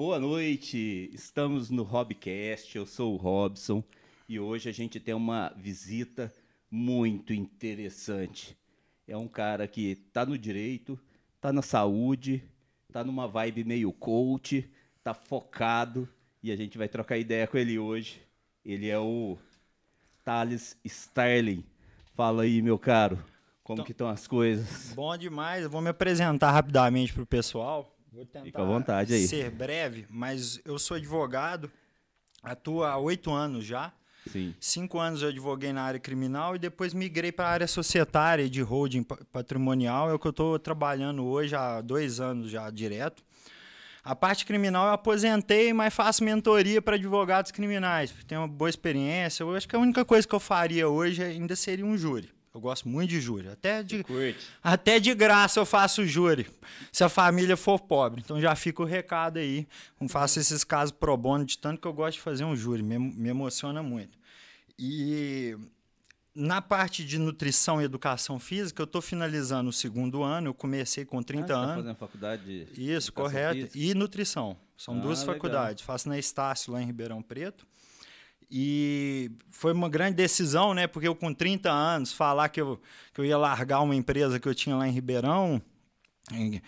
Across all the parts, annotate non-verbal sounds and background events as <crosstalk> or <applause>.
Boa noite, estamos no Robcast, eu sou o Robson e hoje a gente tem uma visita muito interessante. É um cara que tá no direito, tá na saúde, tá numa vibe meio coach, tá focado e a gente vai trocar ideia com ele hoje. Ele é o Thales Starling. Fala aí, meu caro, como então, que estão as coisas? Bom demais, eu vou me apresentar rapidamente pro pessoal. Vou tentar Fica à vontade aí. ser breve, mas eu sou advogado, atuo há oito anos já. Sim. Cinco anos eu advoguei na área criminal e depois migrei para a área societária de holding patrimonial, é o que eu estou trabalhando hoje há dois anos já direto. A parte criminal eu aposentei, mas faço mentoria para advogados criminais, tenho uma boa experiência. Eu acho que a única coisa que eu faria hoje ainda seria um júri. Eu gosto muito de júri. Até de, até de graça eu faço júri, se a família for pobre. Então já fica o recado aí. Não faço esses casos pro bono, de tanto que eu gosto de fazer um júri. Me, me emociona muito. E na parte de nutrição e educação física, eu estou finalizando o segundo ano. Eu comecei com 30 ah, tá anos. Tá fazendo faculdade de Isso, correto. Física. E nutrição. São ah, duas legal. faculdades. Faço na Estácio, lá em Ribeirão Preto e foi uma grande decisão, né? Porque eu, com 30 anos, falar que eu, que eu ia largar uma empresa que eu tinha lá em Ribeirão e,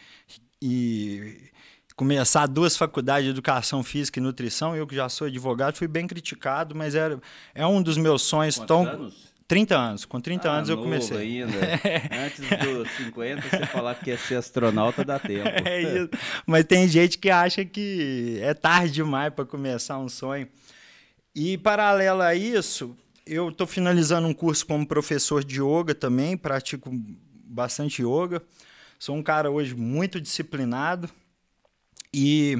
e começar duas faculdades de educação física e nutrição, eu que já sou advogado, fui bem criticado, mas era, é um dos meus sonhos Quantos tão. Anos? 30 anos. Com 30 ah, anos eu comecei. ainda. <laughs> Antes dos 50, você falar que quer ser astronauta dá tempo. <laughs> É isso. Mas tem gente que acha que é tarde demais para começar um sonho. E paralelo a isso, eu estou finalizando um curso como professor de yoga também, pratico bastante yoga. Sou um cara hoje muito disciplinado e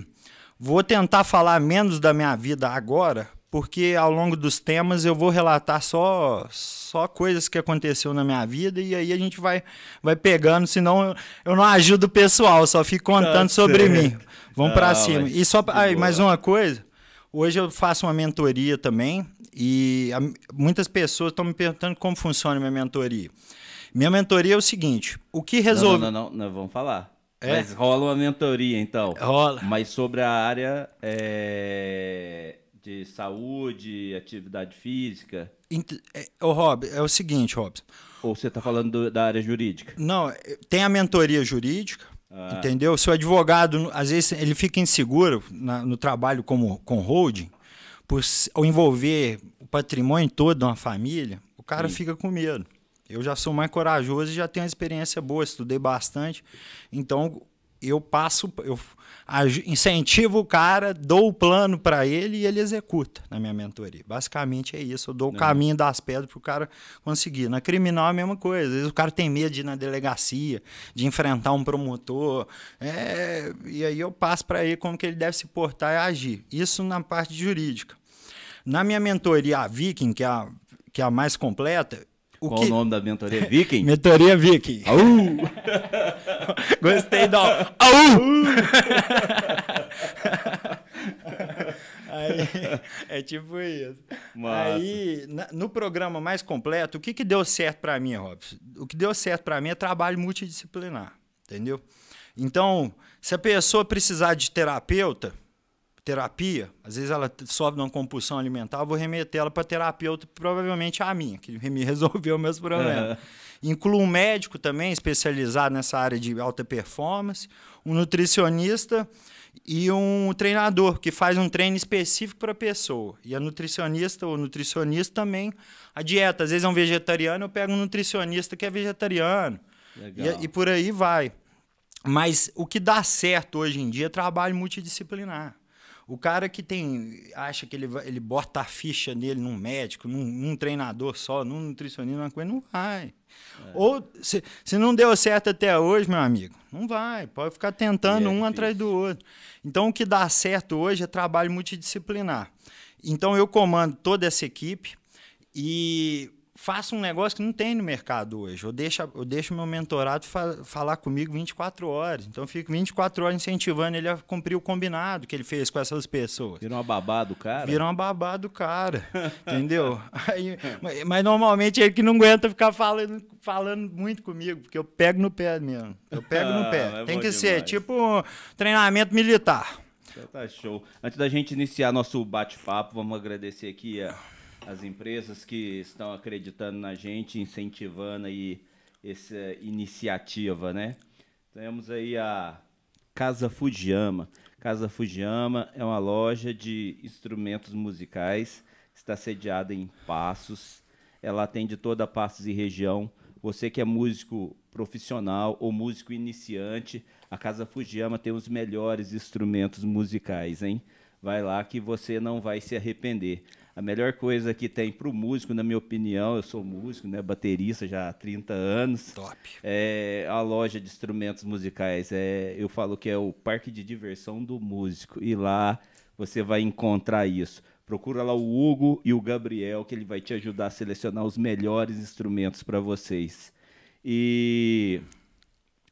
vou tentar falar menos da minha vida agora, porque ao longo dos temas eu vou relatar só só coisas que aconteceu na minha vida e aí a gente vai vai pegando, senão eu não ajudo o pessoal, só fico tá contando tá sobre mim. Vamos para cima. E só aí, mais uma coisa, Hoje eu faço uma mentoria também e a, muitas pessoas estão me perguntando como funciona minha mentoria. Minha mentoria é o seguinte: o que resolve. Não, não, não, não, não vamos falar. É? Mas rola uma mentoria, então. Rola. Mas sobre a área é, de saúde, atividade física. Ent... É, Rob, é o seguinte, Robson. Ou você está falando do, da área jurídica? Não, é, tem a mentoria jurídica, ah. Entendeu? Seu advogado, às vezes, ele fica inseguro na, no trabalho como, com holding, por ou envolver o patrimônio todo de uma família, o cara Sim. fica com medo. Eu já sou mais corajoso e já tenho uma experiência boa, estudei bastante. Então, eu passo, eu incentivo o cara, dou o plano para ele e ele executa na minha mentoria. Basicamente é isso. Eu dou o caminho das pedras para o cara conseguir. Na criminal é a mesma coisa. Às vezes o cara tem medo de ir na delegacia, de enfrentar um promotor. É... E aí eu passo para ele como que ele deve se portar e agir. Isso na parte jurídica. Na minha mentoria, a Viking, que é a, que é a mais completa, o Qual que... o nome da mentoria? Viking? <laughs> mentoria Viking. Aú! <laughs> Gostei do Aú! <laughs> Aí, é tipo isso. Massa. Aí, na, no programa mais completo, o que, que deu certo para mim, Robson? O que deu certo para mim é trabalho multidisciplinar, entendeu? Então, se a pessoa precisar de terapeuta, terapia, às vezes ela sofre de uma compulsão alimentar, eu vou remeter ela para terapeuta, provavelmente a minha, que me <laughs> resolveu meus problemas. Uhum. Incluo um médico também especializado nessa área de alta performance, um nutricionista e um treinador que faz um treino específico para a pessoa. E a nutricionista ou nutricionista também a dieta, às vezes é um vegetariano, eu pego um nutricionista que é vegetariano. E, e por aí vai. Mas o que dá certo hoje em dia é trabalho multidisciplinar. O cara que tem acha que ele, ele bota a ficha nele num médico, num, num treinador só, num nutricionista, uma coisa, não vai. É. Ou se, se não deu certo até hoje, meu amigo, não vai. Pode ficar tentando é um difícil. atrás do outro. Então, o que dá certo hoje é trabalho multidisciplinar. Então, eu comando toda essa equipe e faça um negócio que não tem no mercado hoje. Eu deixo, eu deixo meu mentorado fa falar comigo 24 horas. Então, eu fico 24 horas incentivando ele a cumprir o combinado que ele fez com essas pessoas. Virou uma babá do cara? Virou uma babá do cara, <laughs> entendeu? Aí, mas, mas, normalmente ele que não aguenta ficar falando, falando muito comigo, porque eu pego no pé mesmo. Eu pego no <laughs> ah, pé. É tem que demais. ser tipo um treinamento militar. Então tá show. Antes da gente iniciar nosso bate-papo, vamos agradecer aqui a as empresas que estão acreditando na gente, incentivando aí essa iniciativa, né? Temos aí a Casa Fujiyama. Casa Fujiyama é uma loja de instrumentos musicais, está sediada em Passos. Ela atende toda Passos e região. Você que é músico profissional ou músico iniciante, a Casa Fujiyama tem os melhores instrumentos musicais, hein? Vai lá que você não vai se arrepender. A melhor coisa que tem para o músico, na minha opinião, eu sou músico, né, baterista já há 30 anos. Top. É, a loja de instrumentos musicais, é, eu falo que é o parque de diversão do músico. E lá você vai encontrar isso. Procura lá o Hugo e o Gabriel, que ele vai te ajudar a selecionar os melhores instrumentos para vocês. E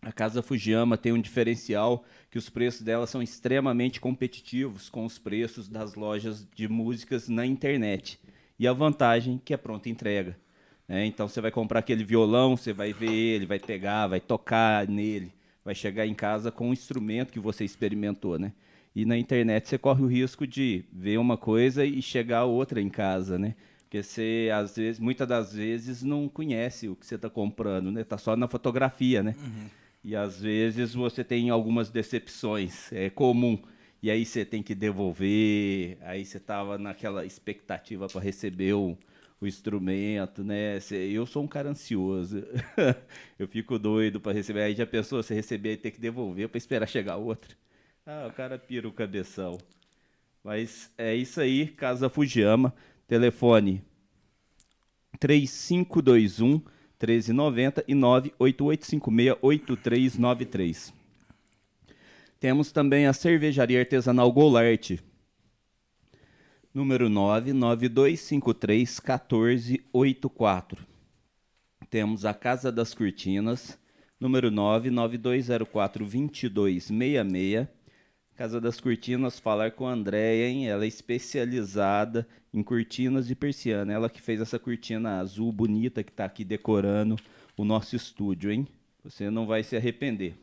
a Casa Fujiama tem um diferencial que os preços dela são extremamente competitivos com os preços das lojas de músicas na internet. E a vantagem que é pronta entrega. Né? Então você vai comprar aquele violão, você vai ver ele, vai pegar, vai tocar nele, vai chegar em casa com o instrumento que você experimentou, né? E na internet você corre o risco de ver uma coisa e chegar outra em casa, né? Porque você, às vezes, muitas das vezes, não conhece o que você está comprando, né? Tá só na fotografia, né? Uhum. E às vezes você tem algumas decepções, é comum. E aí você tem que devolver, aí você estava naquela expectativa para receber o, o instrumento, né? Cê, eu sou um cara ansioso. <laughs> eu fico doido para receber. Aí já pensou, você receber e ter que devolver para esperar chegar outro. Ah, o cara pira o cabeção. Mas é isso aí, Casa Fujiama Telefone 3521 1390 e 988568393. Temos também a Cervejaria Artesanal Goulart, Número 992531484. Temos a Casa das Cortinas, número 992042266. Casa das Cortinas, falar com a Andréia, hein? Ela é especializada em cortinas e persiana. Ela que fez essa cortina azul bonita que está aqui decorando o nosso estúdio, hein? Você não vai se arrepender.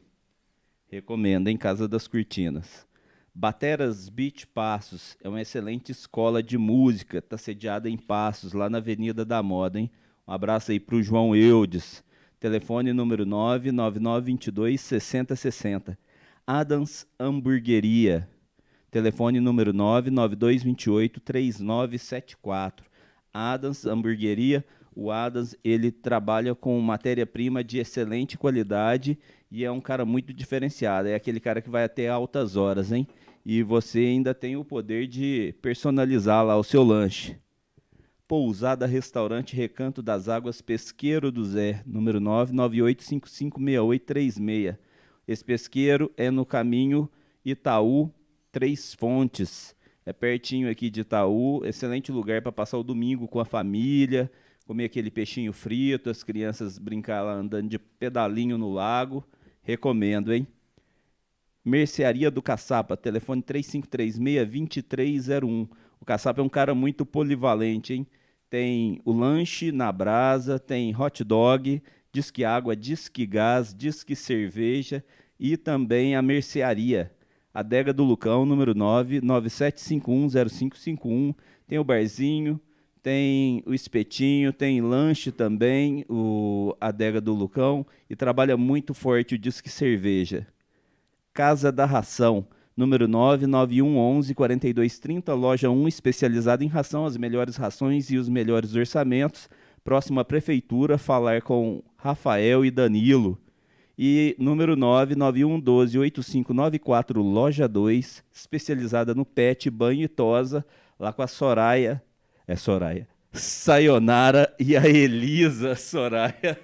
Recomendo, em Casa das Cortinas. Bateras Beach Passos é uma excelente escola de música, está sediada em Passos, lá na Avenida da Moda, hein? Um abraço aí para o João Eudes. Telefone número 99922 6060. Adams Hamburgueria Telefone número 992283974. Adams Hamburgueria. O Adams, ele trabalha com matéria-prima de excelente qualidade e é um cara muito diferenciado. É aquele cara que vai até altas horas, hein? E você ainda tem o poder de personalizar lá o seu lanche. Pousada Restaurante Recanto das Águas Pesqueiro do Zé, número 998556836. Esse pesqueiro é no caminho Itaú Três Fontes. É pertinho aqui de Itaú, excelente lugar para passar o domingo com a família, comer aquele peixinho frito, as crianças brincar lá andando de pedalinho no lago. Recomendo, hein? Mercearia do Caçapa, telefone 3536-2301. O Caçapa é um cara muito polivalente, hein? Tem o lanche na brasa, tem hot dog, disque água, disque gás, disque cerveja e também a mercearia. Adega do Lucão, número 997510551. Tem o barzinho, tem o espetinho, tem lanche também, o Adega do Lucão, e trabalha muito forte o Disque Cerveja. Casa da Ração, número 99111 loja 1, especializada em ração, as melhores rações e os melhores orçamentos. Próxima Prefeitura, falar com Rafael e Danilo. E número 991128594, loja 2, especializada no pet, banho e tosa, lá com a Soraya. É Soraya. Sayonara e a Elisa <laughs> Soraya.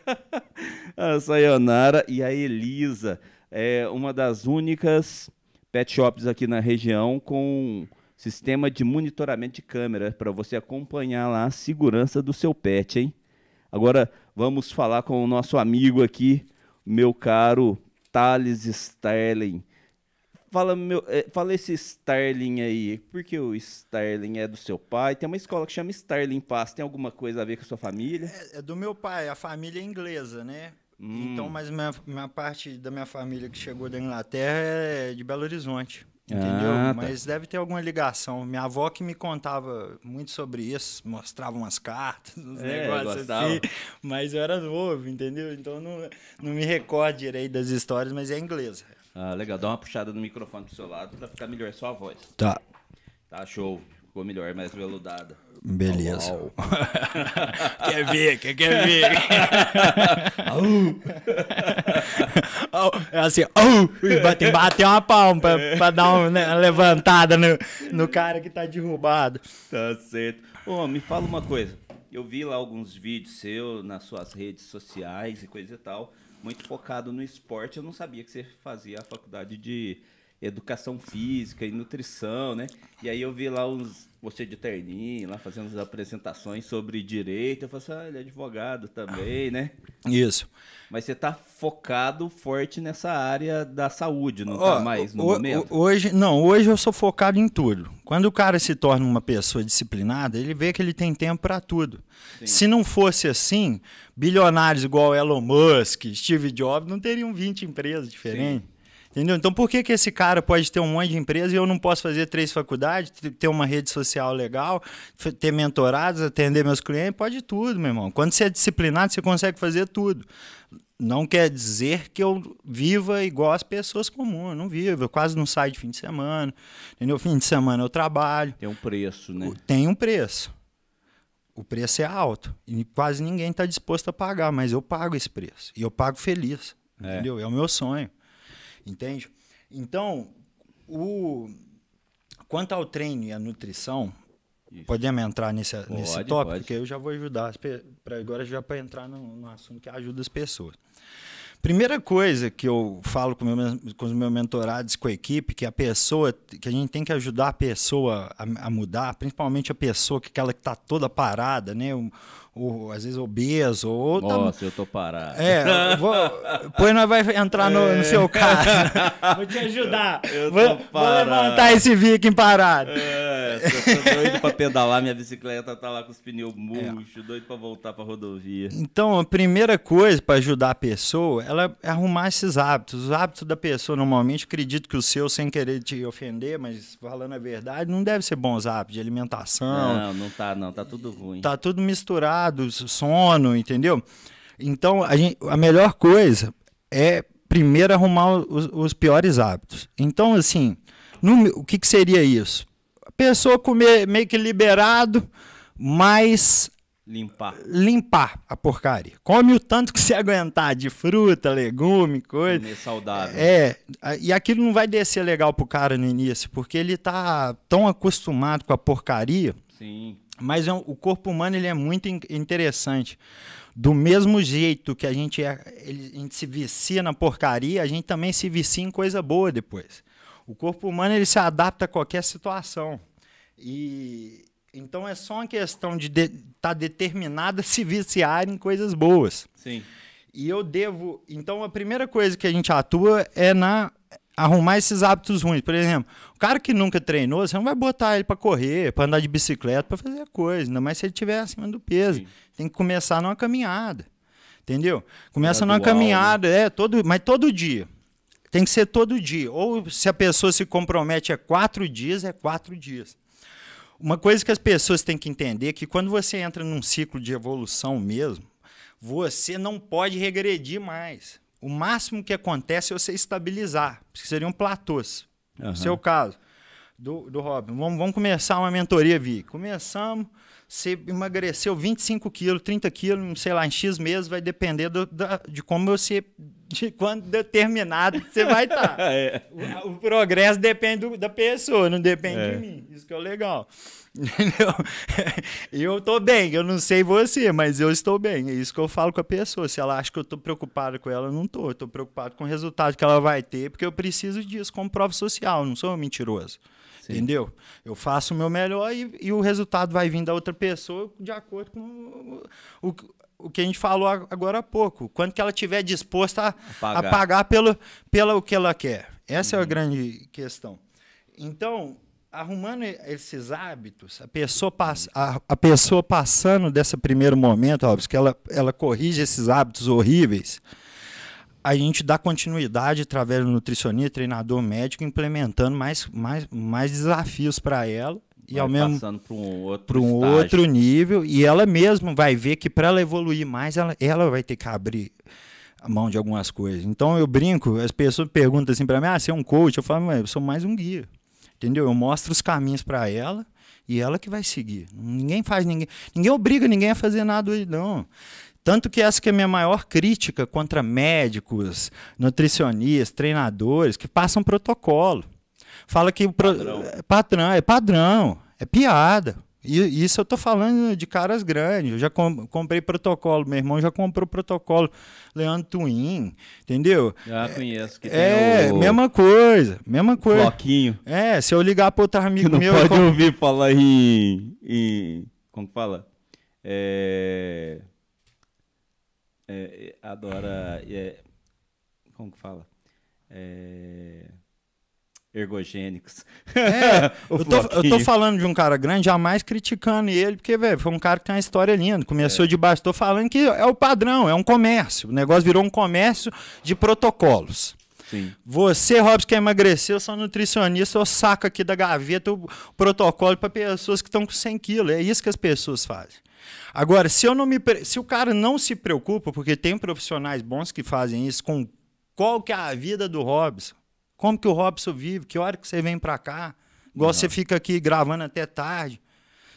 a Sayonara e a Elisa. É uma das únicas pet shops aqui na região com sistema de monitoramento de câmera para você acompanhar lá a segurança do seu pet, hein? Agora vamos falar com o nosso amigo aqui, meu caro Thales Sterling. Fala, meu, é, fala esse Sterling aí, porque o Sterling é do seu pai? Tem uma escola que chama Sterling Pass, tem alguma coisa a ver com a sua família? É, é do meu pai, a família é inglesa, né? Então, hum. Então, mas minha, minha parte da minha família que chegou da Inglaterra é de Belo Horizonte. Entendeu? Ah, tá. Mas deve ter alguma ligação. Minha avó que me contava muito sobre isso, mostrava umas cartas, uns é, negócios assim. Mas eu era novo, entendeu? Então não, não me recordo direito das histórias, mas é inglesa. Ah, legal. Dá uma puxada no microfone pro seu lado pra ficar melhor só a voz. Tá. Tá show. Ficou melhor, mais veludada. Beleza. Oh, <laughs> wow. quer ver? Quer, quer ver? oh, <laughs> é assim, oh, bate, bate uma palma pra, pra dar uma né, levantada no, no cara que tá derrubado. Tá certo. Ô, me fala uma coisa. Eu vi lá alguns vídeos seus nas suas redes sociais e coisa e tal, muito focado no esporte. Eu não sabia que você fazia a faculdade de educação física e nutrição, né? E aí eu vi lá uns você de terninho, lá fazendo as apresentações sobre direito. Eu falei assim, ah, ele é advogado também, né? Isso. Mas você está focado forte nessa área da saúde, não está mais no o, momento? Hoje, não, hoje eu sou focado em tudo. Quando o cara se torna uma pessoa disciplinada, ele vê que ele tem tempo para tudo. Sim. Se não fosse assim, bilionários igual Elon Musk, Steve Jobs, não teriam 20 empresas diferentes. Sim. Entendeu? Então por que, que esse cara pode ter um monte de empresa e eu não posso fazer três faculdades, ter uma rede social legal, ter mentorados, atender meus clientes? Pode tudo, meu irmão. Quando você é disciplinado, você consegue fazer tudo. Não quer dizer que eu viva igual as pessoas comuns. Eu não vivo, eu quase não saio de fim de semana. Entendeu? Fim de semana eu trabalho. Tem um preço, né? Tem um preço. O preço é alto. E quase ninguém está disposto a pagar, mas eu pago esse preço. E eu pago feliz. É. Entendeu? É o meu sonho. Entende? Então, o quanto ao treino e à nutrição, Isso. podemos entrar nesse, pode, nesse tópico, porque eu já vou ajudar para agora já para entrar no, no, assunto que ajuda as pessoas. Primeira coisa que eu falo com, meu, com os meus mentorados, com a equipe, que a pessoa, que a gente tem que ajudar a pessoa a, a mudar, principalmente a pessoa que aquela que está toda parada, né? Um, ou, às vezes obeso. Ou tá Nossa, tá... eu tô parado. É, vou... depois nós vai entrar no, é. no seu é. caso. <laughs> vou te ajudar. Eu vou, vou levantar esse viking parado. É, eu tô doido pra pedalar, minha bicicleta tá lá com os pneus murchos, é. doido pra voltar pra rodovia. Então, a primeira coisa para ajudar a pessoa ela é arrumar esses hábitos. Os hábitos da pessoa, normalmente, acredito que o seu, sem querer te ofender, mas falando a verdade, não deve ser bons hábitos de alimentação. Não, não tá, não. Tá tudo ruim. Tá tudo misturado sono, entendeu? Então, a, gente, a melhor coisa é primeiro arrumar os, os piores hábitos. Então, assim, no, o que, que seria isso? A pessoa comer meio que liberado, mas Limpar. Limpar a porcaria. Come o tanto que <laughs> você aguentar de fruta, legume, coisa. Comer saudável. É, e aquilo não vai descer legal pro cara no início, porque ele tá tão acostumado com a porcaria. Sim. Mas é o corpo humano ele é muito interessante. Do mesmo jeito que a gente, é, a gente se vicia na porcaria, a gente também se vicia em coisa boa depois. O corpo humano ele se adapta a qualquer situação. E então é só uma questão de estar de, tá determinado a se viciar em coisas boas. Sim. E eu devo. Então a primeira coisa que a gente atua é na arrumar esses hábitos ruins. Por exemplo, o cara que nunca treinou, você não vai botar ele para correr, para andar de bicicleta, para fazer coisa, ainda mais se ele estiver acima do peso. Sim. Tem que começar numa caminhada. Entendeu? Começa é numa caminhada, é, todo, mas todo dia. Tem que ser todo dia. Ou se a pessoa se compromete a quatro dias, é quatro dias. Uma coisa que as pessoas têm que entender é que quando você entra num ciclo de evolução mesmo, você não pode regredir mais o máximo que acontece é você estabilizar, porque seriam platôs. Uhum. No seu caso, do, do Robin. Vamos, vamos começar uma mentoria, Vi. Começamos você emagreceu 25 quilos, 30 quilos, sei lá, em X meses, vai depender do, de como você. de quando determinado você vai estar. Tá. <laughs> é. o, o, progresso depende do, da pessoa, não depende é. de mim. Isso que é legal. <laughs> eu tô bem, eu não sei você, mas eu estou bem. É isso que eu falo com a pessoa. Se ela acha que eu tô preocupado com ela, eu não tô. Eu tô preocupado com o resultado que ela vai ter, porque eu preciso disso como prova social, não sou um mentiroso. Sim. Entendeu? Eu faço o meu melhor e, e, o resultado vai vir da outra pessoa de acordo com o, o, o que a gente falou agora há pouco. Quanto que ela estiver disposta a, a, pagar. a pagar, pelo, pelo que ela quer. Essa uhum. é a uhum. grande questão. Então, arrumando esses hábitos, a pessoa, pass a, a, pessoa passando desse primeiro momento, óbvio, que ela, ela corrige esses hábitos horríveis a gente dá continuidade através do nutricionista, treinador médico, implementando mais, mais, mais desafios para ela. E ao mesmo passando para um, outro, para um outro nível e ela mesma vai ver que para ela evoluir mais ela, ela vai ter que abrir a mão de algumas coisas então eu brinco as pessoas perguntam assim para mim ah você é um coach eu falo mas eu sou mais um guia entendeu eu mostro os caminhos para ela e ela que vai seguir ninguém faz ninguém ninguém obriga ninguém a fazer nada hoje não tanto que essa que é a minha maior crítica contra médicos, nutricionistas, treinadores que passam protocolo. Fala que padrão. Pro, é padrão, é padrão, é piada. E isso eu tô falando de caras grandes. Eu já comprei protocolo, meu irmão já comprou protocolo. Leandro Twin, entendeu? Já conheço. é, o... mesma coisa, mesma coisa. Bloquinho. É, se eu ligar para outro amigo Não meu. Pode eu... ouvir falar em, em. Como que fala? É é, é, adora. É, como que fala? É, ergogênicos. É, <laughs> eu, tô, eu, tô, falando de um cara grande, jamais criticando ele, porque, velho, foi um cara que tem uma história linda. Começou é. de baixo. Tô falando que é o padrão, é um comércio. O negócio virou um comércio de protocolos. Sim. Você, Robson, que emagreceu, sou nutricionista, eu saco aqui da gaveta o protocolo para pessoas que estão com 100 quilos. É isso que as pessoas fazem. Agora, se eu não me se o cara não se preocupa, porque tem profissionais bons que fazem isso com qual que é a vida do Robson? Como que o Robson vive? Que hora que você vem para cá? Igual não. você fica aqui gravando até tarde.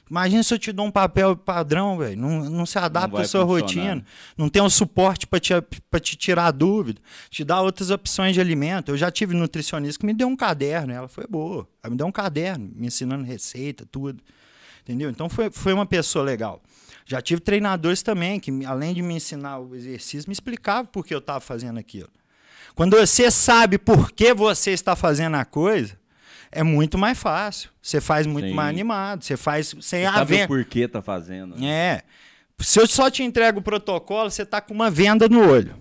Imagina se eu te dou um papel padrão, velho. Não, não se adapta à sua funcionar. rotina. Não tem um suporte para te, pra te tirar dúvida. Te dá outras opções de alimento. Eu já tive nutricionista que me deu um caderno. Ela foi boa. Ela me deu um caderno, me ensinando receita, tudo. Entendeu? Então foi, foi uma pessoa legal. Já tive treinadores também que, além de me ensinar o exercício, me explicavam por que eu estava fazendo aquilo. Quando você sabe por que você está fazendo a coisa, é muito mais fácil. Você faz muito Sim. mais animado. Você faz sem você haver. Sabe por que está fazendo? Né? É. Se eu só te entrego o protocolo, você está com uma venda no olho.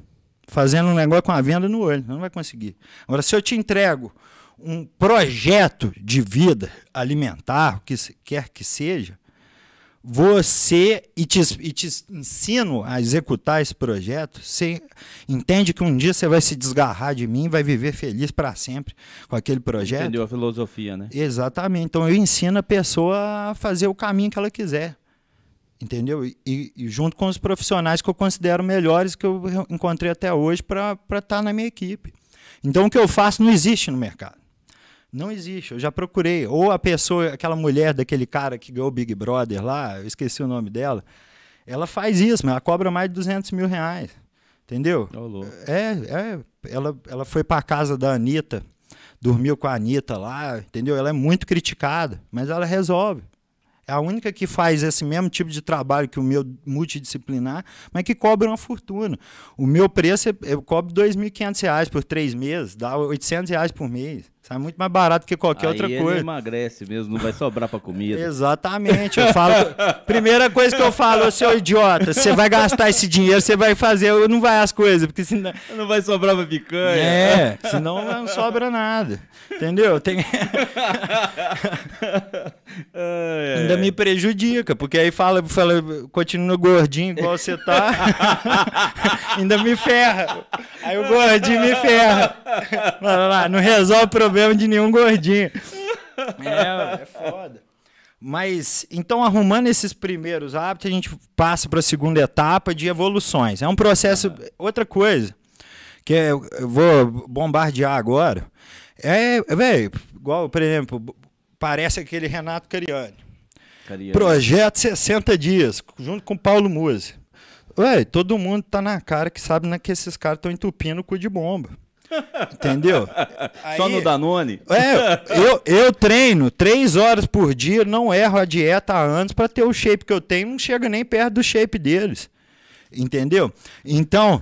Fazendo um negócio com a venda no olho. Não vai conseguir. Agora, se eu te entrego um projeto de vida alimentar, o que quer que seja, você e te, e te ensino a executar esse projeto, você entende que um dia você vai se desgarrar de mim, vai viver feliz para sempre com aquele projeto. Entendeu a filosofia, né? Exatamente. Então eu ensino a pessoa a fazer o caminho que ela quiser. Entendeu? E, e junto com os profissionais que eu considero melhores que eu encontrei até hoje para estar tá na minha equipe. Então o que eu faço não existe no mercado. Não existe, eu já procurei. Ou a pessoa, aquela mulher daquele cara que ganhou o Big Brother lá, eu esqueci o nome dela, ela faz isso, mas ela cobra mais de 200 mil reais. Entendeu? É, é ela, ela foi para casa da Anitta, dormiu com a Anitta lá, entendeu? Ela é muito criticada, mas ela resolve. É a única que faz esse mesmo tipo de trabalho que o meu multidisciplinar, mas que cobra uma fortuna. O meu preço, é, eu cobro R$ 2.500 por três meses, dá R$ 800 reais por mês. Sai muito mais barato que qualquer Aí outra ele coisa. emagrece mesmo, não vai sobrar pra comida. <laughs> Exatamente. Eu falo. <laughs> Primeira coisa que eu falo, seu idiota, você vai gastar esse dinheiro, você vai fazer, não vai as coisas, porque senão. Não vai sobrar pra picanha. É, senão não sobra nada. Entendeu? Tem. <laughs> Ainda me prejudica, porque aí fala, fala continua gordinho igual você tá, <laughs> ainda me ferra. Aí o gordinho me ferra. Lá, lá, não resolve o problema de nenhum gordinho. É, é foda. Mas então, arrumando esses primeiros hábitos, a gente passa para a segunda etapa de evoluções. É um processo. Ah. Outra coisa que é, eu vou bombardear agora é, velho, igual, por exemplo, Parece aquele Renato Cariani. Cariani. Projeto 60 Dias, junto com Paulo Muse. Ué, todo mundo tá na cara que sabe né, que esses caras estão entupindo o cu de bomba. <laughs> Entendeu? Aí, Só no Danone? É, eu, eu treino três horas por dia, não erro a dieta há anos para ter o shape que eu tenho, não chega nem perto do shape deles. Entendeu? Então,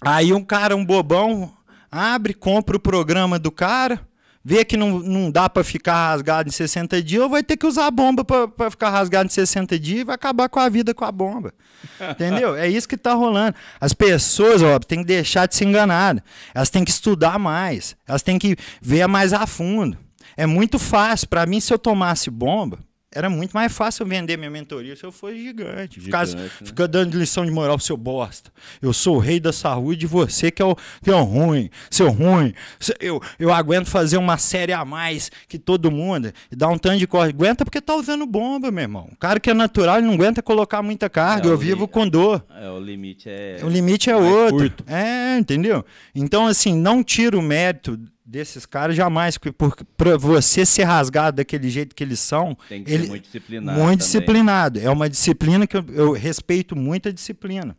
aí um cara, um bobão, abre, compra o programa do cara, vê que não, não dá para ficar rasgado em 60 dias, ou vai ter que usar a bomba para ficar rasgado em 60 dias e vai acabar com a vida com a bomba. <laughs> Entendeu? É isso que está rolando. As pessoas, ó, têm que deixar de se enganar. Elas têm que estudar mais. Elas têm que ver mais a fundo. É muito fácil. Para mim, se eu tomasse bomba, era muito mais fácil vender minha mentoria se eu fosse gigante. gigante Ficasse, né? Fica dando lição de moral pro seu bosta. Eu sou o rei da saúde e você que é o, que é o ruim, seu ruim. Eu, eu aguento fazer uma série a mais que todo mundo e dar um tanto de corte. Aguenta porque tá usando bomba, meu irmão. O cara que é natural não aguenta colocar muita carga. É, eu vivo com dor. É, o limite é. O limite é outro. Curto. É, entendeu? Então, assim, não tira o mérito desses caras jamais para você ser rasgado daquele jeito que eles são tem que ele, ser muito disciplinado muito também. disciplinado é uma disciplina que eu, eu respeito muito a disciplina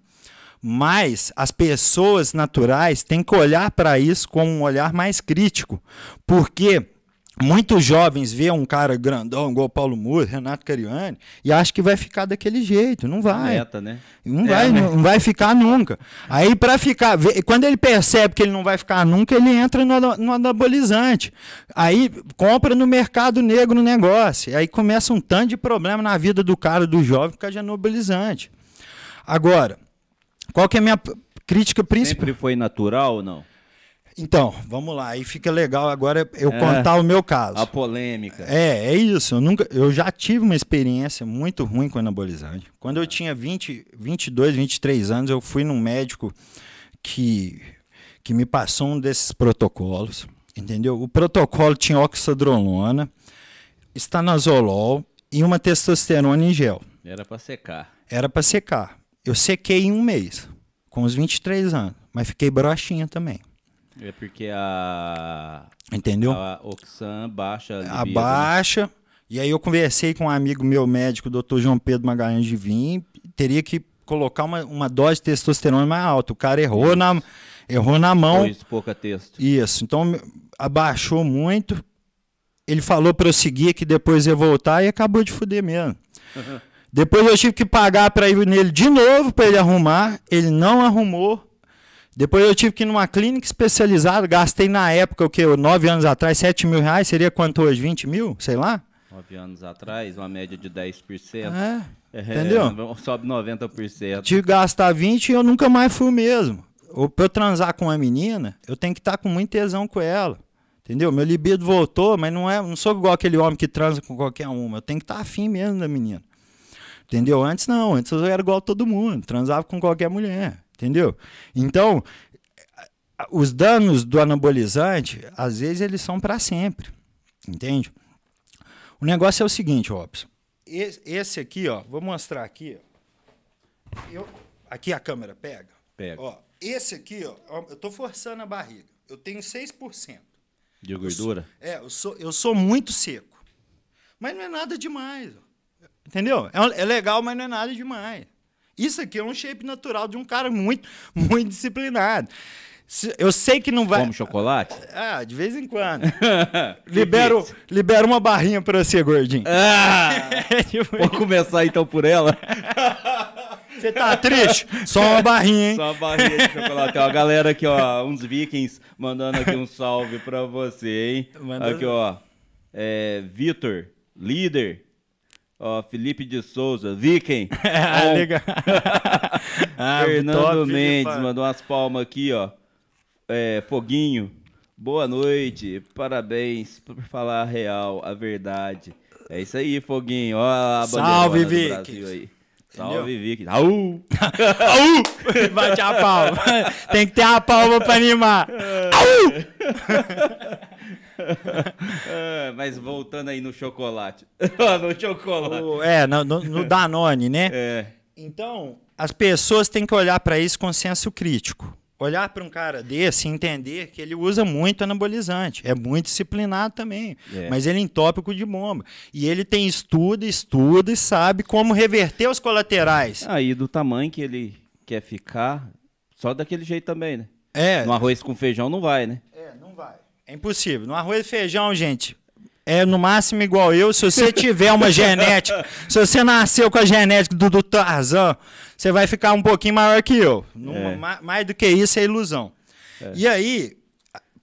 mas as pessoas naturais têm que olhar para isso com um olhar mais crítico porque muitos jovens vê um cara grandão, igual Paulo Moura, Renato Cariani, e acha que vai ficar daquele jeito. Não vai. Meta, né? Não é, vai, né? não vai ficar nunca. Aí, para ficar. Quando ele percebe que ele não vai ficar nunca, ele entra no, no anabolizante. Aí compra no mercado negro o negócio. Aí começa um tanto de problema na vida do cara, do jovem, por causa de anabolizante. Agora, qual que é a minha crítica principal? Sempre foi natural ou não? Então, vamos lá. Aí fica legal agora eu é, contar o meu caso. A polêmica. É, é isso. Eu, nunca, eu já tive uma experiência muito ruim com anabolizante. Quando eu tinha 20, 22, 23 anos, eu fui num médico que, que me passou um desses protocolos, entendeu? O protocolo tinha oxandrolona, estanazolol e uma testosterona em gel. Era para secar. Era para secar. Eu sequei em um mês, com os 23 anos, mas fiquei broxinha também. É porque a. Entendeu? A Oxan baixa. A né? baixa. E aí eu conversei com um amigo meu médico, o doutor João Pedro Magalhães de Vim, teria que colocar uma, uma dose de testosterona mais alta. O cara errou na, errou na mão. Isso, pouca texto. Isso. Então abaixou muito. Ele falou para eu seguir que depois ia voltar e acabou de fuder mesmo. Uhum. <laughs> Depois eu tive que pagar para ir nele de novo para ele arrumar. Ele não arrumou. Depois eu tive que ir numa clínica especializada, gastei na época, o que? Nove anos atrás, 7 mil reais, seria quanto hoje? 20 mil? Sei lá? Nove anos atrás, uma média de 10%. É. é entendeu? <laughs> sobe 90%. Tive que gastar 20 e eu nunca mais fui mesmo. Ou pra eu transar com uma menina, eu tenho que estar tá com muita tesão com ela. Entendeu? Meu libido voltou, mas não, é, não sou igual aquele homem que transa com qualquer uma. Eu tenho que estar tá afim mesmo da menina. Entendeu? Antes não, antes eu era igual a todo mundo, transava com qualquer mulher entendeu? Então, os danos do anabolizante, às vezes, eles são para sempre, entende? O negócio é o seguinte, Robson. Esse aqui, ó, vou mostrar aqui. Eu, aqui a câmera pega. Pega. Ó, esse aqui, ó, eu tô forçando a barriga. Eu tenho 6%. De gordura? Eu sou, é, eu sou, eu sou muito seco. Mas não é nada demais. Ó. Entendeu? É, é legal, mas não é nada demais. Isso aqui é um shape natural de um cara muito, muito disciplinado. Eu sei que não vai. Como chocolate? Ah, de vez em quando. <laughs> libero, é libero uma barrinha para você, gordinho. Ah, <laughs> é tipo vou começar então por ela. Você tá triste? Só uma barrinha, hein? Só uma barrinha de chocolate. ó, a galera aqui, ó, uns vikings mandando aqui um salve para você, hein? Aqui, ó. É, Vitor, líder, Ó, Felipe de Souza, Vicken, <laughs> ah, liga. <laughs> ah, Fernando top, Mendes mandou umas palmas aqui, ó. É, Foguinho, boa noite, parabéns por falar a real, a verdade. É isso aí, Foguinho. Ó a Salve, Viking. Salve, Vicky. Aú! Aú! <laughs> Bate a palma. Tem que ter a palma pra animar. É. Aú! <laughs> mas voltando aí no chocolate. <laughs> no chocolate. é, no, no Danone, né? <laughs> É. Então, as pessoas têm que olhar para isso com senso crítico. Olhar para um cara desse e entender que ele usa muito anabolizante. É muito disciplinado também. É. Mas ele é entópico de bomba. E ele tem estudo, estuda e sabe como reverter os colaterais. Aí, ah, do tamanho que ele quer ficar, só daquele jeito também, né? É. No arroz com feijão não vai, né? É impossível. No arroz e feijão, gente, é no máximo igual eu. Se você tiver uma genética, <laughs> se você nasceu com a genética do, do Tarzan, você vai ficar um pouquinho maior que eu. É. mais do que isso é ilusão. É. E aí,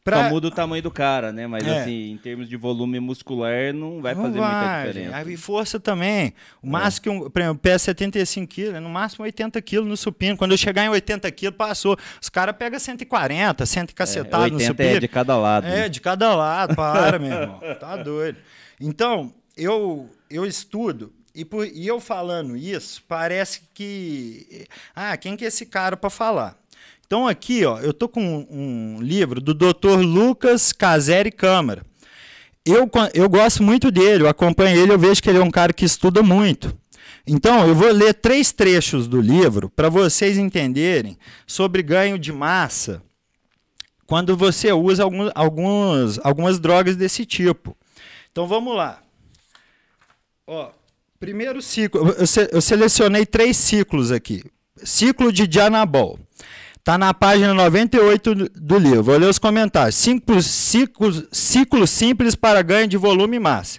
Pra... Só muda o tamanho do cara, né? Mas é. assim, em termos de volume muscular, não vai não fazer vai, muita diferença. E força também. O é. máximo que um, por exemplo, pé 75 é kg, é no máximo 80 kg no supino. Quando eu chegar em 80 kg, passou. Os caras pegam 140, 100 cacetado é, 80 no supino. É de cada lado. É, de cada lado. Para, meu irmão. Tá doido. Então, eu, eu estudo e, por, e eu falando isso, parece que. Ah, quem que é esse cara para falar? Então aqui, ó, eu tô com um livro do Dr. Lucas Caseri Câmara. Eu, eu gosto muito dele, eu acompanho ele, eu vejo que ele é um cara que estuda muito. Então, eu vou ler três trechos do livro para vocês entenderem sobre ganho de massa quando você usa alguns, algumas, algumas drogas desse tipo. Então, vamos lá. Ó, primeiro ciclo, eu, se, eu selecionei três ciclos aqui. Ciclo de Dianabol. Está na página 98 do livro. Vou ler os comentários. Ciclo, ciclo, ciclo simples para ganho de volume e massa.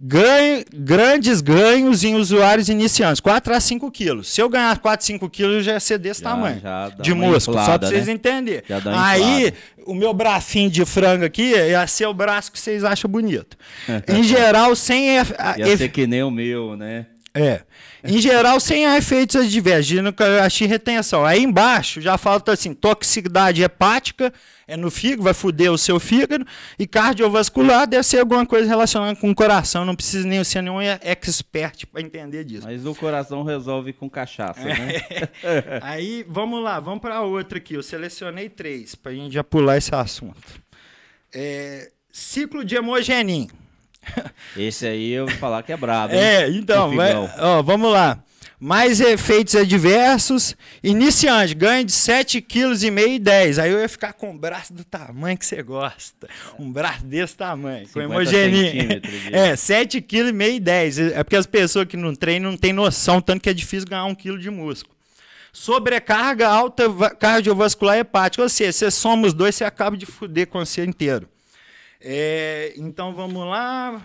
Ganho, grandes ganhos em usuários iniciantes, 4 a 5 quilos. Se eu ganhar 4, 5 quilos, já ia ser desse já, tamanho já de músculo, só para vocês né? entenderem. Aí, o meu bracinho de frango aqui ia é ser o braço que vocês acham bonito. <laughs> em geral, sem... Ia ser que nem o meu, né? É. Em geral, sem efeitos adversos, achei retenção. Aí embaixo já falta assim: toxicidade hepática, é no fígado, vai foder o seu fígado, e cardiovascular deve ser alguma coisa relacionada com o coração. Não precisa nem ser nenhum expert para entender disso. Mas o coração resolve com cachaça, né? É. <laughs> Aí vamos lá, vamos para outra aqui. Eu selecionei três para a gente já pular esse assunto. É, ciclo de hemogenin. Esse aí eu vou falar que é brabo. É, então, vai, ó, vamos lá. Mais efeitos adversos. Iniciante, ganho de 7,5 kg e 10. Aí eu ia ficar com um braço do tamanho que você gosta. Um braço desse tamanho, com hemogenia. É, 7,5 kg e 10. É porque as pessoas que não treinam não têm noção, tanto que é difícil ganhar um quilo de músculo. Sobrecarga alta cardiovascular hepática. Ou seja, você soma os dois, você acaba de fuder com você inteiro. É, então vamos lá.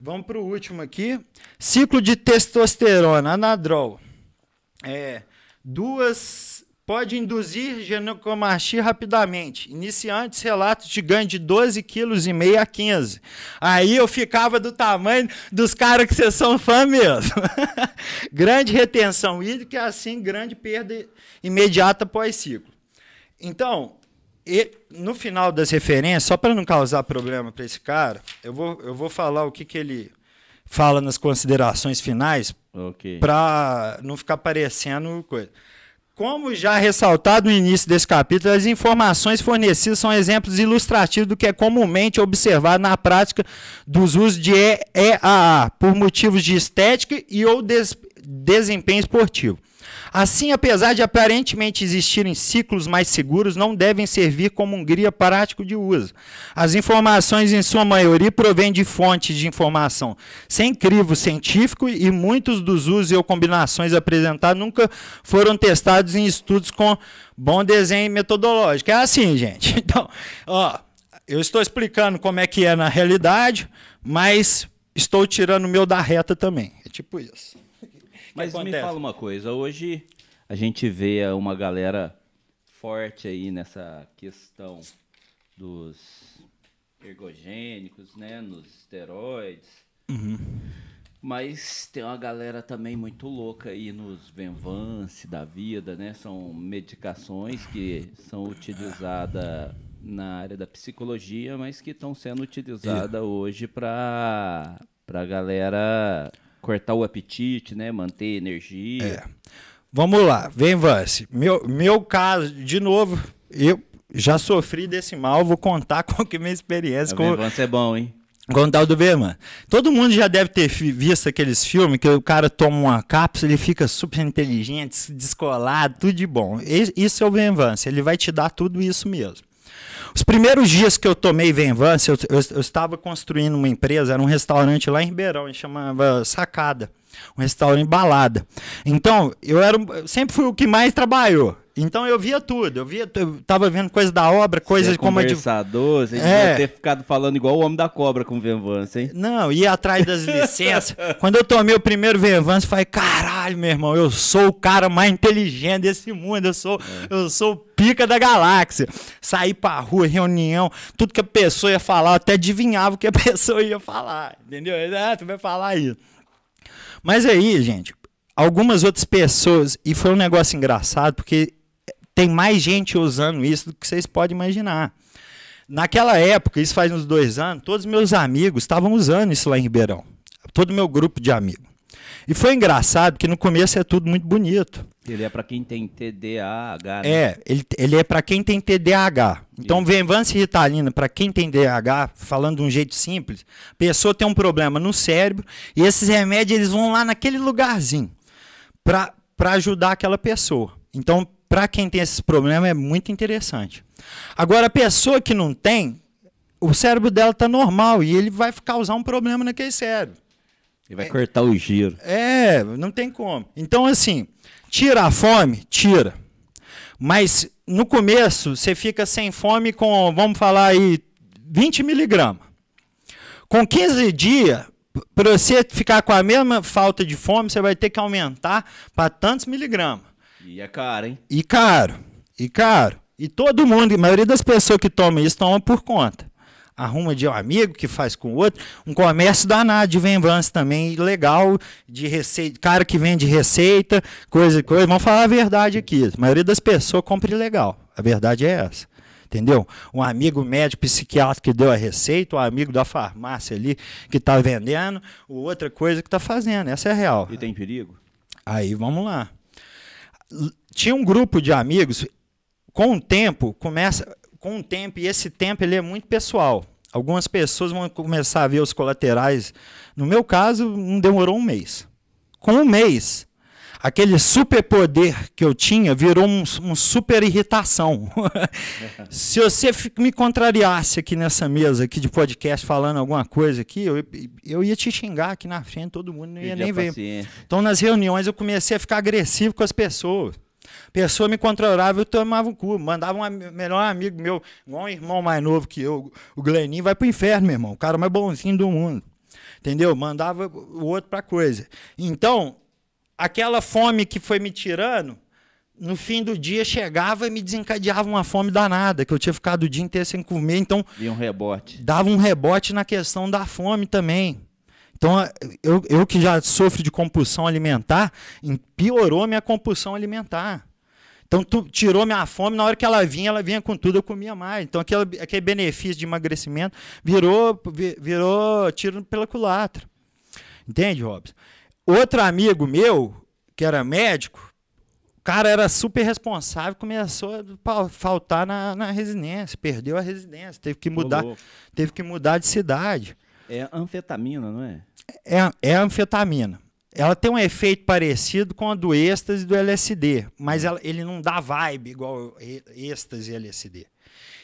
Vamos para o último aqui. Ciclo de testosterona, anadrol. É, duas pode induzir ginecomastia rapidamente. Iniciantes relatos de ganho de 12,5 kg a 15. Aí eu ficava do tamanho dos caras que vocês são fã mesmo. <laughs> grande retenção hídrica e assim grande perda imediata pós ciclo. Então, e no final das referências, só para não causar problema para esse cara, eu vou, eu vou falar o que, que ele fala nas considerações finais, okay. para não ficar parecendo coisa. Como já ressaltado no início desse capítulo, as informações fornecidas são exemplos ilustrativos do que é comumente observado na prática dos usos de EAA, por motivos de estética e ou des desempenho esportivo. Assim, apesar de aparentemente existirem ciclos mais seguros, não devem servir como um guia prático de uso. As informações, em sua maioria, provêm de fontes de informação sem crivo científico e muitos dos usos ou combinações apresentados nunca foram testados em estudos com bom desenho metodológico. É assim, gente. <laughs> Então, ó, eu estou explicando como é que é na realidade, mas estou tirando o meu da reta também. É tipo isso. Mas acontece? me fala uma coisa, hoje a gente vê uma galera forte aí nessa questão dos ergogênicos, né, nos esteroides. Uhum. Mas tem uma galera também muito louca aí nos Venvance da vida, né? São medicações que são utilizadas na área da psicologia, mas que estão sendo utilizadas é. hoje para a galera cortar o apetite, né? Manter energia. É. Vamos lá, vem Vance. Meu, meu caso, de novo, eu já sofri desse mal, vou contar <laughs> com que minha experiência. Tá o Vance é bom, hein? Contar o do mano Todo mundo já deve ter visto aqueles filmes que o cara toma uma cápsula, ele fica super inteligente, descolado, tudo de bom. Isso é o Venvance, ele vai te dar tudo isso mesmo. Os primeiros dias que eu tomei Venvance, eu, eu, eu estava construindo uma empresa, era um restaurante lá em Ribeirão, chamava Sacada um restaurante balada. Então, eu era eu sempre fui o que mais trabalhou. Então eu via tudo, eu via, eu tava vendo coisa da obra, coisas é como a é conversador, você é. ter ficado falando igual o homem da cobra com o Vervance, hein? Não, ia atrás das licenças. <laughs> Quando eu tomei o primeiro eu falei, caralho, meu irmão, eu sou o cara mais inteligente desse mundo, eu sou, é. eu sou o pica da galáxia. Saí pra rua, reunião, tudo que a pessoa ia falar, eu até adivinhava o que a <laughs> pessoa ia falar, entendeu? Ah, tu vai falar isso. Mas aí, gente, algumas outras pessoas, e foi um negócio engraçado, porque tem mais gente usando isso do que vocês podem imaginar. Naquela época, isso faz uns dois anos, todos meus amigos estavam usando isso lá em Ribeirão. Todo meu grupo de amigos. E foi engraçado que no começo é tudo muito bonito. Ele é para quem tem TDAH. Né? É, ele, ele é para quem tem TDAH. Então, Venvança e Ritalina, para quem tem TDAH, falando de um jeito simples, a pessoa tem um problema no cérebro e esses remédios eles vão lá naquele lugarzinho para ajudar aquela pessoa. Então, para quem tem esse problema é muito interessante. Agora, a pessoa que não tem, o cérebro dela está normal e ele vai causar um problema naquele cérebro. Ele vai é, cortar o giro. É, não tem como. Então, assim, tira a fome? Tira. Mas no começo, você fica sem fome com, vamos falar aí, 20 miligramas. Com 15 dias, para você ficar com a mesma falta de fome, você vai ter que aumentar para tantos miligramas. E é caro, hein? E caro. E caro. E todo mundo, a maioria das pessoas que tomam isso, toma por conta. Arruma de um amigo que faz com o outro. Um comércio danado de venvança também, legal, de receita. Cara que vende receita, coisa e coisa. Vamos falar a verdade aqui. A maioria das pessoas compra ilegal. A verdade é essa. Entendeu? Um amigo médico psiquiatra que deu a receita, um amigo da farmácia ali que está vendendo, outra coisa que está fazendo. Essa é a real. E tem perigo? Aí vamos lá tinha um grupo de amigos, com o tempo, começa com o tempo, e esse tempo ele é muito pessoal. Algumas pessoas vão começar a ver os colaterais. No meu caso, não demorou um mês. Com um mês, aquele superpoder que eu tinha virou um, um super irritação. <laughs> Se você me contrariasse aqui nessa mesa aqui de podcast falando alguma coisa aqui, eu, eu ia te xingar aqui na frente, todo mundo não ia nem ver. Então nas reuniões eu comecei a ficar agressivo com as pessoas. Pessoa me controlava, eu tomava um cu. Mandava um melhor amigo meu, igual um irmão mais novo que eu, o Gleninho, vai pro inferno, meu irmão. O cara mais bonzinho do mundo. Entendeu? Mandava o outro pra coisa. Então, aquela fome que foi me tirando, no fim do dia chegava e me desencadeava uma fome danada, que eu tinha ficado o dia inteiro sem comer, então. E um rebote. Dava um rebote na questão da fome também. Então, eu, eu que já sofro de compulsão alimentar, piorou minha compulsão alimentar. Então, tu, tirou minha fome, na hora que ela vinha, ela vinha com tudo, eu comia mais. Então, aquele, aquele benefício de emagrecimento virou, virou tiro pela culatra. Entende, Robson? Outro amigo meu, que era médico, o cara era super responsável, começou a faltar na, na residência, perdeu a residência, teve que mudar, teve que mudar de cidade. É anfetamina, não é? É, é anfetamina. Ela tem um efeito parecido com a do êxtase e do LSD, mas hum. ela, ele não dá vibe igual êxtase e LSD.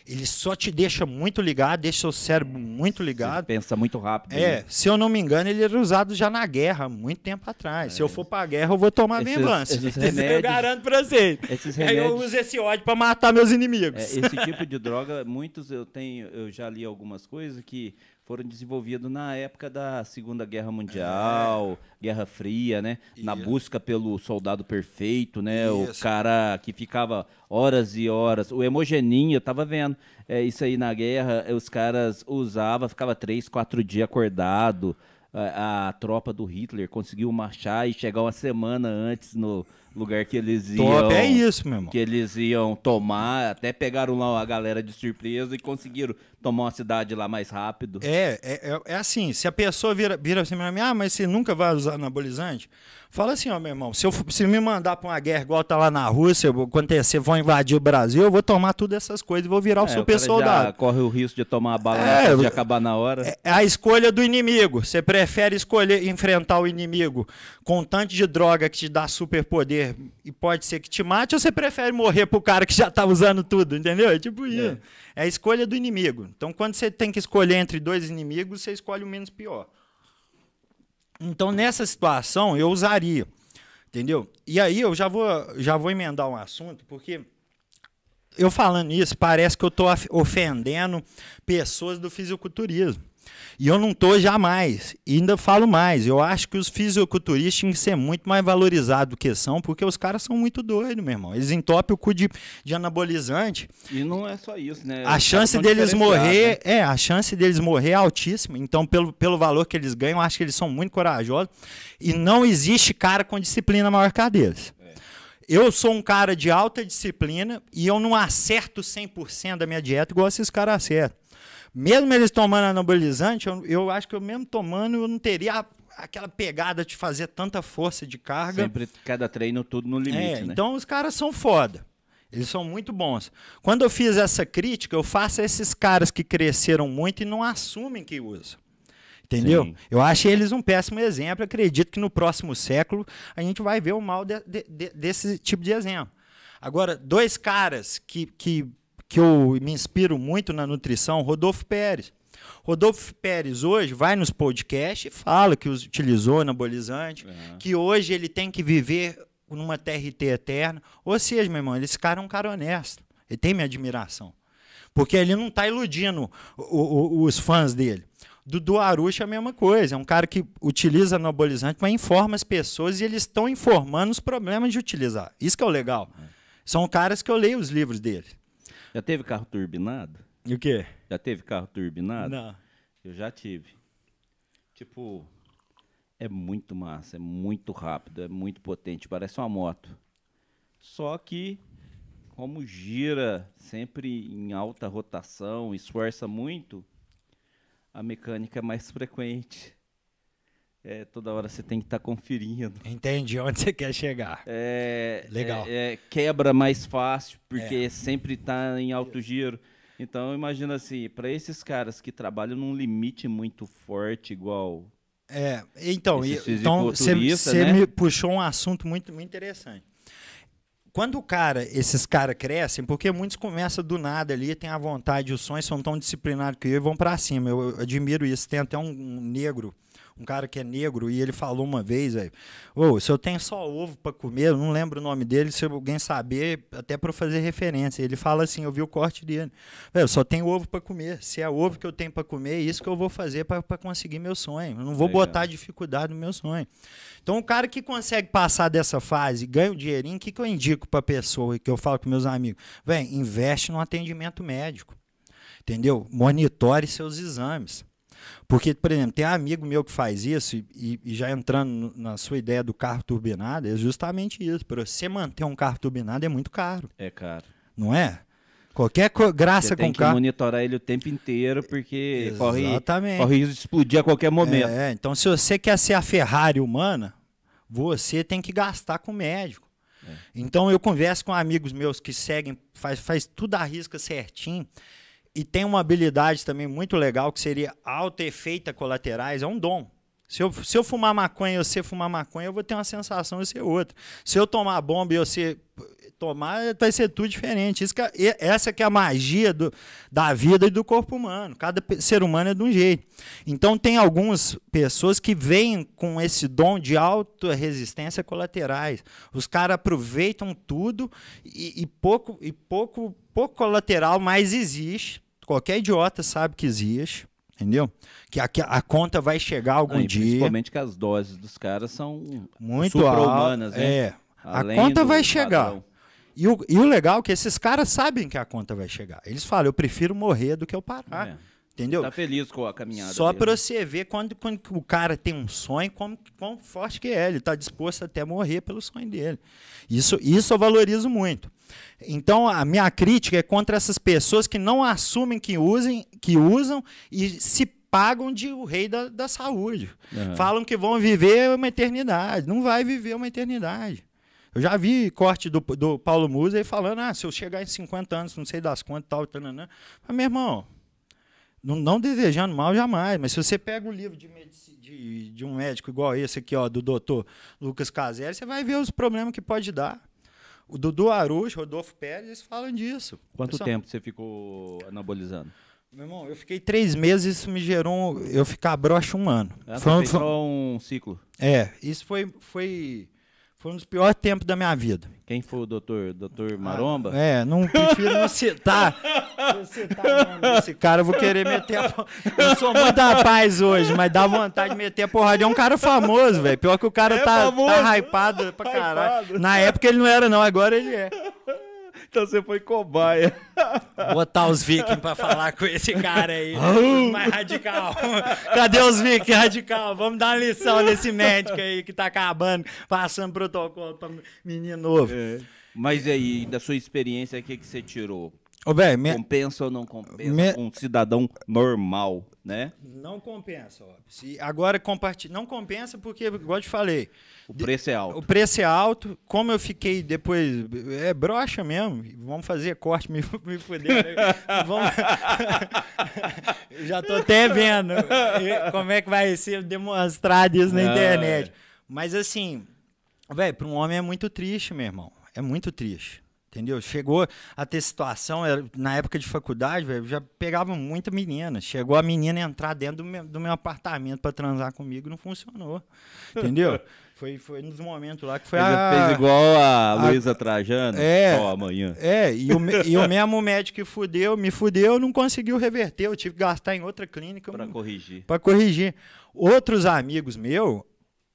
Ele só te deixa muito ligado, deixa seu cérebro muito ligado. Você pensa muito rápido. É, né? se eu não me engano, ele era usado já na guerra, muito tempo atrás. É. Se eu é. for pra guerra, eu vou tomar esses, vingança. Esses <laughs> remédios, eu garanto pra vocês. Esses remédios, Aí eu uso esse ódio para matar meus inimigos. É, esse tipo de droga, muitos eu tenho, eu já li algumas coisas que foram desenvolvidos na época da Segunda Guerra Mundial, é. Guerra Fria, né? Na é. busca pelo soldado perfeito, né? O cara que ficava horas e horas. O hemogeninho, eu tava vendo. É, isso aí na guerra, os caras usavam, ficava três, quatro dias acordado. A, a tropa do Hitler conseguiu marchar e chegar uma semana antes no, lugar que eles iam. Top é isso, meu irmão. Que eles iam tomar, até pegaram lá a galera de surpresa e conseguiram tomar uma cidade lá mais rápido. É, é, é, é assim, se a pessoa vira, vira assim pra mim, ah, mas você nunca vai usar anabolizante? Fala assim, ó, meu irmão, se, eu, se me mandar pra uma guerra igual tá lá na Rússia, acontecer, vão invadir o Brasil, eu vou tomar todas essas coisas e vou virar é, o super soldado. corre o risco de tomar a bala é, de acabar na hora. É, é a escolha do inimigo. Você prefere escolher enfrentar o inimigo com um tanto de droga que te dá superpoder e pode ser que te mate, ou você prefere morrer pro cara que já tá usando tudo, entendeu? É tipo é. isso. É a escolha do inimigo. Então, quando você tem que escolher entre dois inimigos, você escolhe o menos pior. Então, nessa situação, eu usaria. Entendeu? E aí eu já vou, já vou emendar um assunto, porque eu falando isso, parece que eu estou ofendendo pessoas do fisiculturismo. E eu não estou jamais, e ainda falo mais, eu acho que os fisiculturistas têm que ser muito mais valorizados do que são, porque os caras são muito doidos, meu irmão. Eles entopem o cu de, de anabolizante. E não é só isso, né? A chance deles morrer, né? é, a chance deles morrer é altíssima. Então, pelo, pelo valor que eles ganham, acho que eles são muito corajosos. E não existe cara com disciplina maior que a deles. É. Eu sou um cara de alta disciplina e eu não acerto 100% da minha dieta igual esses caras acertam. Mesmo eles tomando anabolizante, eu, eu acho que eu mesmo tomando, eu não teria a, aquela pegada de fazer tanta força de carga. Sempre cada treino tudo no limite, é, né? Então os caras são foda. Eles são muito bons. Quando eu fiz essa crítica, eu faço a esses caras que cresceram muito e não assumem que usam. Entendeu? Sim. Eu acho eles um péssimo exemplo. acredito que no próximo século a gente vai ver o mal de, de, de, desse tipo de exemplo. Agora, dois caras que, que que eu me inspiro muito na nutrição, Rodolfo Pérez. Rodolfo Pérez hoje vai nos podcasts e fala que utilizou anabolizante, é. que hoje ele tem que viver numa TRT eterna. Ou seja, meu irmão, esse cara é um cara honesto. Ele tem minha admiração. Porque ele não está iludindo o, o, os fãs dele. Dudu Arucha é a mesma coisa. É um cara que utiliza anabolizante, mas informa as pessoas e eles estão informando os problemas de utilizar. Isso que é o legal. É. São caras que eu leio os livros dele. Já teve carro turbinado? E o quê? Já teve carro turbinado? Não. Eu já tive. Tipo, é muito massa, é muito rápido, é muito potente, parece uma moto. Só que, como gira sempre em alta rotação, esforça muito, a mecânica é mais <laughs> frequente. É, toda hora você tem que estar tá conferindo. Entendi onde você quer chegar. É, Legal. É, é quebra mais fácil, porque é. sempre está em alto giro. Então, imagina assim, para esses caras que trabalham num limite muito forte, igual. É, então, você então, né? me puxou um assunto muito, muito interessante quando o cara, esses caras crescem, porque muitos começam do nada ali, têm a vontade, os sonhos são tão disciplinados que eu e vão para cima. Eu, eu, admiro isso. Tem até um, um negro um cara que é negro, e ele falou uma vez, velho, oh, se eu tenho só ovo para comer, eu não lembro o nome dele, se alguém saber, até para fazer referência. Ele fala assim, eu vi o corte dele, eu só tenho ovo para comer, se é ovo que eu tenho para comer, é isso que eu vou fazer para conseguir meu sonho. Eu não vou Legal. botar dificuldade no meu sonho. Então, o cara que consegue passar dessa fase, ganha um dinheirinho, o que, que eu indico para pessoa, que eu falo com meus amigos? Vem, investe no atendimento médico. Entendeu? Monitore seus exames. Porque, por exemplo, tem um amigo meu que faz isso, e, e já entrando na sua ideia do carro turbinado, é justamente isso. Para você manter um carro turbinado é muito caro. É caro. Não é? Qualquer graça você tem com que carro. monitorar ele o tempo inteiro, porque Exatamente. corre, corre risco de explodir a qualquer momento. É, então, se você quer ser a Ferrari humana, você tem que gastar com médico. É. Então, eu converso com amigos meus que seguem, faz, faz tudo a risca certinho e tem uma habilidade também muito legal que seria auto-efeita colaterais, é um dom. Se eu, se eu fumar maconha e você fumar maconha, eu vou ter uma sensação e ser outra. Se eu tomar bomba e você tomar, vai ser tudo diferente. Isso que é, essa que é a magia do, da vida e do corpo humano. Cada ser humano é de um jeito. Então, tem algumas pessoas que vêm com esse dom de alta resistência colaterais. Os caras aproveitam tudo e, e, pouco, e pouco, pouco colateral mais existe Qualquer idiota sabe que existe. Entendeu? Que a, a, conta vai chegar algum Não, dia. Principalmente que as doses dos caras são muito humanas, né? É. a conta vai chegar. E o, e o legal é que esses caras sabem que a conta vai chegar. Eles falam, eu prefiro morrer do que eu parar. É. Entendeu? Tá feliz com a caminhada. Só para você ver quando, quando o cara tem um sonho, como, quão forte que é. Ele tá disposto até morrer pelo sonho dele. Isso, isso eu valorizo muito. Então, a minha crítica é contra essas pessoas que não assumem que, usem, que usam e se pagam de o rei da, da saúde. Uhum. Falam que vão viver uma eternidade. Não vai viver uma eternidade. Eu já vi corte do, do Paulo Musa aí falando: ah, se eu chegar em 50 anos, não sei das quantas, tal, tal, tal, Mas, meu irmão, não, não, desejando mal jamais, mas se você pega o livro de, de, de um médico igual esse aqui, ó, do doutor Lucas Caselli, você vai ver os problemas que pode dar. O Dudu Aruz, Rodolfo Pérez, eles falam disso. Quanto Pessoal, tempo você ficou anabolizando? Meu irmão, eu fiquei três meses, isso me gerou. Um, eu ficar broxa um ano. Ah, foi, um, foi um ciclo. É, isso foi, foi foi um dos piores tempos da minha vida. Quem foi o doutor, doutor ah, Maromba? Ah, é, não <laughs> prefiro não citar. citar esse cara, eu vou querer meter a porra. Eu sou muito da paz hoje, mas dá vontade de meter a porrada. É um cara famoso, velho. Pior que o cara é tá, tá hypado pra caralho. Na época ele não era, não, agora ele é. Então você foi cobaia. Botar os vikings pra falar com esse cara aí. Mais radical. Cadê os vikings radical? Vamos dar uma lição nesse médico aí que tá acabando, passando protocolo pra menino novo. É. Mas aí, da sua experiência, o que, que você tirou? Ô, véio, minha... Compensa ou não compensa minha... um cidadão normal, né? Não compensa, ó. Se agora compartilha. Não compensa porque, igual eu te falei. O preço é alto. O preço é alto. Como eu fiquei depois. É brocha mesmo. Vamos fazer corte, <laughs> me, me fuder. Né? Vamos... <laughs> já tô até vendo como é que vai ser demonstrado isso na ah, internet. É. Mas assim, velho, para um homem é muito triste, meu irmão. É muito triste. Entendeu? Chegou a ter situação, na época de faculdade, já pegava muita menina. Chegou a menina entrar dentro do meu, do meu apartamento para transar comigo, não funcionou. Entendeu? <laughs> foi, foi nos momentos lá que foi Ele a... fez igual a, a Luísa Trajano, é, só amanhã. É, e o, e o <laughs> mesmo médico que fudeu, me fudeu, não conseguiu reverter. Eu tive que gastar em outra clínica. Para corrigir. Para corrigir. Outros amigos meus,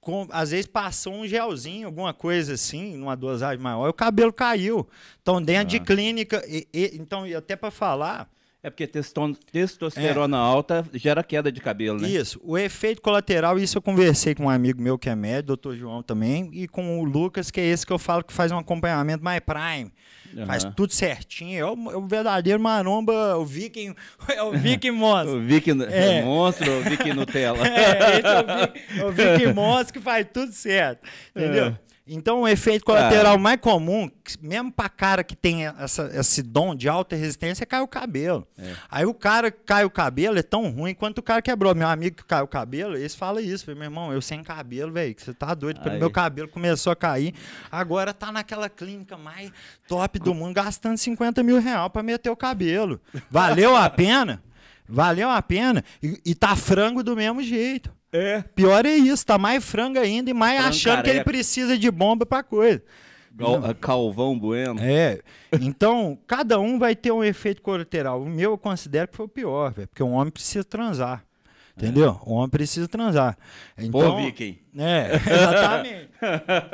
com, às vezes passou um gelzinho, alguma coisa assim, numa dosagem maior, o cabelo caiu. Então, dentro ah. de clínica, e, e, então, e até para falar. É porque testosterona é, alta gera queda de cabelo, né? Isso. O efeito colateral, isso eu conversei com um amigo meu que é médico, doutor João também, e com o Lucas, que é esse que eu falo que faz um acompanhamento mais prime uhum. faz tudo certinho. É o, é o, verdadeiro maromba, o viking, <laughs> é o viking monstro. o viking é. é. monstro ou o viking Nutella? <laughs> é, esse é o, é o, viking, monstro que faz tudo certo, entendeu? É. Então, o efeito colateral é. mais comum, mesmo para cara que tem essa, esse dom de alta resistência, é cair o cabelo. É. Aí o cara que cai o cabelo é tão ruim quanto o cara quebrou. Meu amigo que caiu o cabelo, eles falam isso. Meu irmão, eu sem cabelo, velho, você tá doido. Aí. Meu cabelo começou a cair. Agora tá naquela clínica mais top do mundo, gastando 50 mil reais para meter o cabelo. Valeu a pena? Valeu a pena? E, e tá frango do mesmo jeito. É. Pior é isso, tá mais frango ainda e mais Francareca. achando que ele precisa de bomba pra coisa. Gal, Calvão Bueno. É. Então, cada um vai ter um efeito colateral. O meu eu considero que foi o pior, véio, porque um homem precisa transar. Entendeu? É. O homem precisa transar. Então, Pô, Viking. É, <laughs> exatamente.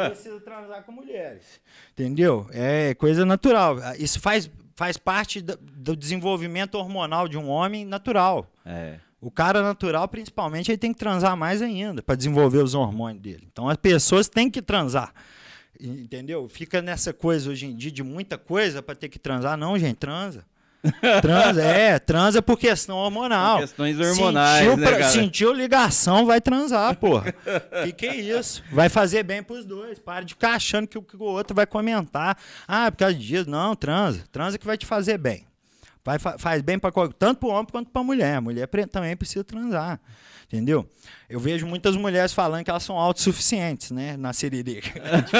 precisa transar com mulheres. Entendeu? É coisa natural. Isso faz, faz parte do desenvolvimento hormonal de um homem natural. É. O cara natural, principalmente, ele tem que transar mais ainda para desenvolver os hormônios dele. Então as pessoas têm que transar. Entendeu? Fica nessa coisa hoje em dia de muita coisa para ter que transar. Não, gente, transa. <laughs> Transa, é, transa por questão hormonal. Por questões hormonais. Sentiu, né, sentiu ligação, vai transar, porra. <laughs> que que é isso? Vai fazer bem pros dois. Para de ficar achando que o, que o outro vai comentar. Ah, por causa disso. Não, transa. Transa que vai te fazer bem. Vai, faz bem para tanto para o homem quanto para a mulher. A mulher também precisa transar, entendeu? Eu vejo muitas mulheres falando que elas são autossuficientes, né, na seririca. <laughs>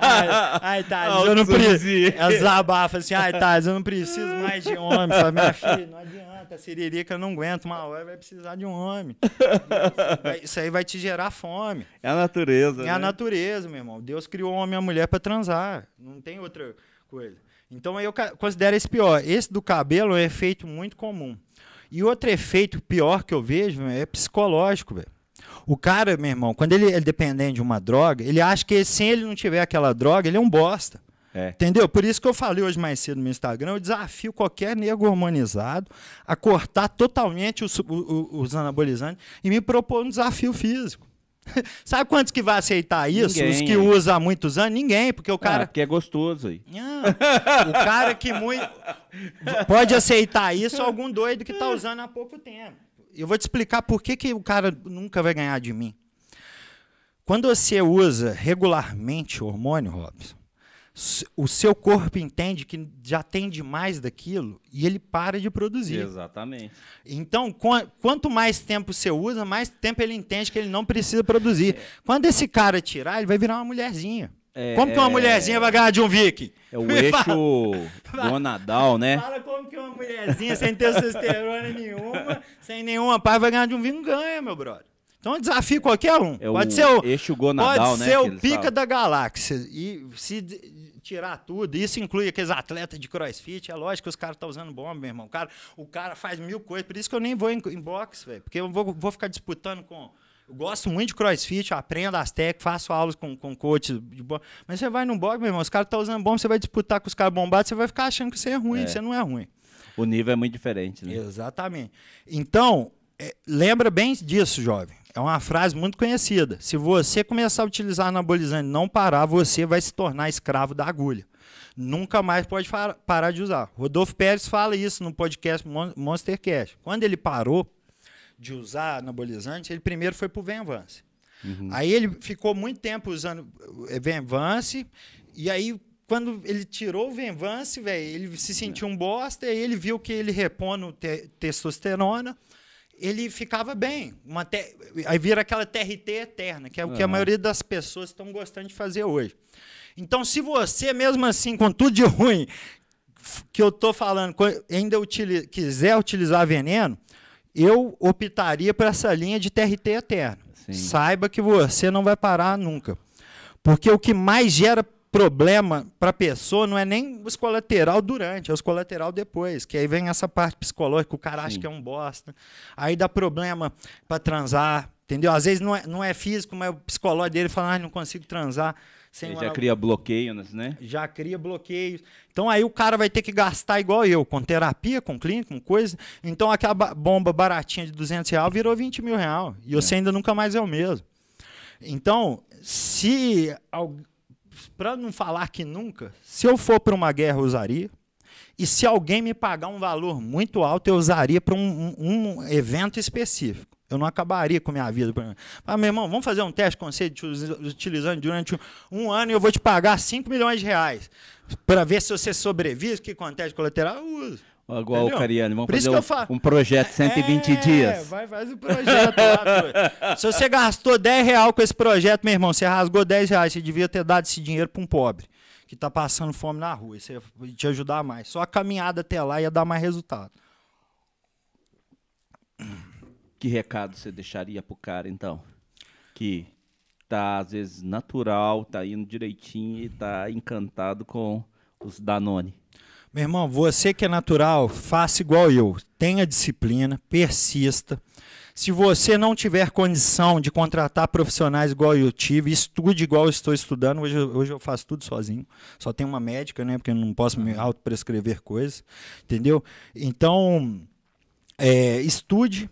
ai, ai Thales, eu não preciso. Elas abafam assim, ai, Thales, eu não preciso mais de homem, sabe? Minha filha, não adianta, a seririca eu não aguento, uma hora vai precisar de um homem. Isso aí vai te gerar fome. É a natureza. É né? a natureza, meu irmão. Deus criou o homem e a mulher para transar. Não tem outra coisa. Então eu considero esse pior. Esse do cabelo é um efeito muito comum. E outro efeito pior que eu vejo é psicológico, velho. O cara, meu irmão, quando ele é dependente de uma droga, ele acha que se ele não tiver aquela droga, ele é um bosta. É. Entendeu? Por isso que eu falei hoje mais cedo no Instagram, eu desafio qualquer nego hormonizado a cortar totalmente os, os, os anabolizantes e me propor um desafio físico. <laughs> Sabe quantos que vai aceitar isso? Ninguém, Os que é. há muitos anos? Ninguém, porque o ah, cara. Ah, que é gostoso aí. Não, o cara que muito. Pode aceitar isso algum doido que tá usando há pouco tempo. Eu vou te explicar por que, que o cara nunca vai ganhar de mim. Quando você usa regularmente hormônio, Robson, o seu corpo entende que já tem demais daquilo e ele para de produzir. Exatamente. Então, quanto mais tempo você usa, mais tempo ele entende que ele não precisa produzir. É. Quando esse cara tirar, ele vai virar uma mulherzinha. É, como que uma mulherzinha vai ganhar de um viking? É o Me eixo gonadal, <laughs> né? Fala como que uma mulherzinha sem testosterona nenhuma, sem nenhuma paz, vai ganhar de um Não Ganha, meu brother. Então é um desafio qualquer um. É pode o ser o, eixo gonadal, pode né, ser o pica falam. da galáxia. E se tirar tudo, isso inclui aqueles atletas de crossfit. É lógico que os caras estão tá usando bomba, meu irmão. O cara, o cara faz mil coisas. Por isso que eu nem vou em, em boxe, velho. Porque eu vou, vou ficar disputando com. Eu gosto muito de crossfit, aprendo as técnicas, faço aulas com, com coaches de bomba. Mas você vai no boxe, meu irmão, os caras estão tá usando bomba, você vai disputar com os caras bombados, você vai ficar achando que você é ruim, é. você não é ruim. O nível é muito diferente, né? Exatamente. Então, é, lembra bem disso, jovem. É uma frase muito conhecida. Se você começar a utilizar anabolizante e não parar, você vai se tornar escravo da agulha. Nunca mais pode parar de usar. Rodolfo Pérez fala isso no podcast Monster Cash. Quando ele parou de usar anabolizante, ele primeiro foi para o Venvance. Uhum. Aí ele ficou muito tempo usando eh, Venvance, e aí quando ele tirou o Venvance, velho, ele se sentiu um bosta, e aí ele viu que ele repondo te testosterona, ele ficava bem. Uma te... Aí vira aquela TRT eterna, que é o que a maioria das pessoas estão gostando de fazer hoje. Então, se você, mesmo assim, com tudo de <laughs> ruim que eu estou falando, ainda quiser utilizar veneno, eu optaria por essa linha de TRT eterna. Saiba que você não vai parar nunca. Porque o que mais gera problema para a pessoa não é nem os colateral durante, é os colateral depois, que aí vem essa parte psicológica, o cara acha Sim. que é um bosta. Aí dá problema para transar, entendeu? Às vezes não é, não é físico, mas o psicológico dele fala, ah, não consigo transar. Sem já cria bloqueios, né? Já cria bloqueios. Então aí o cara vai ter que gastar igual eu, com terapia, com clínica, com coisa. Então aquela bomba baratinha de 200 reais virou 20 mil reais. E você é. ainda nunca mais é o mesmo. Então, se para não falar que nunca, se eu for para uma guerra, eu usaria. E se alguém me pagar um valor muito alto, eu usaria para um, um, um, evento específico. Eu não acabaria com minha vida. Mas, ah, meu irmão, vamos fazer um teste com você, utilizando durante um ano, e eu vou te pagar 5 milhões de reais. Para ver se você sobrevive, o que acontece colateral, eu uso igual o Cariano, Vamos Por fazer um, fa... um, projeto 120 é, dias. Vai, faz o um projeto lá, Se você gastou 10 reais com esse projeto, meu irmão, você rasgou 10 reais, você devia ter dado esse dinheiro para um pobre que está passando fome na rua. Isso ia te ajudar mais. Só a caminhada até lá ia dar mais resultado. Que recado você deixaria pro cara, então? Que tá, às vezes, natural, tá indo direitinho e tá encantado com os Danone. Meu irmão, você que é natural, faça igual eu. Tenha disciplina, persista. Se você não tiver condição de contratar profissionais igual eu tive, estude igual eu estou estudando. Hoje, hoje eu faço tudo sozinho. Só tem uma médica, né? Porque eu não posso me uhum. autoprescrever coisas. Entendeu? Então, é, estude,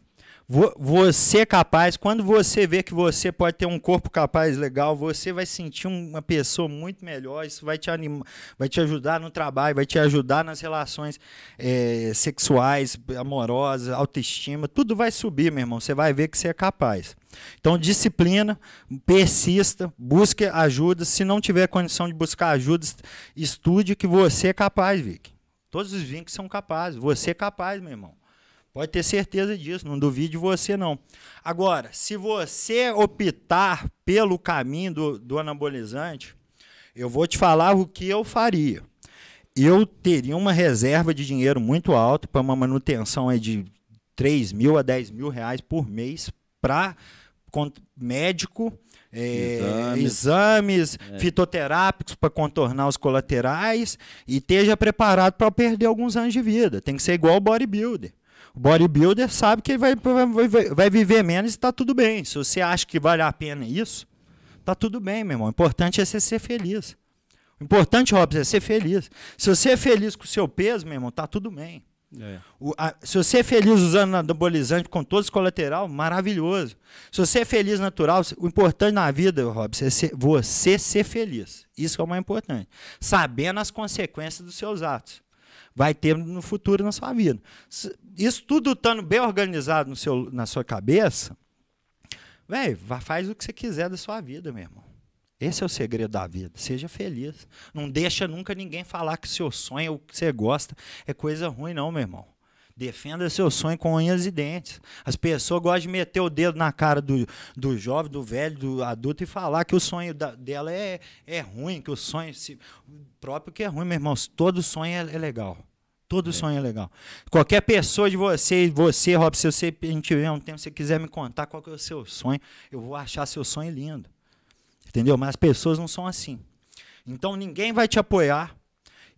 você é capaz, quando você vê que você pode ter um corpo capaz legal, você vai sentir uma pessoa muito melhor. Isso vai te animar, vai te ajudar no trabalho, vai te ajudar nas relações é, sexuais, amorosas, autoestima. Tudo vai subir, meu irmão. Você vai ver que você é capaz. Então, disciplina, persista, busque ajuda. Se não tiver condição de buscar ajuda, estude que você é capaz, Vicky. Todos os vínculos são capazes. Você é capaz, meu irmão. Pode ter certeza disso, não duvide de você não. Agora, se você optar pelo caminho do, do anabolizante, eu vou te falar o que eu faria. Eu teria uma reserva de dinheiro muito alta para uma manutenção é de 3 mil a 10 mil reais por mês para médico, é, exames, exames é. fitoterápicos para contornar os colaterais e esteja preparado para perder alguns anos de vida. Tem que ser igual o bodybuilder. O bodybuilder sabe que ele vai, vai, vai viver menos e está tudo bem. Se você acha que vale a pena isso, está tudo bem, meu irmão. O importante é você ser feliz. O importante, Robson, é ser feliz. Se você é feliz com o seu peso, meu irmão, está tudo bem. É. O, a, se você é feliz usando anabolizante com todos os colateral, maravilhoso. Se você é feliz natural, o importante na vida, Robson, é ser, você ser feliz. Isso é o mais importante. Sabendo as consequências dos seus atos vai ter no futuro na sua vida. Isso tudo estando bem organizado no seu, na sua cabeça, velho, faz o que você quiser da sua vida, meu irmão. Esse é o segredo da vida. Seja feliz. Não deixa nunca ninguém falar que o seu sonho, o que você gosta, é coisa ruim, não, meu irmão. Defenda seu sonho com unhas e dentes. As pessoas gostam de meter o dedo na cara do, do jovem, do velho, do adulto e falar que o sonho da, dela é, é ruim, que o sonho se, próprio que é ruim, meu irmão. Todo sonho é, é legal. Todo é. sonho é legal. Qualquer pessoa de você, você, Rob, se você a gente tiver um tempo, você quiser me contar qual é o seu sonho, eu vou achar seu sonho lindo. Entendeu? Mas as pessoas não são assim. Então ninguém vai te apoiar,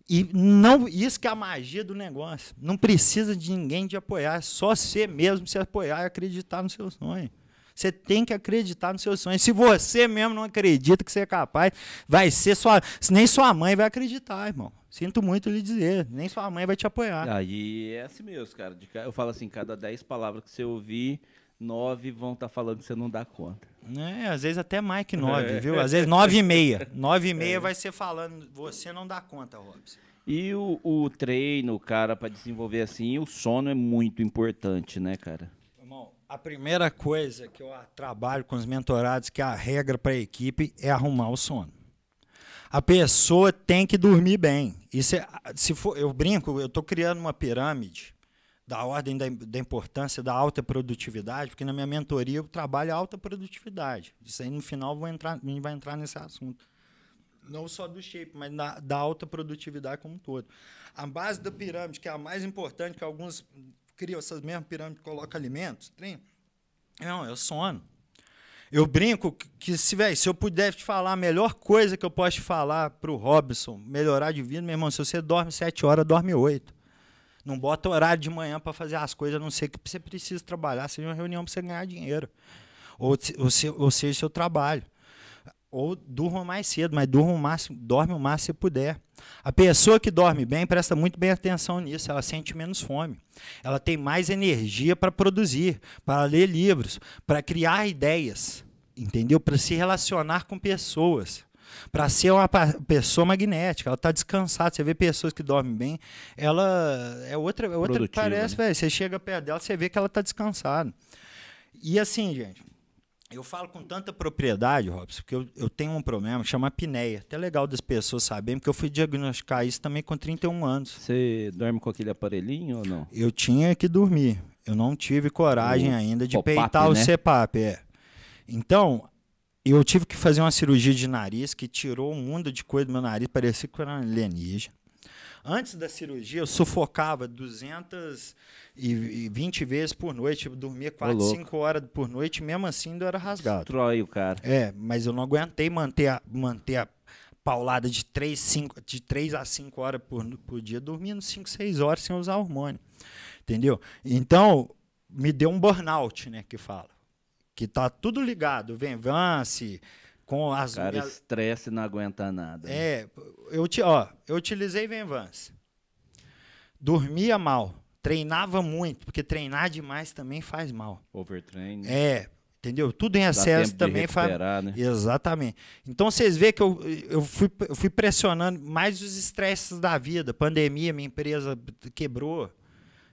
e não isso que é a magia do negócio. Não precisa de ninguém te apoiar, é só você mesmo se apoiar e acreditar no seu sonho. Você tem que acreditar nos seus sonhos. Se você mesmo não acredita que você é capaz, vai ser sua. Nem sua mãe vai acreditar, irmão. Sinto muito lhe dizer. Nem sua mãe vai te apoiar. Aí é assim mesmo, cara. Eu falo assim: cada 10 palavras que você ouvir, nove vão estar tá falando que você não dá conta né, às vezes até mais que 9, é. viu? Às vezes 9 e meia. 9 e meia é. vai ser falando, você não dá conta, Robson. E o, o treino, cara, para desenvolver assim, o sono é muito importante, né, cara? Irmão, a primeira coisa que eu trabalho com os mentorados, que é a regra para a equipe, é arrumar o sono. A pessoa tem que dormir bem. Isso é, se for, eu brinco, eu tô criando uma pirâmide da ordem da, da, importância da alta produtividade, porque na minha mentoria eu trabalho a alta produtividade. Isso aí no final vou entrar, a gente vai entrar nesse assunto. Não só do shape, mas da, da alta produtividade como um todo. A base da pirâmide, que é a mais importante, que alguns criam essas mesmas pirâmides, colocam alimentos, tem, não, é o sono. Eu brinco que, se, véio, se eu puder te falar a melhor coisa que eu posso te falar para o Robson melhorar de vida, meu irmão, se você dorme sete horas, dorme oito. Não bota horário de manhã para fazer as coisas, a não ser que você precise trabalhar, seja uma reunião para você ganhar dinheiro. Ou, ou, se, ou seja, seu trabalho. Ou durma mais cedo, mas durma o máximo, dorme o máximo que puder. A pessoa que dorme bem presta muito bem atenção nisso, ela sente menos fome. Ela tem mais energia para produzir, para ler livros, para criar ideias, entendeu? Para se relacionar com pessoas para ser uma pessoa magnética. Ela tá descansada. Você vê pessoas que dormem bem, ela é outra, é outra parece, né? velho. Você chega perto dela, você vê que ela tá descansada. E assim, gente, eu falo com tanta propriedade, Robson, porque eu, eu tenho um problema que chama apneia. Até legal das pessoas saberem, porque eu fui diagnosticar isso também com 31 anos. Você dorme com aquele aparelhinho ou não? Eu tinha que dormir. Eu não tive coragem ainda de peitar né? o CPAP. É. Então, e eu tive que fazer uma cirurgia de nariz que tirou um mundo de coisa do meu nariz, parecia que era um alienígena. Antes da cirurgia, eu sufocava 220 vezes por noite, eu dormia 4, 5 horas por noite, mesmo assim ainda era rasgado. Destrói o cara. É, mas eu não aguentei manter a, manter a paulada de 3, 5, de 3 a 5 horas por, por dia, dormindo 5, 6 horas sem usar hormônio. Entendeu? Então, me deu um burnout, né, que fala que tá tudo ligado, vem Vance, com as Cara, minhas... estresse não aguenta nada. Né? É, eu te, ó, eu utilizei Vance. Dormia mal, treinava muito, porque treinar demais também faz mal. Overtraining. Né? É, entendeu? Tudo em excesso também faz. Né? Exatamente. Então vocês vê que eu, eu, fui, eu fui pressionando mais os estresses da vida, pandemia, minha empresa quebrou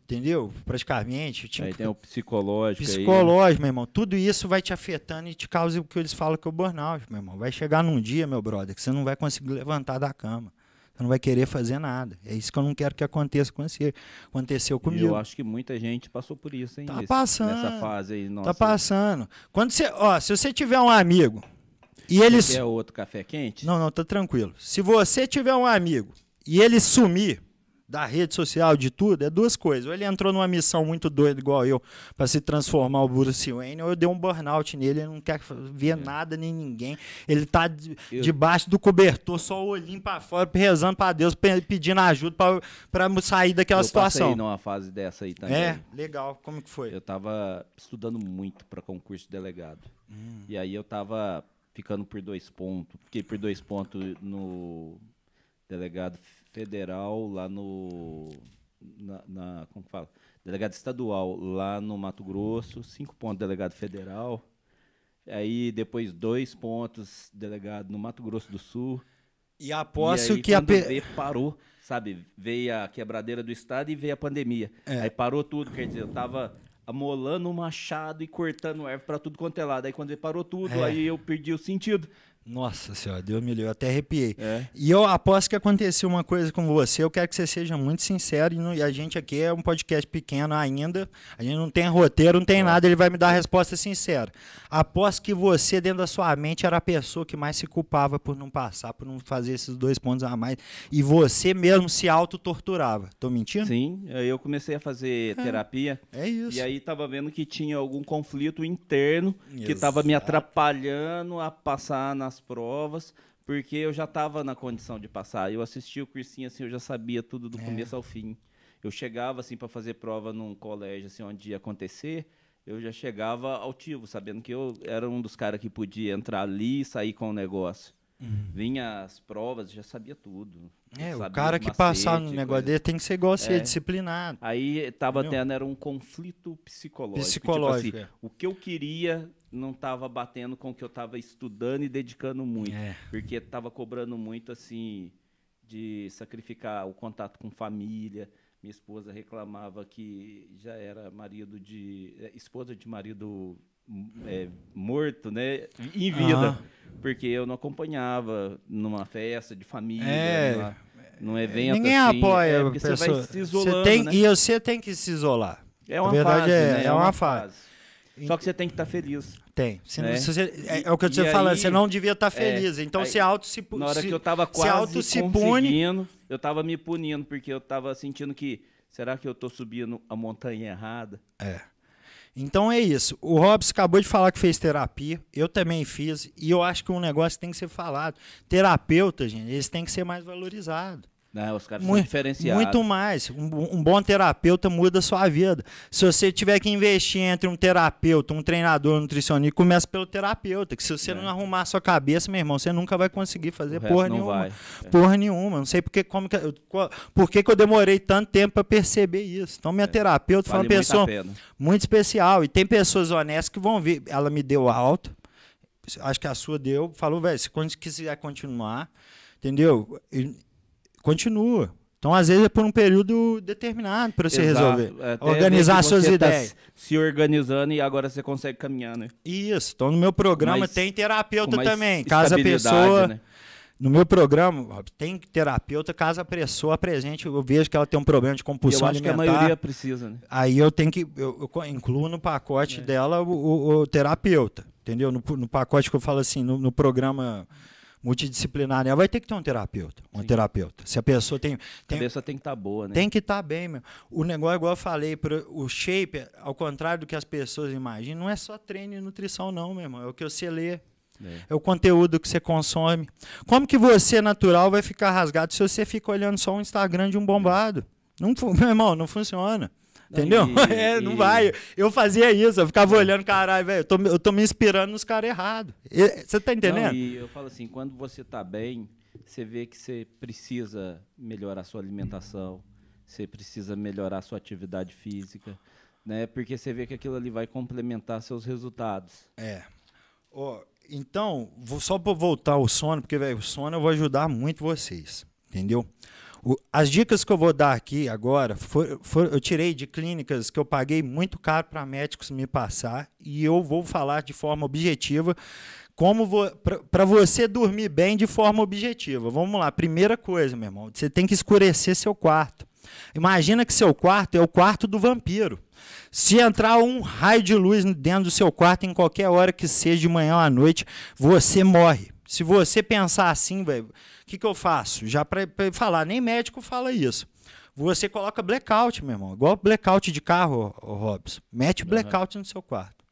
entendeu? Praticamente. Tinha aí que... tem o psicológico. Né? Psicológico, aí. meu irmão. Tudo isso vai te afetando e te causa o que eles falam que é o burnout, meu irmão. Vai chegar num dia, meu brother, que você não vai conseguir levantar da cama. Você não vai querer fazer nada. É isso que eu não quero que aconteça com você. Aconteceu comigo. eu acho que muita gente passou por isso, hein? Tá esse, passando. Nessa fase aí, tá nossa. Tá passando. Quando você, ó, se você tiver um amigo e ele... Quer outro café quente? Não, não, tá tranquilo. Se você tiver um amigo e ele sumir, da rede social, de tudo, é duas coisas. Ou ele entrou numa missão muito doida, igual eu, para se transformar o Bruce Wayne, ou eu dei um burnout nele, ele não quer ver é. nada nem ninguém. Ele tá de, eu... debaixo do cobertor, só o olhinho para fora, rezando para Deus, pedindo ajuda para sair daquela eu situação. Eu numa fase dessa aí também. É, legal. Como que foi? Eu tava estudando muito para concurso de delegado. Hum. E aí eu tava ficando por dois pontos. Fiquei por dois pontos no delegado federal lá no. Na, na, como fala? Delegado estadual lá no Mato Grosso, cinco pontos delegado federal. Aí depois dois pontos delegado no Mato Grosso do Sul. E aposto e aí, que a vê, parou, sabe? Veio a quebradeira do estado e veio a pandemia. É. Aí parou tudo, quer dizer, eu tava amolando o machado e cortando erva para tudo quanto é lado. Aí quando ele parou tudo, é. aí eu perdi o sentido. Nossa senhora, Deus me livre, eu até arrepiei. É. E eu aposto que aconteceu uma coisa com você, eu quero que você seja muito sincero, e, não, e a gente aqui é um podcast pequeno ainda, a gente não tem roteiro, não tem nada, ele vai me dar a resposta sincera. Aposto que você, dentro da sua mente, era a pessoa que mais se culpava por não passar, por não fazer esses dois pontos a mais, e você mesmo se autotorturava. Tô mentindo? Sim, eu comecei a fazer é. terapia. É isso. E aí tava vendo que tinha algum conflito interno Exato. que tava me atrapalhando a passar nas nas provas, porque eu já estava na condição de passar. Eu assisti o cursinho assim, eu já sabia tudo do é. começo ao fim. Eu chegava assim para fazer prova num colégio assim onde ia acontecer, eu já chegava altivo, sabendo que eu era um dos caras que podia entrar ali e sair com o negócio. Hum. Vinha as provas, já sabia tudo. É, sabia o cara que passava passar no negócio assim. dele tem que ser igual você, é. disciplinado. Aí tava Entendeu? tendo, era um conflito psicológico. Psicológico. Tipo assim, é. O que eu queria não estava batendo com o que eu estava estudando e dedicando muito. É. Porque estava cobrando muito, assim, de sacrificar o contato com família. Minha esposa reclamava que já era marido de. É, esposa de marido é, morto, né? Em vida. Ah. Porque eu não acompanhava numa festa de família. É. num é, evento. Ninguém assim, apoia. É, pessoa. você vai se isolando. Você tem, né? E você tem que se isolar. É uma verdade, fase. É, né? é, é uma, uma fase. fase. Só que você tem que estar tá feliz. Tem. Se, né? se você, é, é, o que eu estou falando, você não devia estar tá feliz. É, então aí, se auto se Na hora se, que eu estava quase se conseguindo, pune... eu estava me punindo, porque eu estava sentindo que. Será que eu estou subindo a montanha errada? É. Então é isso. O Robson acabou de falar que fez terapia. Eu também fiz. E eu acho que um negócio tem que ser falado. Terapeuta, gente, eles têm que ser mais valorizados. Né? Os caras muito, são diferenciados. Muito mais. Um, um, bom terapeuta muda a sua vida. Se você tiver que investir entre um terapeuta, um treinador, um nutricionista, começa pelo terapeuta. Que se você é. não arrumar a sua cabeça, meu irmão, você nunca vai conseguir fazer porra nenhuma. Vai. Porra é. nenhuma. Não sei porque, como que, por que, que eu demorei tanto tempo para perceber isso. Então, minha é. terapeuta vale foi uma pessoa muito especial. E tem pessoas honestas que vão ver. Ela me deu alto acho que a sua deu, falou, velho, se quiser continuar, entendeu? Continua. Então, às vezes, é por um período determinado para você resolver. Até organizar suas tá ideias. se organizando e agora você consegue caminhar, né? Isso. Então, no meu programa mais, tem terapeuta também. casa pessoa. Né? No meu programa, tem terapeuta, casa a pessoa apresente, eu vejo que ela tem um problema de compulsão eu acho alimentar. Que a maioria precisa, né? Aí eu tenho que. Eu, eu incluo no pacote é. dela o, o, o, terapeuta. Entendeu? No, no pacote que eu falo assim, no, no programa multidisciplinar, né? Vai ter que ter um terapeuta, um Sim. terapeuta. Se a pessoa tem, tem a cabeça tem que estar tá boa, né? Tem que estar tá bem, meu. O negócio igual eu falei, o shape, ao contrário do que as pessoas imaginam, não é só treino e nutrição não, meu irmão, é o que você lê. É. é o conteúdo que você consome. Como que você natural vai ficar rasgado se você fica olhando só o Instagram de um bombado? Não, <laughs> meu irmão, não funciona. Entendeu? E, <laughs> é, não e... vai. Eu fazia isso, eu ficava olhando, caralho, velho, eu tô, eu tô me inspirando nos caras errados. Você tá entendendo? Não, e eu falo assim, quando você tá bem, você vê que você precisa melhorar sua alimentação, você precisa melhorar sua atividade física, né? Porque você vê que aquilo ali vai complementar seus resultados. É. Oh, então, vou, só para voltar ao sono, porque, velho, o sono eu vou ajudar muito vocês, entendeu? Entendeu? O, as dicas que eu vou dar aqui agora, for, for, eu tirei de clínicas que eu paguei muito caro para médicos me passar e eu vou falar de forma objetiva como para você dormir bem de forma objetiva. Vamos lá, primeira coisa, meu irmão, você tem que escurecer seu quarto. Imagina que seu quarto é o quarto do vampiro. Se entrar um raio de luz dentro do seu quarto em qualquer hora que seja, de manhã ou à noite, você morre. Se você pensar assim, velho, o que, que eu faço? Já para falar, nem médico fala isso. Você coloca blackout, meu irmão. Igual blackout de carro, Robson. Mete uhum. blackout no seu quarto.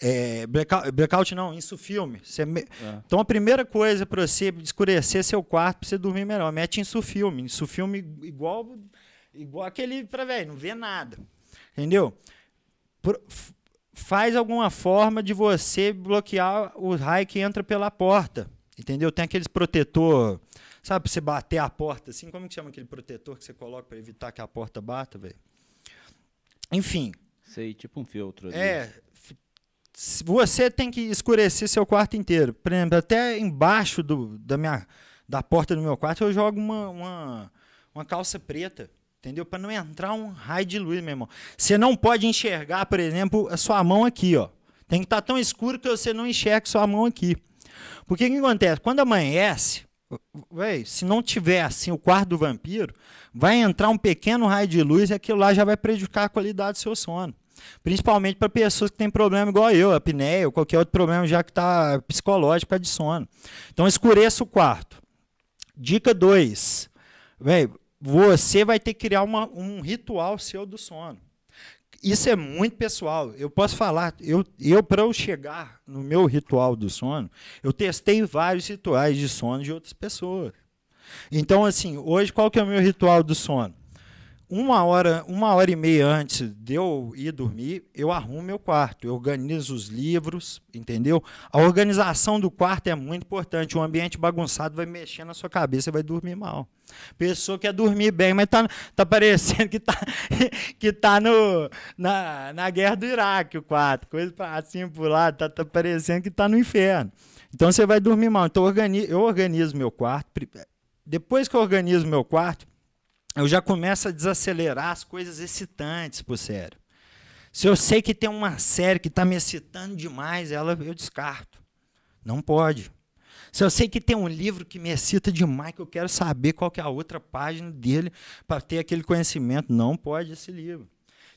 É, blackout, blackout, não, isso filme. Me... É. Então a primeira coisa para você escurecer seu quarto para você dormir melhor, mete isso filme. Isso filme igual igual aquele para velho, não vê nada. Entendeu? Por, faz alguma forma de você bloquear o raio que entra pela porta. Entendeu? Tem aqueles protetor, sabe, pra você bater a porta assim, como que chama aquele protetor que você coloca para evitar que a porta bata, velho? Enfim. Sei, tipo um filtro. Ali. É. Você tem que escurecer seu quarto inteiro. Por exemplo, até embaixo do, da, minha, da porta do meu quarto eu jogo uma, uma, uma calça preta entendeu? Para não entrar um raio de luz, meu irmão. Você não pode enxergar, por exemplo, a sua mão aqui, ó. Tem que estar tá tão escuro que você não enxerga sua mão aqui. Porque o que acontece? Quando amanhece, Véi, se não tiver assim o quarto do vampiro, vai entrar um pequeno raio de luz e aquilo lá já vai prejudicar a qualidade do seu sono. Principalmente para pessoas que têm problema igual eu, apneia ou qualquer outro problema já que está psicológico, tá de sono. Então escureça o quarto. Dica 2. Você vai ter que criar uma, um ritual seu do sono. Isso é muito pessoal. Eu posso falar, eu, eu para eu chegar no meu ritual do sono, eu testei vários rituais de sono de outras pessoas. Então, assim, hoje qual que é o meu ritual do sono? uma hora, uma hora e meia antes de eu ir dormir, eu arrumo meu quarto, eu organizo os livros, entendeu? A organização do quarto é muito importante. Um ambiente bagunçado vai mexer na sua cabeça e vai dormir mal. Pessoa quer dormir bem, mas tá, tá parecendo que tá, <laughs> que tá no, na, na guerra do Iraque, o quarto. Coisa para cima, assim, por lá, tá, tá parecendo que tá no inferno. Então você vai dormir mal. Então eu organizo meu quarto. Depois que eu organizo meu quarto, eu já começo a desacelerar as coisas excitantes pro sério. Se eu sei que tem uma série que está me excitando demais, ela eu descarto. Não pode. Se eu sei que tem um livro que me excita demais, que eu quero saber qual que é a outra página dele para ter aquele conhecimento, não pode esse livro.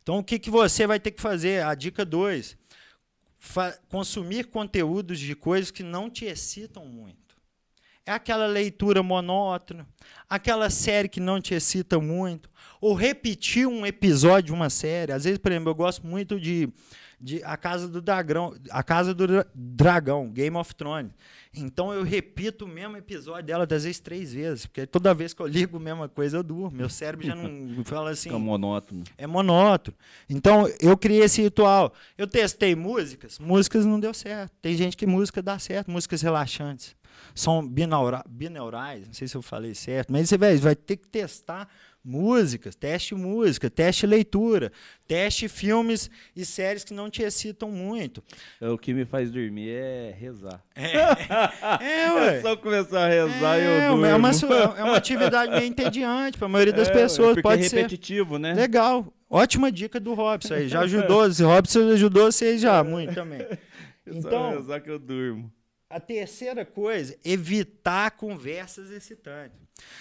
Então, o que, que você vai ter que fazer? A dica 2. Consumir conteúdos de coisas que não te excitam muito. É aquela leitura monótona, aquela série que não te excita muito, ou repetir um episódio de uma série. Às vezes, por exemplo, eu gosto muito de de A Casa do Dragão, A Casa do Dragão, Game of Thrones. Então eu repito o mesmo episódio dela às vezes três vezes, porque toda vez que eu ligo a mesma coisa eu durmo, meu cérebro já não <laughs> fala assim. É monótono. É monótono. Então eu criei esse ritual. Eu testei músicas, músicas não deu certo. Tem gente que música dá certo, músicas relaxantes. São binaura, binaurais, não sei se eu falei certo, mas você véio, vai ter que testar músicas, teste música, teste leitura, teste filmes e séries que não te excitam muito. É, o que me faz dormir é rezar. É, <laughs> é, ué. é só começar a rezar é, e eu é, durmo. É uma, é uma atividade meio entediante para a maioria das é, pessoas. É pode é repetitivo, ser. né? Legal. Ótima dica do Robson aí. Já <laughs> ajudou. Robson ajudou vocês já muito também. É então, só rezar que eu durmo. A terceira coisa, evitar conversas excitantes.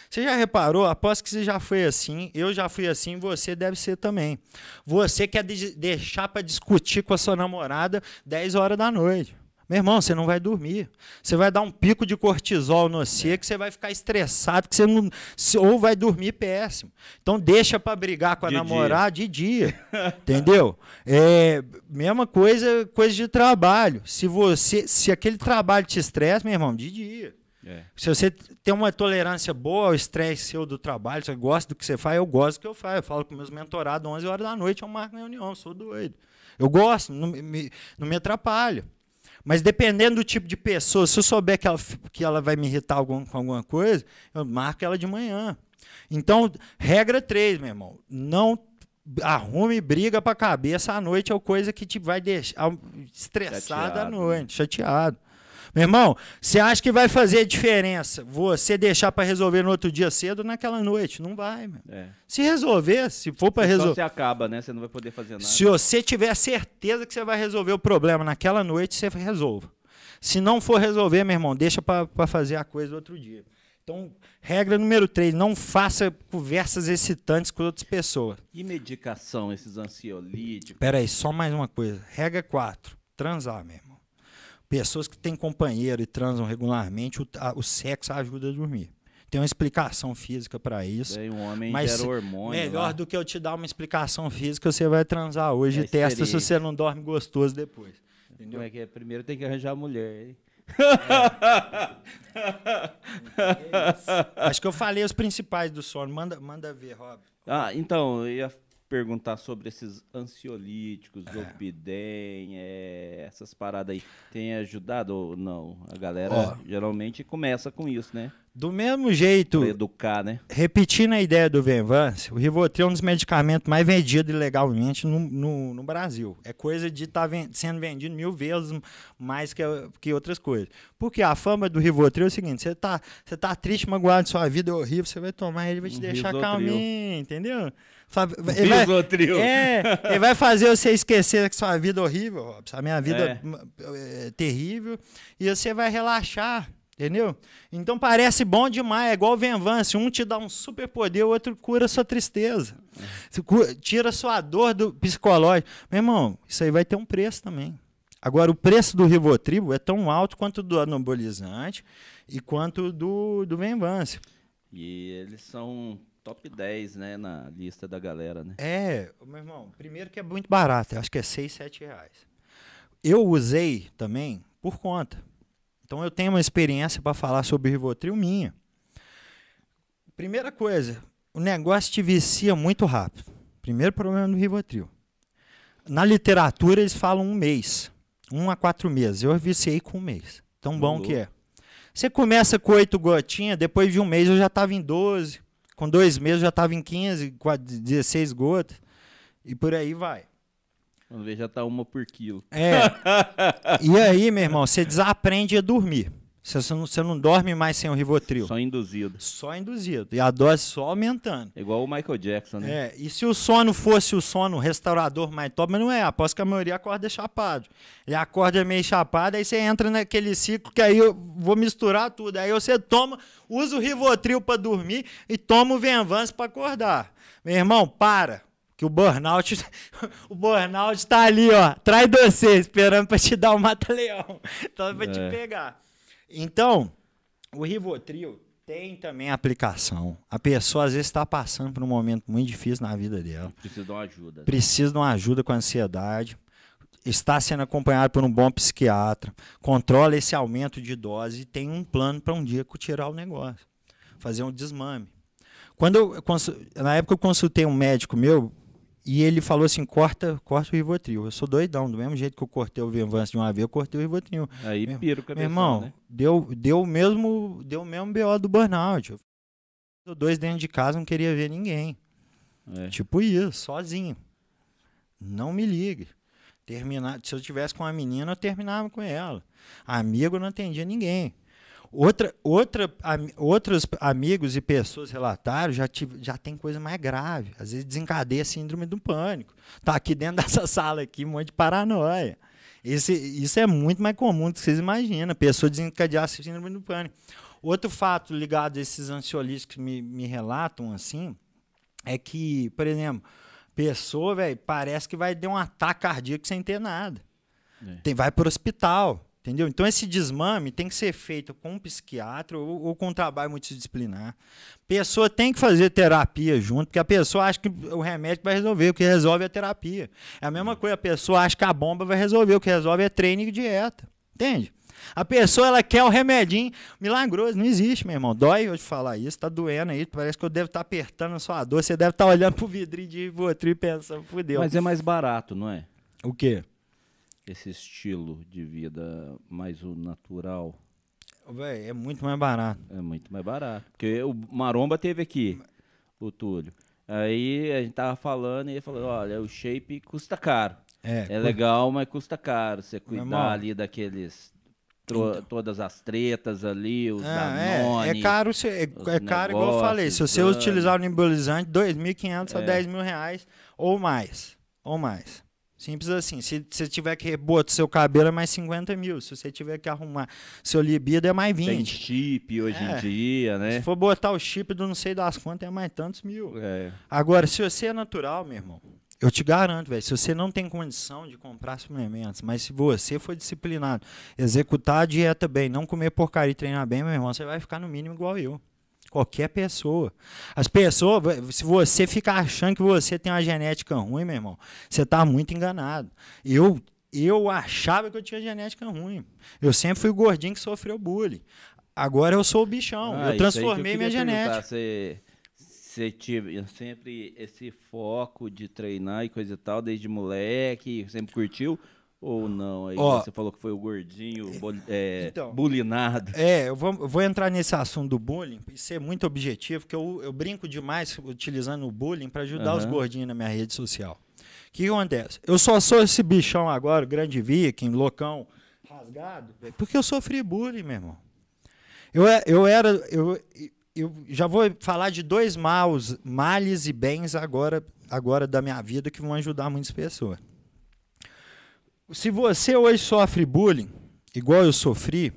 Você já reparou? Aposto que você já foi assim, eu já fui assim, você deve ser também. Você quer de deixar para discutir com a sua namorada 10 horas da noite. Meu irmão, você não vai dormir. Você vai dar um pico de cortisol no você, é. que você vai ficar estressado, que você não. Ou vai dormir péssimo. Então deixa para brigar com a de namorada dia. de dia. <laughs> entendeu? É, mesma coisa, coisa de trabalho. Se você. Se aquele trabalho te estressa, meu irmão, de dia. É. Se você tem uma tolerância boa ao estresse seu do trabalho, você gosta do que você faz, eu gosto do que eu faço. Eu falo com meus mentorados 11 horas da noite, eu marco reunião, sou doido. Eu gosto, não me, não me atrapalho. Mas dependendo do tipo de pessoa, se eu souber que ela, que ela vai me irritar algum, com alguma coisa, eu marco ela de manhã. Então, regra 3, meu irmão, não arrume briga para a cabeça à noite é coisa que te vai deixar estressado chateado. à né? noite, chateado. Meu irmão, você acha que vai fazer diferença você deixar para resolver no outro dia cedo naquela noite? Não vai, meu. É. Se resolver, se for para resolver. Você acaba, né? Você não vai poder fazer nada. Se você tiver certeza que você vai resolver o problema naquela noite, você resolva. Se não for resolver, meu irmão, deixa para fazer a coisa outro dia. Então, regra número 3, não faça conversas excitantes com outras pessoas. E medicação, esses ansiolíticos? Pera aí, só mais uma coisa. Regra 4, transar mesmo. Pessoas que têm companheiro e transam regularmente, o, a, o sexo ajuda a dormir tem uma explicação física para isso. Tem um homem mas gera hormônio. Melhor lá. do que eu te dar uma explicação física, você vai transar hoje é e testa se você não dorme gostoso depois. Entendeu? Como é que é? Primeiro tem que arranjar mulher, hein? é <laughs> Acho que eu falei os principais do sono. Manda, manda ver, Rob. Ah, então, eu ia perguntar sobre esses ansiolíticos, é. opidem, é, essas paradas aí. Tem ajudado ou não? A galera geralmente começa com isso, né? Do mesmo jeito. Pra educar, né? Repetindo a ideia do Venvance, o Rivotril é um dos medicamentos mais vendidos ilegalmente no, no, no Brasil. É coisa de estar tá ven sendo vendido mil vezes mais que, que outras coisas. Porque a fama do Rivotril é o seguinte: você tá, tá triste, magoado, sua vida é horrível, você vai tomar ele, vai te um deixar risotril. calminho, entendeu? Sabe? Ele vai, é, ele vai fazer você esquecer que sua vida é horrível, Robson. A minha vida é. é terrível. E você vai relaxar. Entendeu? Então parece bom demais, é igual venvança. Um te dá um super poder, o outro cura sua tristeza. tira sua dor do psicológico. Meu irmão, isso aí vai ter um preço também. Agora, o preço do Rivotribo é tão alto quanto do anabolizante e quanto do, do venvança. E eles são top 10, né, na lista da galera, né? É, meu irmão, primeiro que é muito barato, acho que é 6, 7 reais. Eu usei também por conta. Então eu tenho uma experiência para falar sobre o Rivotril minha. Primeira coisa, o negócio te vicia muito rápido. Primeiro problema do Rivotril. Na literatura eles falam um mês, um a quatro meses. Eu viciei com um mês. Tão bom que é. Você começa com oito gotinhas, depois de um mês eu já estava em 12. Com dois meses já estava em 15, 16 gotas. E por aí vai. Quando vê, já tá uma por quilo. É. <laughs> e aí, meu irmão, você desaprende a dormir. Você não, você não dorme mais sem o Rivotril. Só induzido. Só induzido. E a dose só aumentando. Igual o Michael Jackson, né? É, e se o sono fosse o sono restaurador mais top, mas não é. Aposto que a maioria acorda chapado. Ele acorda meio chapado, aí você entra naquele ciclo que aí eu vou misturar tudo. Aí você toma, usa o Rivotril para dormir e toma o Venvance para acordar. Meu irmão, para que o burnout, <laughs> o burnout tá ali, ó, traz você, esperando para te dar o um mata-leão, então para é. te pegar. Então, o Rivotril tem também aplicação. A pessoa às vezes está passando por um momento muito difícil na vida dela. Precisa de uma ajuda. Né? Precisa de uma ajuda com a ansiedade. Está sendo acompanhado por um bom psiquiatra. Controla esse aumento de dose e tem um plano para um dia tirar o negócio. Fazer um desmame. Quando eu, na época eu consultei um médico meu, e ele falou assim: corta, corta o Rivotril. Eu sou doidão, do mesmo jeito que eu cortei o Vivance de uma vez, eu cortei o Rivotril. Aí meu, piro cabeção, Meu irmão, né? deu, deu mesmo, deu mesmo BO do burnout. Eu dois dentro de casa, não queria ver ninguém. É. Tipo isso, sozinho. Não me ligue. Terminar, se eu tivesse com uma menina, eu terminava com ela. Amigo, eu não atendia ninguém. Outra, outra, am, outros amigos e pessoas relataram já, tive, já tem coisa mais grave. Às vezes desencadeia a síndrome do pânico. Tá aqui dentro <laughs> dessa sala aqui, um monte de paranoia. Esse, isso é muito mais comum do que vocês imaginam. Pessoa desencadear a síndrome do pânico. Outro fato ligado a esses ansiolíticos que me, me relatam assim é que, por exemplo, pessoa, velho, parece que vai ter um ataque cardíaco sem ter nada. É. Tem, vai para o hospital. Entendeu? Então esse desmame tem que ser feito com um psiquiatra ou, ou com um trabalho multidisciplinar. Pessoa tem que fazer terapia junto, porque a pessoa acha que o remédio vai resolver, o que resolve é a terapia. É a mesma coisa, a pessoa acha que a bomba vai resolver, o que resolve é treino e dieta. Entende? A pessoa ela quer o remedinho milagroso, não existe, meu irmão. Dói hoje falar isso, tá doendo aí, parece que eu devo estar tá apertando a sua dor, você deve estar tá olhando pro vidrinho de Ivotri e pensando, fudeu. Mas é mais barato, não é? O quê? esse estilo de vida mais o natural. Véi, é muito mais barato. É muito mais barato. Porque o Maromba teve aqui, o Túlio. Aí a gente tava falando e ele falou: olha, o shape custa caro. É, é legal, mas custa caro. Você cuidar ali daqueles. Então. Todas as tretas ali, os ah, é, é, Danone, é, é caro, se, é, é caro igual eu falei. Se você dano. utilizar o um R$ 2.500 é. a R$ mil reais ou mais. Ou mais. Simples assim. Se você tiver que reboto seu cabelo é mais 50 mil. Se você tiver que arrumar seu libido é mais 20. Tem chip hoje é. em dia, né? Se for botar o chip do não sei das quantas é mais tantos mil. É. Agora, se você é natural, meu irmão, eu te garanto, velho, se você não tem condição de comprar suplementos, mas se você for disciplinado, executar a dieta bem, não comer porcaria e treinar bem, meu irmão, você vai ficar no mínimo igual eu. Qualquer pessoa. As pessoas, se você ficar achando que você tem uma genética ruim, meu irmão, você está muito enganado. Eu eu achava que eu tinha genética ruim. Eu sempre fui o gordinho que sofreu bullying. Agora eu sou o bichão. Ah, eu transformei eu minha genética. Você, você tive sempre esse foco de treinar e coisa e tal desde moleque, sempre curtiu? ou não? Aí Ó, você falou que foi o gordinho é, é, então, bulinado. É, eu vou, eu vou, entrar nesse assunto do bullying e ser muito objetivo, porque eu, eu brinco demais utilizando o bullying para ajudar uhum. os gordinhos na minha rede social. O que acontece? Eu só sou esse bichão agora, grande viking, loucão, rasgado, porque eu sofri bullying, meu irmão. Eu, é, eu era. Eu, eu já vou falar de dois maus, males e bens agora, agora da minha vida que vão ajudar muitas pessoas. Se você hoje sofre bullying, igual eu sofri,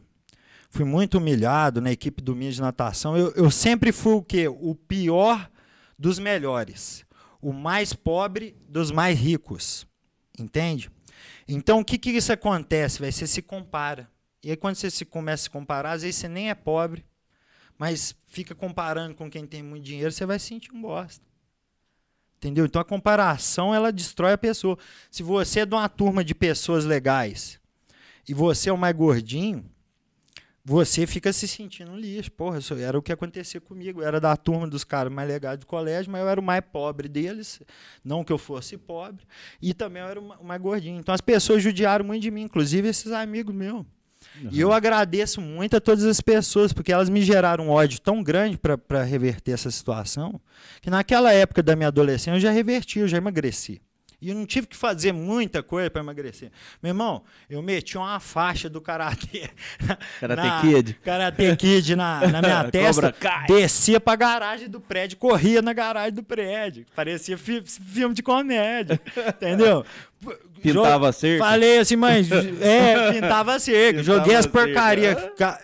fui muito humilhado na equipe do Minha de Natação. Eu, eu sempre fui o quê? O pior dos melhores. O mais pobre dos mais ricos. Entende? Então, o que, que isso acontece? Véio? Você se compara. E aí, quando você se começa a se comparar, às vezes você nem é pobre, mas fica comparando com quem tem muito dinheiro, você vai sentir um bosta. Entendeu? Então a comparação ela destrói a pessoa. Se você é de uma turma de pessoas legais e você é o mais gordinho, você fica se sentindo lixo. Porra, isso era o que acontecia comigo. Eu era da turma dos caras mais legais do colégio, mas eu era o mais pobre deles. Não que eu fosse pobre. E também eu era o mais gordinho. Então as pessoas judiaram muito de mim, inclusive esses amigos meus. Uhum. E eu agradeço muito a todas as pessoas, porque elas me geraram um ódio tão grande para reverter essa situação, que naquela época da minha adolescência eu já reverti, eu já emagreci. E eu não tive que fazer muita coisa para emagrecer. Meu irmão, eu meti uma faixa do Karate. <laughs> Karate Kid. Karate Kid na, na minha <laughs> testa. Descia para a garagem do prédio, corria na garagem do prédio. Parecia fi filme de comédia. <laughs> entendeu? Pintava cerca? Falei assim, mãe, <laughs> é, pintava cerca. joguei as é. porcarias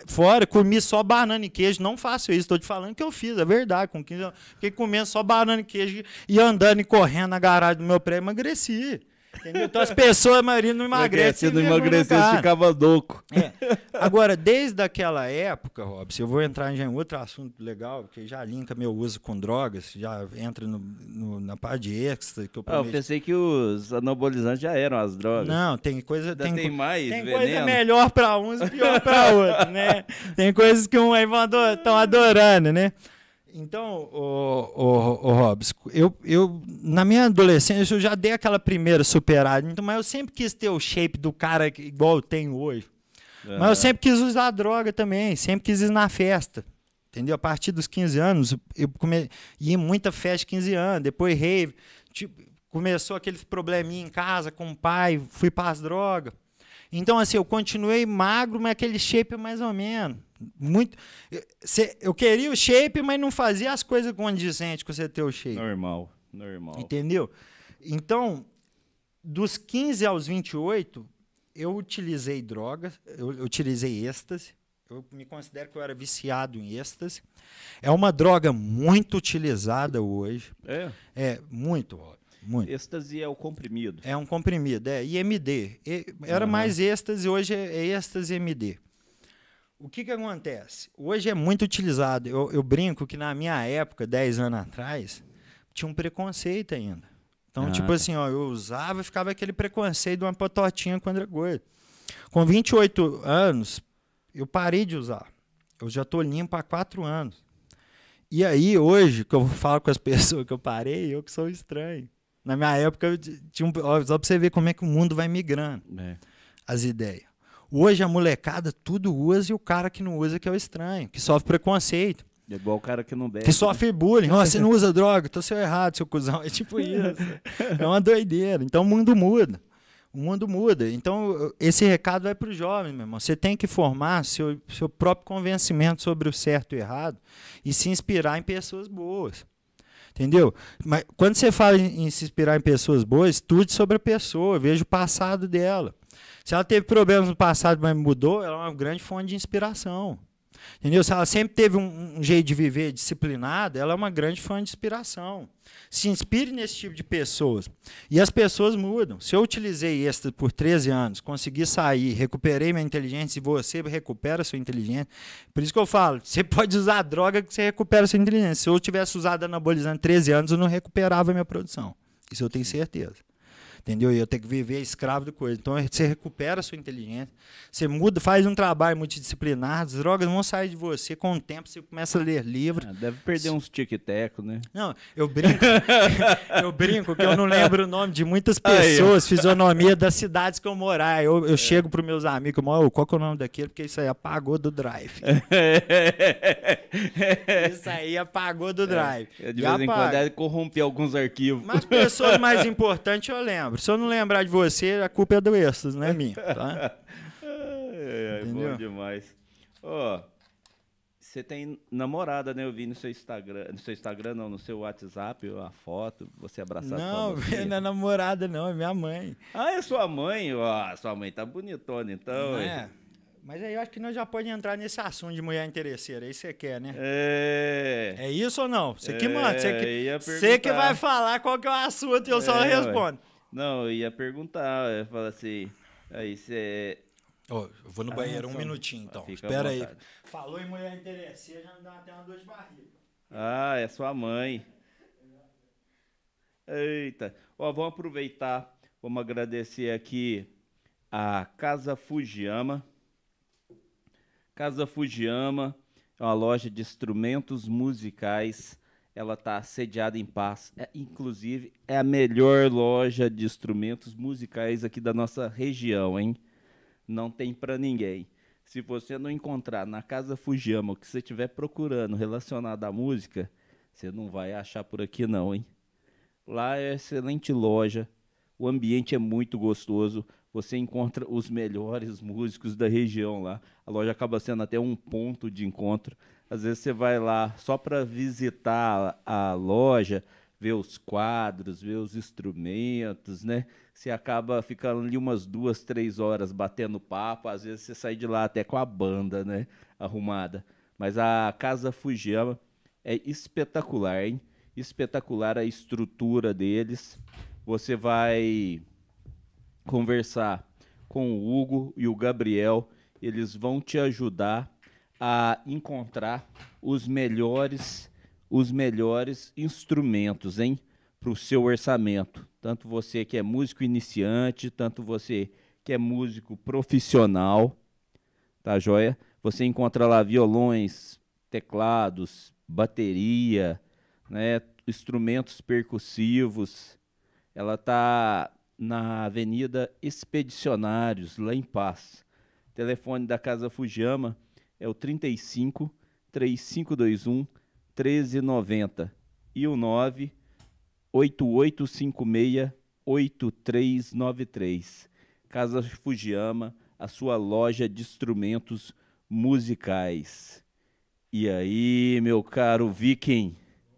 fora, comi só banana e queijo. Não faço isso, tô te falando que eu fiz, é verdade. Com 15 anos, fiquei comendo só banana e queijo e andando e correndo na garagem do meu prédio, emagreci. Entendeu? Então as pessoas, a maioria não emagrece. se não emagrecesse, ficava doco. É. Agora, desde aquela época, Robson, eu vou entrar em outro assunto legal, que já linka meu uso com drogas, já entra no, no, na parte de êxtase. Que eu, ah, eu, pensei que os anabolizantes já eram as drogas. Não, tem coisa. Tem, tem, mais, Tem veneno. coisa melhor para uns e pior para <laughs> outros, né? Tem coisas que um aí estão adorando, né? Então, o, o, o eu, eu, na minha adolescência eu já dei aquela primeira superada, então, mas eu sempre quis ter o shape do cara igual eu tenho hoje. Mas eu sempre quis usar droga também, sempre quis ir na festa. Entendeu? A partir dos 15 anos, eu come... ia muita festa 15 anos, depois rave. Tipo, começou aquele probleminha em casa com o pai, fui para as drogas. Então, assim, eu continuei magro, mas aquele shape mais ou menos. Muito. Eu queria o shape, mas não fazia as coisas condizentes com você ter o shape. Normal, normal. Entendeu? Então, dos 15 aos 28, eu utilizei drogas, eu, utilizei êxtase. Eu me considero que eu era viciado em êxtase. É uma droga muito utilizada hoje. É. É, muito. Muito. Êxtase é o comprimido. É um comprimido, é. IMD. Era uhum. mais êxtase, hoje é, é êxtase MD. O que, que acontece? Hoje é muito utilizado. Eu, eu brinco que na minha época, 10 anos atrás, tinha um preconceito ainda. Então, ah, tipo tá. assim, ó, eu usava e ficava aquele preconceito de uma pototinha quando era gordo. Com 28 anos, eu parei de usar. Eu já tô limpo há 4 anos. E aí, hoje, que eu falo com as <laughs> pessoas que eu parei, eu que sou estranho. Na minha época, tinha um, ó, só para você ver como é que o mundo vai migrando. É. As ideias. Hoje a molecada tudo usa e o cara que não usa que é o estranho, que sofre preconceito. É igual o cara que não bebe. Que sofre né? bullying. Ó, você <laughs> não usa droga, tô você errado, seu cuzão. É tipo <laughs> isso. é uma doideira. Então o mundo muda. O mundo muda. Então esse recado vai para o jovem, meu irmão. Você tem que formar seu, seu próprio convencimento sobre o certo e o errado e se inspirar em pessoas boas. Entendeu? Mas quando você fala em, em se inspirar em pessoas boas, estude sobre a pessoa, veja o passado dela. Se ela teve problemas no passado, mas mudou, ela é uma grande fonte de inspiração. Entendeu? Se ela sempre teve um, um jeito de viver disciplinado, ela é uma grande fã de inspiração. Se inspire nesse tipo de pessoas. E as pessoas mudam. Se eu utilizei esta por 13 anos, consegui sair, recuperei minha inteligência e você recupera sua inteligência. Por isso que eu falo, <laughs> você pode usar droga que você recupera sua inteligência. Se eu tivesse usado anabolizante 13 anos, eu não recuperava minha produção. Isso eu tenho certeza entendeu? E eu tenho que viver escravo de coisa. Então você recupera a sua inteligência, você muda, faz um trabalho multidisciplinar, as drogas vão sair de você com o tempo, você começa a ler livro. Ah, deve perder uns tic-teco, né? Não, eu brinco, <laughs> eu brinco que eu não lembro o nome de muitas pessoas, Aí, fisionomia das cidades que eu morar. Eu, eu é. chego para meus amigos, eu, qual que é o nome daquele? Porque isso aí apagou do drive. <laughs> <laughs> Isso aí apagou do é, drive. É, de e vez apaga. em quando é corromper alguns arquivos. Mas pessoas <laughs> mais importantes eu lembro. Se eu não lembrar de você, a culpa é do Estas, não é minha. Tá? É, <laughs> é bom demais. Ó, oh, você tem namorada, né? Eu vi no seu Instagram, no seu Instagram não, no seu WhatsApp, a foto, você abraçado não, Não, não é namorada não, é minha mãe. Ah, é sua mãe? Ó, oh, sua mãe tá bonitona, então. Não é. Mas aí eu acho que nós já pode entrar nesse assunto de mulher interesseira. Aí é você quer, né? É. É isso ou não? Você que é, manda. Você que, é, você que vai falar qual que é o assunto e eu é, só respondo. Ué. Não, eu ia perguntar. Eu ia falar assim. Aí você. Oh, eu vou no ah, banheiro um minutinho então. Fica Espera aí. Falou em mulher interesseira, já me dá até uma dor de barriga. Ah, é sua mãe. Eita. Ó, vamos aproveitar. Vamos agradecer aqui a Casa Fujiyama Casa Fujiyama é uma loja de instrumentos musicais. Ela está sediada em Paz. É, inclusive, é a melhor loja de instrumentos musicais aqui da nossa região, hein? Não tem para ninguém. Se você não encontrar na Casa Fujiyama o que você estiver procurando relacionado à música, você não vai achar por aqui não, hein? Lá é excelente loja, o ambiente é muito gostoso você encontra os melhores músicos da região lá. A loja acaba sendo até um ponto de encontro. Às vezes você vai lá só para visitar a loja, ver os quadros, ver os instrumentos, né? Você acaba ficando ali umas duas, três horas batendo papo. Às vezes você sai de lá até com a banda, né? Arrumada. Mas a Casa Fujiama é espetacular, hein? Espetacular a estrutura deles. Você vai conversar com o Hugo e o Gabriel. Eles vão te ajudar a encontrar os melhores os melhores instrumentos, hein, para o seu orçamento. Tanto você que é músico iniciante, tanto você que é músico profissional, tá joia? Você encontra lá violões, teclados, bateria, né, instrumentos percussivos. Ela tá na Avenida Expedicionários, lá em Paz. O telefone da Casa Fujama é o 35 3521 1390 e o 9 8856 8393. Casa Fujiyama, a sua loja de instrumentos musicais. E aí, meu caro Viking,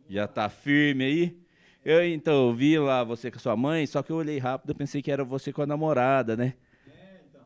já tá firme aí? Eu, então, eu vi lá você com a sua mãe, só que eu olhei rápido, pensei que era você com a namorada, né? É, então.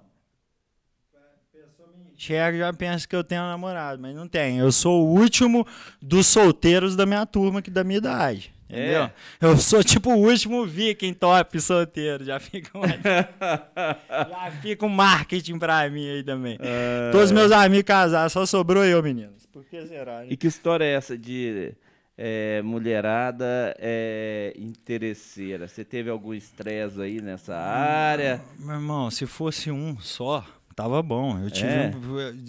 já pensa que eu tenho um namorado, mas não tem. Eu sou o último dos solteiros da minha turma, que da minha idade. É? Entendeu? É. Eu sou tipo o último viking top solteiro. Já fica um, <laughs> já fica um marketing pra mim aí também. É. Todos meus amigos casaram, só sobrou eu, meninos. Por que será? Né? E que história é essa de é, mulherada é, interesseira. Você teve algum estresse aí nessa área? Meu irmão, se fosse um só, tava bom. Eu tive, é.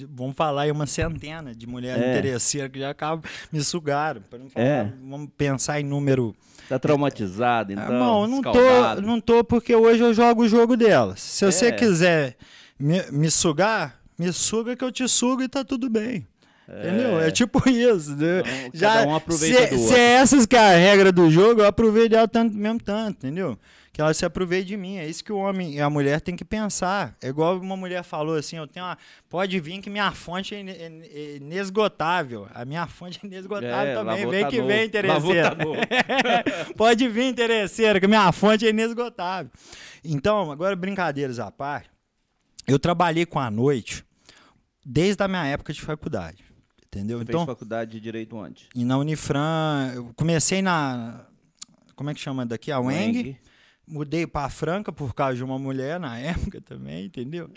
vamos falar aí, uma centena de mulheres é. interesseiras que já acabam, me sugaram. Falar, é. Vamos pensar em número. Tá traumatizado, então? Ah, não, não tô, não tô, porque hoje eu jogo o jogo delas. Se você é. quiser me, me sugar, me suga que eu te sugo e tá tudo bem. Entendeu? É, é, é tipo <laughs> isso. Né? Então, Já, um aproveita se, é, se é essas que é a regra do jogo, eu aproveito dela tanto, mesmo tanto, entendeu? Que ela se aproveite de mim. É isso que o homem e a mulher tem que pensar. É igual uma mulher falou assim: eu tenho uma. Pode vir que minha fonte é, é inesgotável. A minha fonte é inesgotável é, também. Vem tá que vem, tá interesseira. <laughs> pode vir, interesseira, que minha fonte é inesgotável. Então, agora brincadeiras à parte. Eu trabalhei com a noite desde a minha época de faculdade. Entendeu? Você então, fez faculdade de direito antes? E na Unifran, eu comecei na como é que chama daqui? A Weng. Mudei para Franca por causa de uma mulher na <laughs> época também, entendeu? <laughs>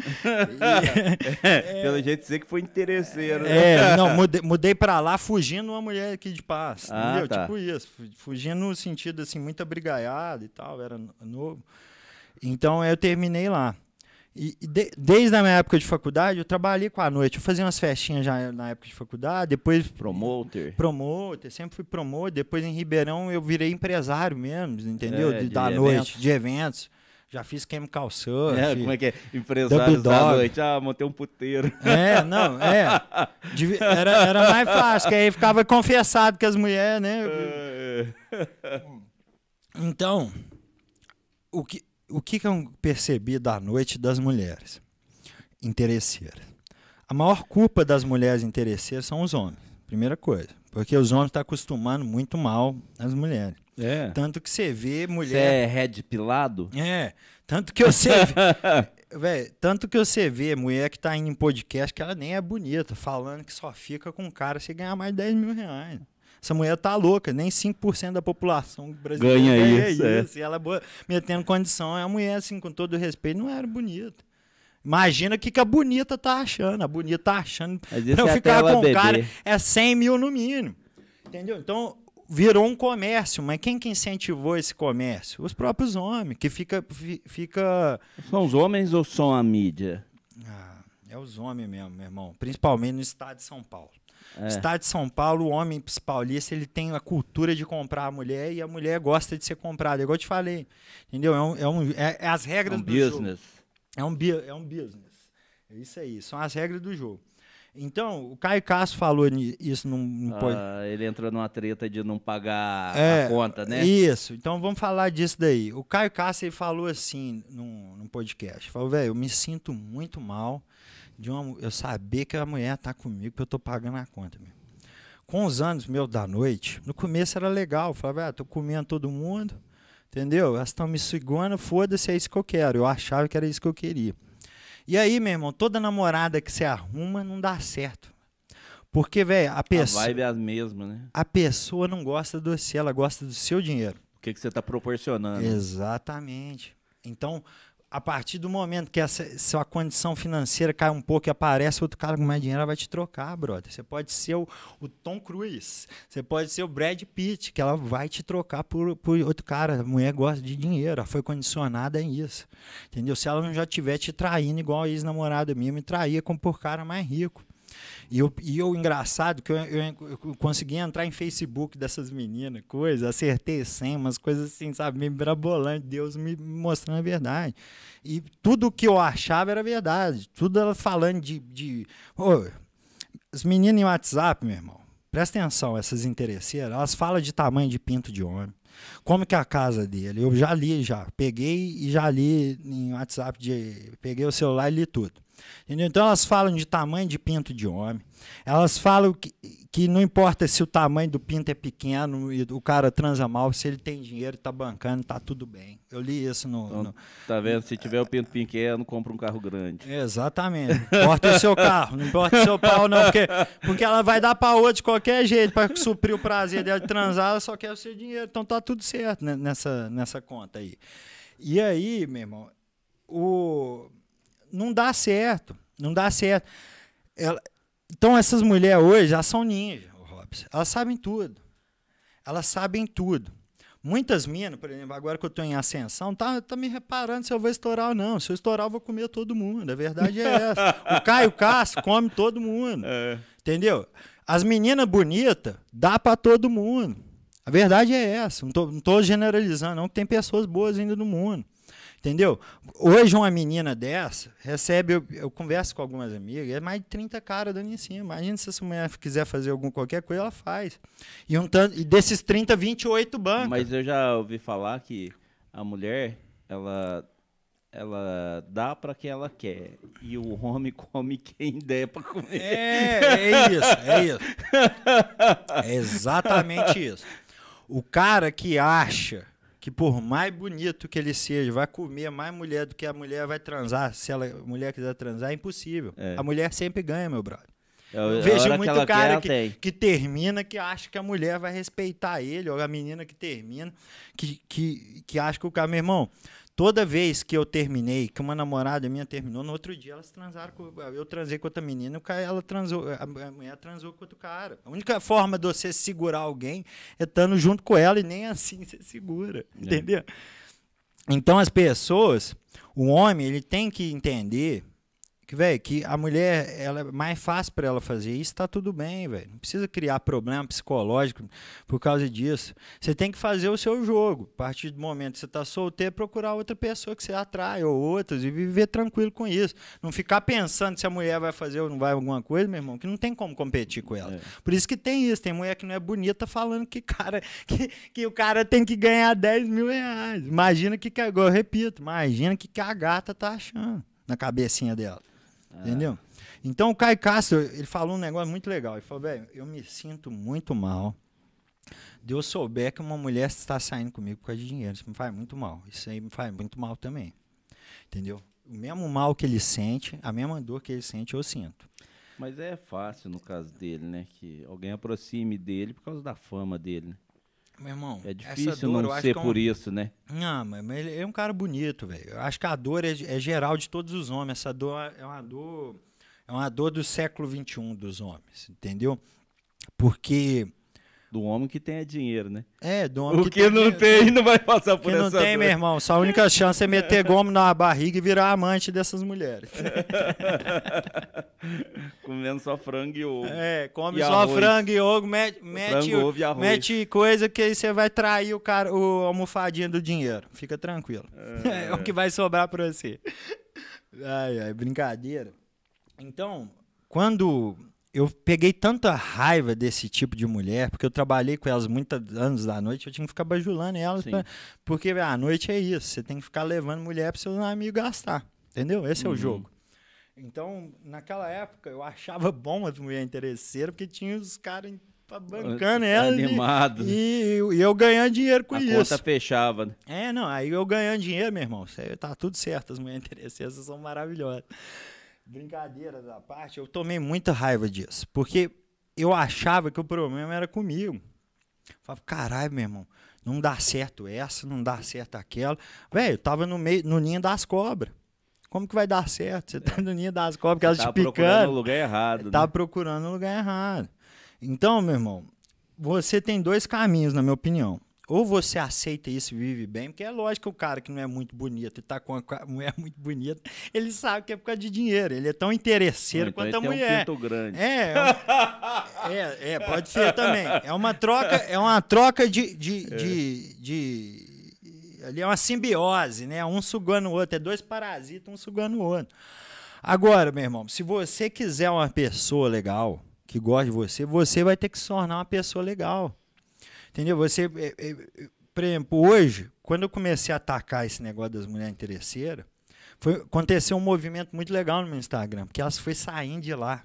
E, é, pelo jeito você que foi interesseiro. Né? É, não, <laughs> mudei, mudei para lá fugindo uma mulher aqui de paz, ah, entendeu? Tá. Tipo isso, fugindo no sentido assim, muito abrigaiado e tal, era novo. Então eu terminei lá. E de, desde a minha época de faculdade, eu trabalhei com a noite. Eu fazia umas festinhas já na época de faculdade, depois. Promoter. Promoter, sempre fui promoter. Depois em Ribeirão eu virei empresário mesmo, entendeu? É, de, da de noite, eventos. de eventos. Já fiz chemical surf. É, como é que é? Empresário da noite. Ah, montei um puteiro. É, não, é. Era, era mais fácil, que aí ficava confessado que as mulheres, né? É. é. Então, o que, o que, que eu percebi da noite das mulheres interesseiras? A maior culpa das mulheres interesseiras são os homens, primeira coisa. Porque os homens estão tá acostumando muito mal as mulheres. É. Tanto que você vê mulher. Você é red pilado? É. Tanto que você <laughs> vê. tanto que você vê mulher que está indo em podcast que ela nem é bonita, falando que só fica com cara se ganhar mais 10 mil reais. Essa mulher tá louca, nem 5% da população brasileira ganha, é isso. isso. É. E ela boa, metendo condição. É a mulher, assim, com todo respeito, não era bonita. Imagina o que, que a bonita tá achando. A bonita tá achando. Mas pra é ficar com o cara é 100 mil no mínimo. Entendeu? Então, virou um comércio, mas quem que incentivou esse comércio? Os próprios homens, que fica. fica... São os homens ou são a mídia? Ah, é os homens mesmo, meu irmão. Principalmente no estado de São Paulo. É. Estado de São Paulo, o homem paulista, ele tem a cultura de comprar a mulher e a mulher gosta de ser comprada. Igual eu te falei. Entendeu? É, um, é, um, é, é as regras é um do business. jogo. É um business. É um business. É isso aí. São as regras do jogo. Então, o Caio Castro falou isso não, ah, pode... Ele entrou numa treta de não pagar é, a conta, né? Isso. Então vamos falar disso daí. O Caio Castro ele falou assim num, num podcast. Falou, velho, eu me sinto muito mal de uma, eu saber que a mulher está comigo, que eu estou pagando a conta. Meu. Com os anos meus da noite, no começo era legal, eu falava, estou ah, comendo todo mundo, entendeu? Elas estão me seguindo foda-se, é isso que eu quero. Eu achava que era isso que eu queria. E aí, meu irmão, toda namorada que você arruma não dá certo. Porque, velho, a pessoa. A vibe é a mesma, né? A pessoa não gosta do você, ela gosta do seu dinheiro. O que, que você está proporcionando. Exatamente. Então, a partir do momento que essa sua condição financeira cai um pouco e aparece outro cara com mais dinheiro, vai te trocar, brother. Você pode ser o, o, Tom Cruise, você pode ser o Brad Pitt, que ela vai te trocar por, por outro cara. A mulher gosta de dinheiro, ela foi condicionada em isso. Entendeu? Se ela não já tiver te traindo igual a ex-namorada minha, me traía como por cara mais rico. E, eu, e o engraçado que eu, eu, eu, consegui entrar em Facebook dessas meninas, coisa, acertei mas coisas assim, sabe, me mirabolante, Deus me mostrando a verdade. E tudo que eu achava era verdade. Tudo ela falando de. de oh, as meninas em WhatsApp, meu irmão, presta atenção, essas interesseiras, elas falam de tamanho de pinto de homem. Como que é a casa dele? Eu já li, já. Peguei e já li em WhatsApp. De, peguei o celular e li tudo. Entendeu? Então elas falam de tamanho de pinto de homem. Elas falam que, que não importa se o tamanho do pinto é pequeno e o cara transa mal, se ele tem dinheiro, tá bancando, tá tudo bem. Eu li isso no. Então, no... Tá vendo? Se tiver o pinto pequeno, compra um carro grande. Exatamente. Importa o seu carro, não importa o seu pau, não, porque, porque ela vai dar pra outra de qualquer jeito, para suprir o prazer dela de transar, ela só quer o seu dinheiro. Então tá tudo certo né, nessa, nessa conta aí. E aí, meu irmão, o não dá certo. Não dá certo. Ela... Então, essas mulheres hoje, elas são ninjas, Robson. Elas sabem tudo. Elas sabem tudo. Muitas minas, por exemplo, agora que eu estou em ascensão, tá, tá me reparando se eu vou estourar ou não. Se eu estourar, eu vou comer todo mundo. A verdade é essa. o Caio Castro come todo mundo. É. Entendeu? As meninas bonitas, dá para todo mundo. A verdade é essa. Não estou generalizando, não. Tem pessoas boas ainda no mundo. Entendeu? Hoje uma menina dessa recebe, eu, eu converso com algumas amigas, é mais de 30 caras dando em cima. Imagina se essa mulher quiser fazer algum, qualquer coisa, ela faz. E, um tanto, e desses 30, 28 bancos. Mas eu já ouvi falar que a mulher, ela ela dá para quem ela quer e o homem come quem der para comer. É, é isso, é isso. É exatamente isso. O cara que acha que por mais bonito que ele seja, vai comer mais mulher do que a mulher vai transar. Se ela, a mulher quiser transar, é impossível. É. A mulher sempre ganha, meu brother. Eu é é vejo muito que cara quer, que, que, termina que acha que a mulher vai respeitar ele, ou a menina que termina, que, que, que acha que o cara, meu irmão, Toda vez que eu terminei, que uma namorada minha terminou, no outro dia elas transaram com, eu transei com outra menina, o cara, ela transou, a mulher transou com outro cara. A única forma de você segurar alguém é estando junto com ela e nem assim você segura, é. entendeu? Então as pessoas, o homem, ele tem que entender que, velho, que a mulher, ela é mais fácil para ela fazer isso, tá tudo bem, velho. Não precisa criar problema psicológico por causa disso. Você tem que fazer o seu jogo. A partir do momento que você tá solteiro, procurar outra pessoa que você atrai ou outras e viver tranquilo com isso. Não ficar pensando se a mulher vai fazer ou não vai alguma coisa, meu irmão, que não tem como competir com ela. É. Por isso que tem isso. Tem mulher que não é bonita falando que, cara, <laughs> que, que o cara tem que ganhar 10 mil reais. Imagina que, eu repito, imagina que, que a gata tá achando na cabecinha dela. Ah. Entendeu? Então o Caio Castro, ele falou um negócio muito legal. Ele falou, velho, eu me sinto muito mal de eu souber que uma mulher está saindo comigo por causa de dinheiro. Isso me faz muito mal. Isso aí me faz muito mal também. Entendeu? O mesmo mal que ele sente, a mesma dor que ele sente, eu sinto. Mas é fácil no caso dele, né? Que alguém aproxime dele por causa da fama dele, né? meu irmão. É difícil dor, não ser é um... por isso, né? Não, ah, mas ele é um cara bonito, velho. Eu Acho que a dor é, é, geral de todos os homens. Essa dor é uma dor. É uma dor do século XXI dos homens, entendeu? Porque do homem que tenha dinheiro, né? É, do homem o que, que tem não dinheiro. tem não vai passar por que essa não tem, dor. meu irmão. Só a única chance é meter gomo na barriga e virar amante dessas mulheres. <laughs> Comendo só frango e ovo. É, come e só arroz. frango e ovo, mete, mete, frango, ovo e mete coisa que aí você vai trair o cara, o almofadinha do dinheiro. Fica tranquilo. É, <laughs> é o que vai sobrar para você. Ai, ai, brincadeira. Então, quando eu peguei tanta raiva desse tipo de mulher, porque eu trabalhei com elas muitos anos da noite, eu tinha que ficar bajulando elas, pra, porque a ah, noite é isso, você tem que ficar levando mulher para seus amigos gastar, entendeu? Esse uhum. é o uhum. jogo. Então, naquela época, eu achava bom as mulheres interesseiras, porque tinha os caras bancando ah, elas. Animado. E, e, e, eu ganhando dinheiro com a isso. A conta fechava. Né? É, não, aí eu ganhando dinheiro, meu irmão, tá tudo certo, as mulheres <laughs> interesseiras são maravilhosas. Brincadeira da parte, eu tomei muita raiva disso. Porque eu achava que o problema era comigo. Eu falava, caralho, meu irmão, não dá certo essa, não dá certo aquela. Velho, eu tava no meio, no ninho das cobras. Como que vai dar certo? Você tá é. no ninho das cobras, que elas te picando. procurando o lugar errado. Tá né? procurando o lugar errado. Então, meu irmão, você tem dois caminhos, na minha opinião ou você aceita isso e vive bem, porque é lógico que o cara que não é muito bonito e tá com uma <laughs> mulher muito bonita, ele sabe que é por causa de dinheiro. Ele é tão interesseiro então quanto a mulher. Um grande. É, é, <laughs> é, é, pode ser também. É uma troca, é uma troca de, de, é. de, de ali é uma simbiose, né? Um sugando o outro, é dois parasitas, um sugando o outro. Agora, meu irmão, se você quiser uma pessoa legal, que gosta de você, você vai ter que se tornar uma pessoa legal. Entendeu? Você. É, é, por exemplo, hoje, quando eu comecei a atacar esse negócio das mulheres interesseiras, foi, aconteceu um movimento muito legal no meu Instagram, porque elas foi saindo de lá.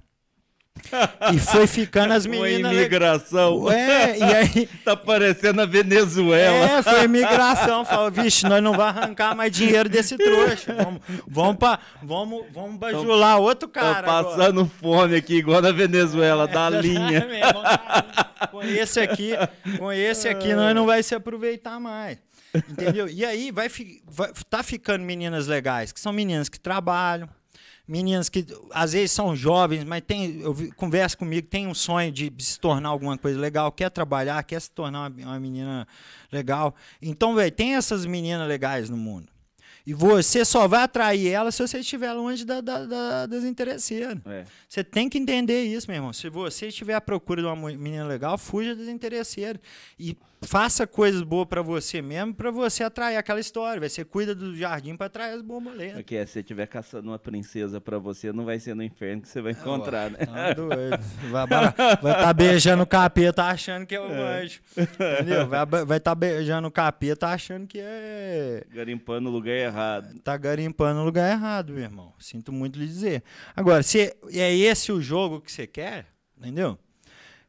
E foi ficando as meninas. Foi imigração. É, e aí. <laughs> Tá parecendo a Venezuela. É, foi imigração. Falou, vixe, nós não vamos arrancar mais dinheiro desse trouxa. Vamos, vamos, pra, vamos, vamos bajular tô, outro cara. Tô passando agora. fome aqui, igual na Venezuela, é, da linha. É mesmo, com esse aqui, com esse aqui, nós não vai se aproveitar mais. Entendeu? E aí vai, vai tá ficando meninas legais, que são meninas que trabalham, meninas que às vezes são jovens, mas tem, eu converso comigo, tem um sonho de se tornar alguma coisa legal, quer trabalhar, quer se tornar uma, uma menina legal. Então, velho, tem essas meninas legais no mundo. E você só vai atrair ela se você estiver longe da, da, da das interesseiras. É. Você tem que entender isso, meu irmão. Se você estiver à procura de uma menina legal, fuja das interesseiras. E faça coisas boas para você mesmo, para você atrair aquela história. Vai, você cuida do jardim para atrair as borboletas. Porque se você estiver caçando uma princesa para você, não vai ser no inferno que você vai ah, encontrar, Ué, né? Tá doido. Vai estar tá beijando o capeta achando que é o é. anjo. Entendeu? Vai estar tá beijando o capeta achando que é. Garimpando o lugar errado. Tá garimpando o lugar errado, meu irmão. Sinto muito lhe dizer. Agora, se é esse o jogo que você quer, entendeu?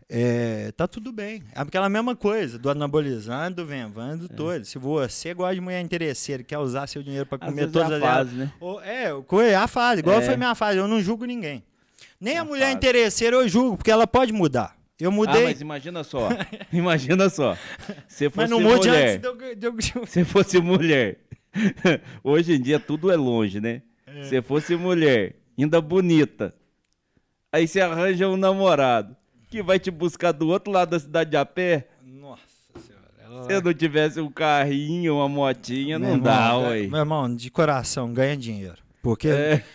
É, tá tudo bem. é Aquela mesma coisa do anabolizando do venvando, é. todo. Se você gosta de mulher interesseira, quer usar seu dinheiro para comer é todas é a as fase, né? Ou, é, é, a fase, igual é. foi minha fase, eu não julgo ninguém. Nem é a mulher fase. interesseira eu julgo, porque ela pode mudar. Eu ah, mudei. Ah, mas imagina só. <laughs> imagina só. Se fosse mas mulher. Antes de eu... <laughs> se fosse mulher. <laughs> Hoje em dia tudo é longe, né? É. Se fosse mulher, ainda bonita. Aí você arranja um namorado que vai te buscar do outro lado da cidade a pé. Nossa. senhora. Se eu não tivesse um carrinho, uma motinha, meu não irmão, dá, é, ué. Meu irmão, de coração, ganha dinheiro. Porque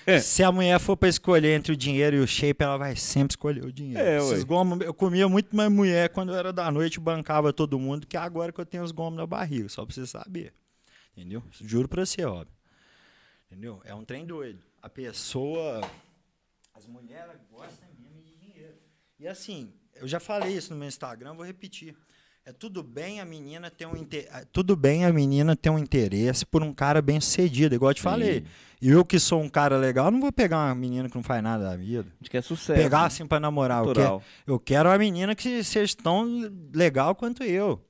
é. <laughs> se a mulher for para escolher entre o dinheiro e o shape, ela vai sempre escolher o dinheiro. É, Esses gomos, eu comia muito mais mulher quando eu era da noite, bancava todo mundo, que agora que eu tenho os gomos na barriga, só para você saber. Entendeu? Juro para você, óbvio. Entendeu? É um trem doido. A pessoa. As mulheres gostam e assim, eu já falei isso no meu Instagram, vou repetir. É tudo bem a menina ter um inter... É tudo bem a menina ter um interesse por um cara bem sucedido, igual eu te Sim. falei. E eu que sou um cara legal, não vou pegar uma menina que não faz nada da vida. A gente quer é sucesso. Pegar né? assim para namorar. Eu quero, eu quero uma menina que seja tão legal quanto eu.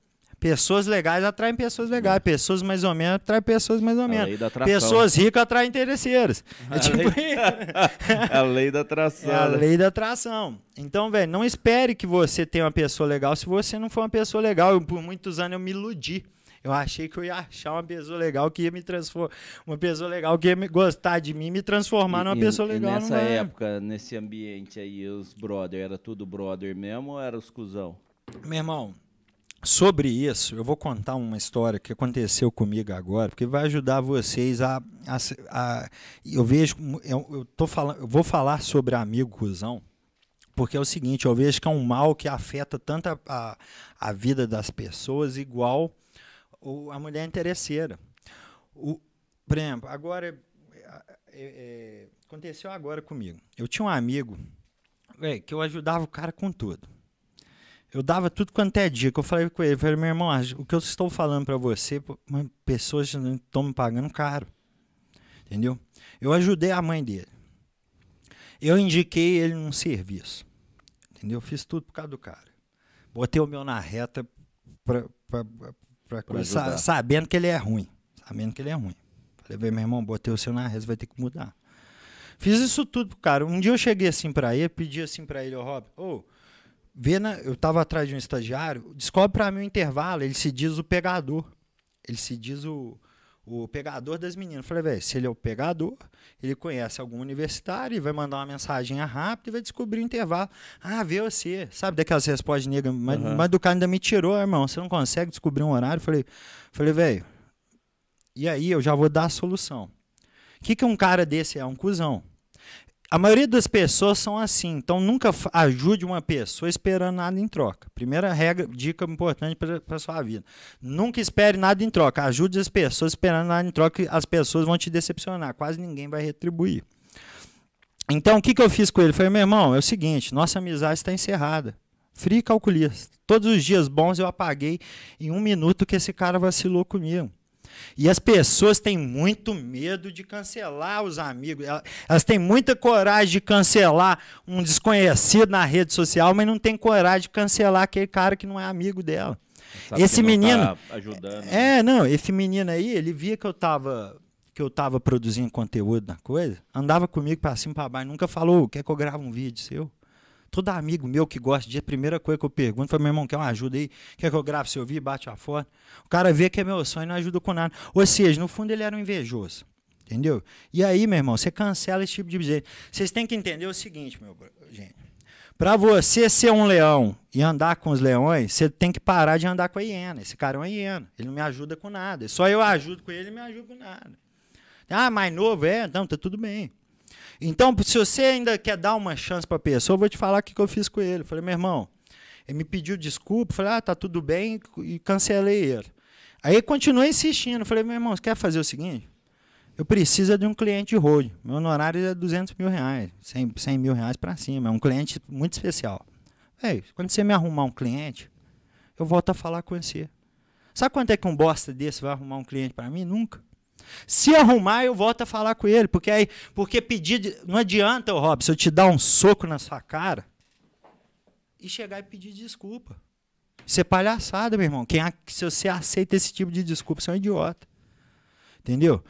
Pessoas legais atraem pessoas legais. Pessoas mais ou menos atraem pessoas mais ou menos. Pessoas ricas atraem interesseiras. É a tipo lei... <laughs> a lei da atração. É a né? lei da atração. Então, velho, não espere que você tenha uma pessoa legal se você não for uma pessoa legal. Eu, por muitos anos eu me iludi. Eu achei que eu ia achar uma pessoa legal que ia me transformar, uma pessoa legal que ia me gostar de mim, me transformar numa e, pessoa legal. E nessa época, nesse ambiente aí, os brother, era tudo brother mesmo ou era os cuzão? Meu irmão, Sobre isso, eu vou contar uma história que aconteceu comigo agora, porque vai ajudar vocês a. a, a eu vejo. Eu, eu, tô falando, eu vou falar sobre amigo cuzão, porque é o seguinte: eu vejo que é um mal que afeta tanto a, a, a vida das pessoas, igual o, a mulher interesseira. O, por exemplo, agora. É, é, é aconteceu agora comigo. Eu tinha um amigo é, que eu ajudava o cara com tudo. Eu dava tudo quanto é dica. Eu falei com ele, falei, meu irmão, o que eu estou falando para você, pessoas estão me pagando caro. Entendeu? Eu ajudei a mãe dele. Eu indiquei ele num serviço. Entendeu? Eu fiz tudo por causa do cara. Botei o meu na reta pra, pra, pra, pra sabendo que ele é ruim. Sabendo que ele é ruim. Falei, meu irmão, botei o seu na reta, vai ter que mudar. Fiz isso tudo pro cara. Um dia eu cheguei assim pra ele, pedi assim pra ele, ô oh, Rob, ô, oh, vê na, né, eu estava atrás de um estagiário, descobre para mim o intervalo, ele se diz o pegador. Ele se diz o, o pegador das meninas. Eu falei, velho, se ele é o pegador, ele conhece algum universitário e vai mandar uma mensagem rápida e vai descobrir o intervalo. Ah, vê você. Sabe daquelas respostas negras? Mas, uhum. mas do cara ainda me tirou, irmão. Você não consegue descobrir um horário? falei, falei velho, e aí eu já vou dar a solução. O que, que um cara desse é? é um cuzão. A maioria das pessoas são assim, então nunca ajude uma pessoa esperando nada em troca. Primeira regra, dica importante para sua vida. Nunca espere nada em troca. Ajude as pessoas esperando nada em troca, as pessoas vão te decepcionar, quase ninguém vai retribuir. Então, o que, que eu fiz com ele? Falei, meu irmão, é o seguinte, nossa amizade está encerrada. Frio calculista. Todos os dias bons eu apaguei em um minuto que esse cara vacilou comigo. E as pessoas têm muito medo de cancelar os amigos. Elas têm muita coragem de cancelar um desconhecido na rede social, mas não tem coragem de cancelar aquele cara que não é amigo dela. Sabe esse tá menino. Tá ajudando. Né? É, não, esse menino aí, ele via que eu tava que eu tava produzindo conteúdo na coisa, andava comigo para cima para baixo, nunca falou, quer que eu grave um vídeo seu? Todo amigo meu que gosta de, a primeira coisa que eu pergunto foi: meu irmão, quer uma ajuda aí? Quer que eu grave seu vídeo, bate a foto? O cara vê que é meu sonho e não ajuda com nada. Ou seja, no fundo ele era um invejoso. Entendeu? E aí, meu irmão, você cancela esse tipo de bezerro. Vocês têm que entender o seguinte, meu gente. Para você ser um leão e andar com os leões, você tem que parar de andar com a hiena. Esse cara é uma hiena. Ele não me ajuda com nada. Só eu ajudo com ele, ele me ajuda com nada. Ah, mais novo? É, não tá tudo bem. Então, se você ainda quer dar uma chance para a pessoa, eu vou te falar o que, que eu fiz com ele. falei, meu irmão, ele me pediu desculpa, falei, ah, tá tudo bem, e cancelei ele. Aí ele insistindo, falei, meu irmão, você quer fazer o seguinte? Eu preciso de um cliente hoje. Meu honorário é 200 mil reais, 100, 100 mil reais para cima. É um cliente muito especial. Ei, quando você me arrumar um cliente, eu volto a falar com você. Sabe quanto é que um bosta desse vai arrumar um cliente para mim? Nunca. Se arrumar, eu volto a falar com ele, porque aí, porque pedir, não adianta, Robson, eu te dar um soco na sua cara e chegar e pedir desculpa. Isso é palhaçada, meu irmão. Quem, se você aceita esse tipo de desculpa, você é um idiota. Entendeu?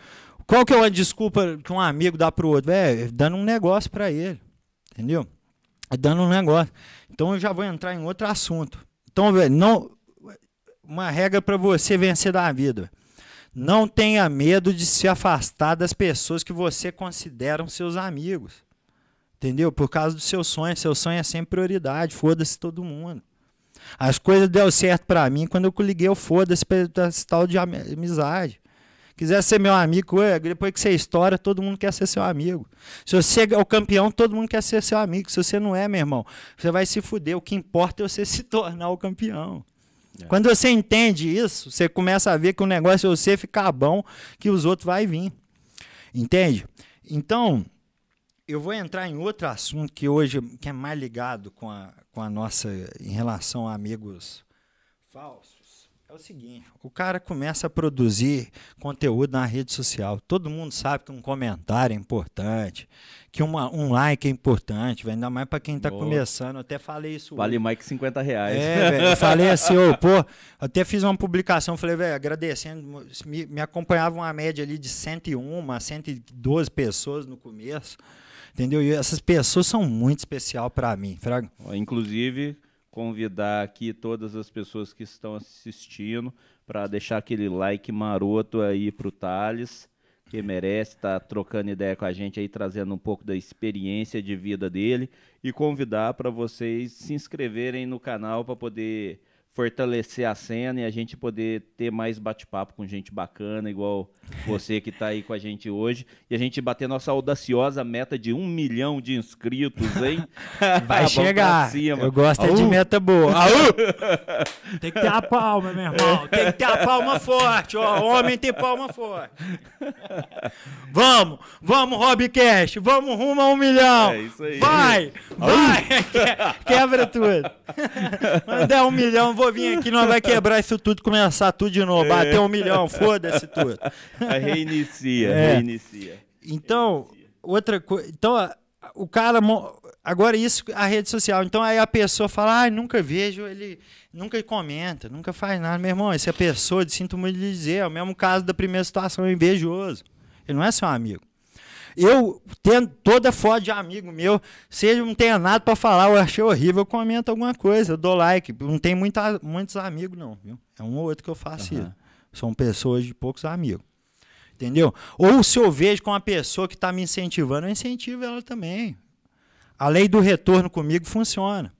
Qual que é uma desculpa que um amigo dá para o outro? É, dando um negócio para ele. Entendeu? É dando um negócio. Então eu já vou entrar em outro assunto. Então, velho, não uma regra para você vencer da vida. Véio. Não tenha medo de se afastar das pessoas que você consideram seus amigos. Entendeu? Por causa do seu sonho. Seu sonho é sempre prioridade. Foda-se todo mundo. As coisas deu certo para mim quando eu liguei o foda-se pra esse tal de amizade. Quiser ser meu amigo, depois que você estoura, todo mundo quer ser seu amigo. Se você é o campeão, todo mundo quer ser seu amigo. Se você não é, meu irmão, você vai se fuder. O que importa é você <laughs> se tornar o campeão. É. Quando você entende isso, você começa a ver que o negócio é você ficar bom, que os outros vai vir. Entende? Então, eu vou entrar em outro assunto que hoje que é mais ligado com a, com a nossa em relação a amigos falsos. É o seguinte, o cara começa a produzir conteúdo na rede social. Todo mundo sabe que um comentário é importante, que uma, um like é importante, véio, ainda mais para quem está começando. Eu até falei isso. Vale hoje. mais que 50 reais. É, véio, eu falei assim, <laughs> pô, até fiz uma publicação, falei, velho, agradecendo. Me, me acompanhava uma média ali de 101, 112 pessoas no começo. Entendeu? E essas pessoas são muito especial para mim. Inclusive, convidar aqui todas as pessoas que estão assistindo para deixar aquele like maroto aí pro Thales que merece estar tá trocando ideia com a gente aí, trazendo um pouco da experiência de vida dele e convidar para vocês se inscreverem no canal para poder fortalecer a cena e a gente poder ter mais bate-papo com gente bacana, igual <laughs> você que está aí com a gente hoje. E a gente bater nossa audaciosa meta de um milhão de inscritos, hein? <laughs> Vai tá chegar. Eu gosto é Aú. de meta boa. <laughs> Tem que ter a palma, meu irmão. Tem que ter a palma forte. Ó, homem tem palma forte. vamos, vamos, Robcast. Vamos rumo a um milhão. É isso aí. Vai, Aú. vai. Quebra tudo. manda é um milhão, vou vir aqui, nós vai quebrar isso tudo, começar tudo de novo. Bater um milhão, foda-se tudo. Reinicia, é. reinicia. Então, reinicia. outra coisa. Então, o cara. Agora, isso, a rede social. Então, aí a pessoa fala, ah, nunca vejo, ele nunca comenta, nunca faz nada. Meu irmão, essa pessoa, sinto muito de dizer, é o mesmo caso da primeira situação, é invejoso. Ele não é seu amigo. Eu tendo toda foto de amigo meu, se ele não tem nada para falar, eu achei horrível, eu comento alguma coisa, eu dou like. Não tem muita, muitos amigos, não. Viu? É um ou outro que eu faço uhum. isso. São pessoas de poucos amigos. Entendeu? Ou se eu vejo com uma pessoa que está me incentivando, eu incentivo ela também. A lei do retorno comigo funciona.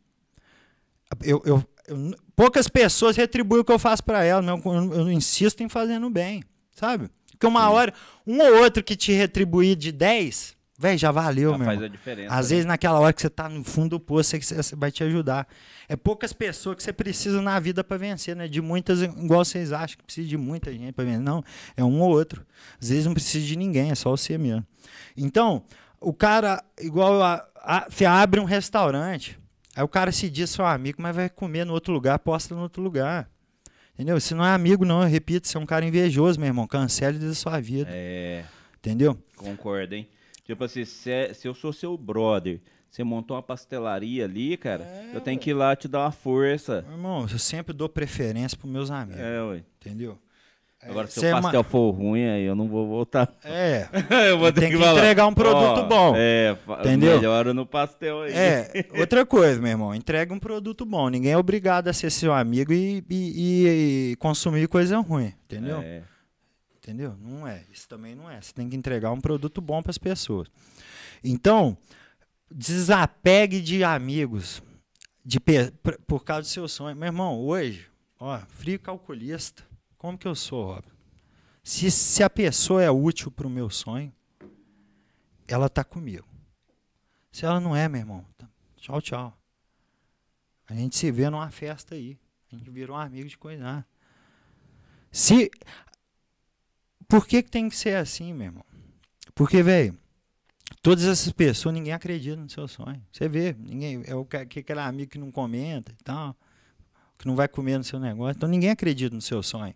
eu, eu, eu poucas pessoas retribuem o que eu faço para elas, eu, eu, eu insisto em fazendo bem, sabe? Porque uma Sim. hora, um ou outro que te retribuir de 10, velho, já valeu, já meu. Faz irmão. a diferença. Às né? vezes naquela hora que você tá no fundo do poço, é você vai te ajudar. É poucas pessoas que você precisa na vida para vencer, né? De muitas, igual vocês acham que precisa de muita gente para vencer. Não, é um ou outro. Às vezes não precisa de ninguém, é só você mesmo. Então, o cara, igual a, a, você abre um restaurante, aí o cara se diz seu amigo, mas vai comer no outro lugar, posta no outro lugar. Entendeu? Se não é amigo, não, eu repito, você é um cara invejoso, meu irmão. Cancele da sua vida. É. Entendeu? Concordo, hein? Tipo assim, se, é, se eu sou seu brother, você montou uma pastelaria ali, cara, é, eu tenho que ir lá te dar uma força. Meu irmão, eu sempre dou preferência pros meus amigos. É, ué. Entendeu? É, Agora, se é o pastel é uma... for ruim, aí eu não vou voltar. <laughs> É. <laughs> eu vou ter que, que entregar um produto oh, bom. É, entendeu? melhora no pastel aí. É, <laughs> outra coisa, meu irmão, entrega um produto bom. Ninguém é obrigado a ser seu amigo e, e, e consumir coisa ruim, entendeu? É. Entendeu? Não é. Isso também não é. Você tem que entregar um produto bom para as pessoas. Então, desapegue de amigos de por causa do seu sonho. Meu irmão, hoje, ó, frio calculista como que eu sou, Rob? Se, se a pessoa é útil para o meu sonho, ela está comigo. Se ela não é, meu irmão, tá, tchau, tchau. A gente se vê numa festa aí. A gente virou um amigo de coisa. Né? Se. Por que, que tem que ser assim, meu irmão? Porque, velho, todas essas pessoas, ninguém acredita no seu sonho. Você vê, ninguém. É o que aquele amigo que não comenta e tal, que não vai comer no seu negócio. Então ninguém acredita no seu sonho.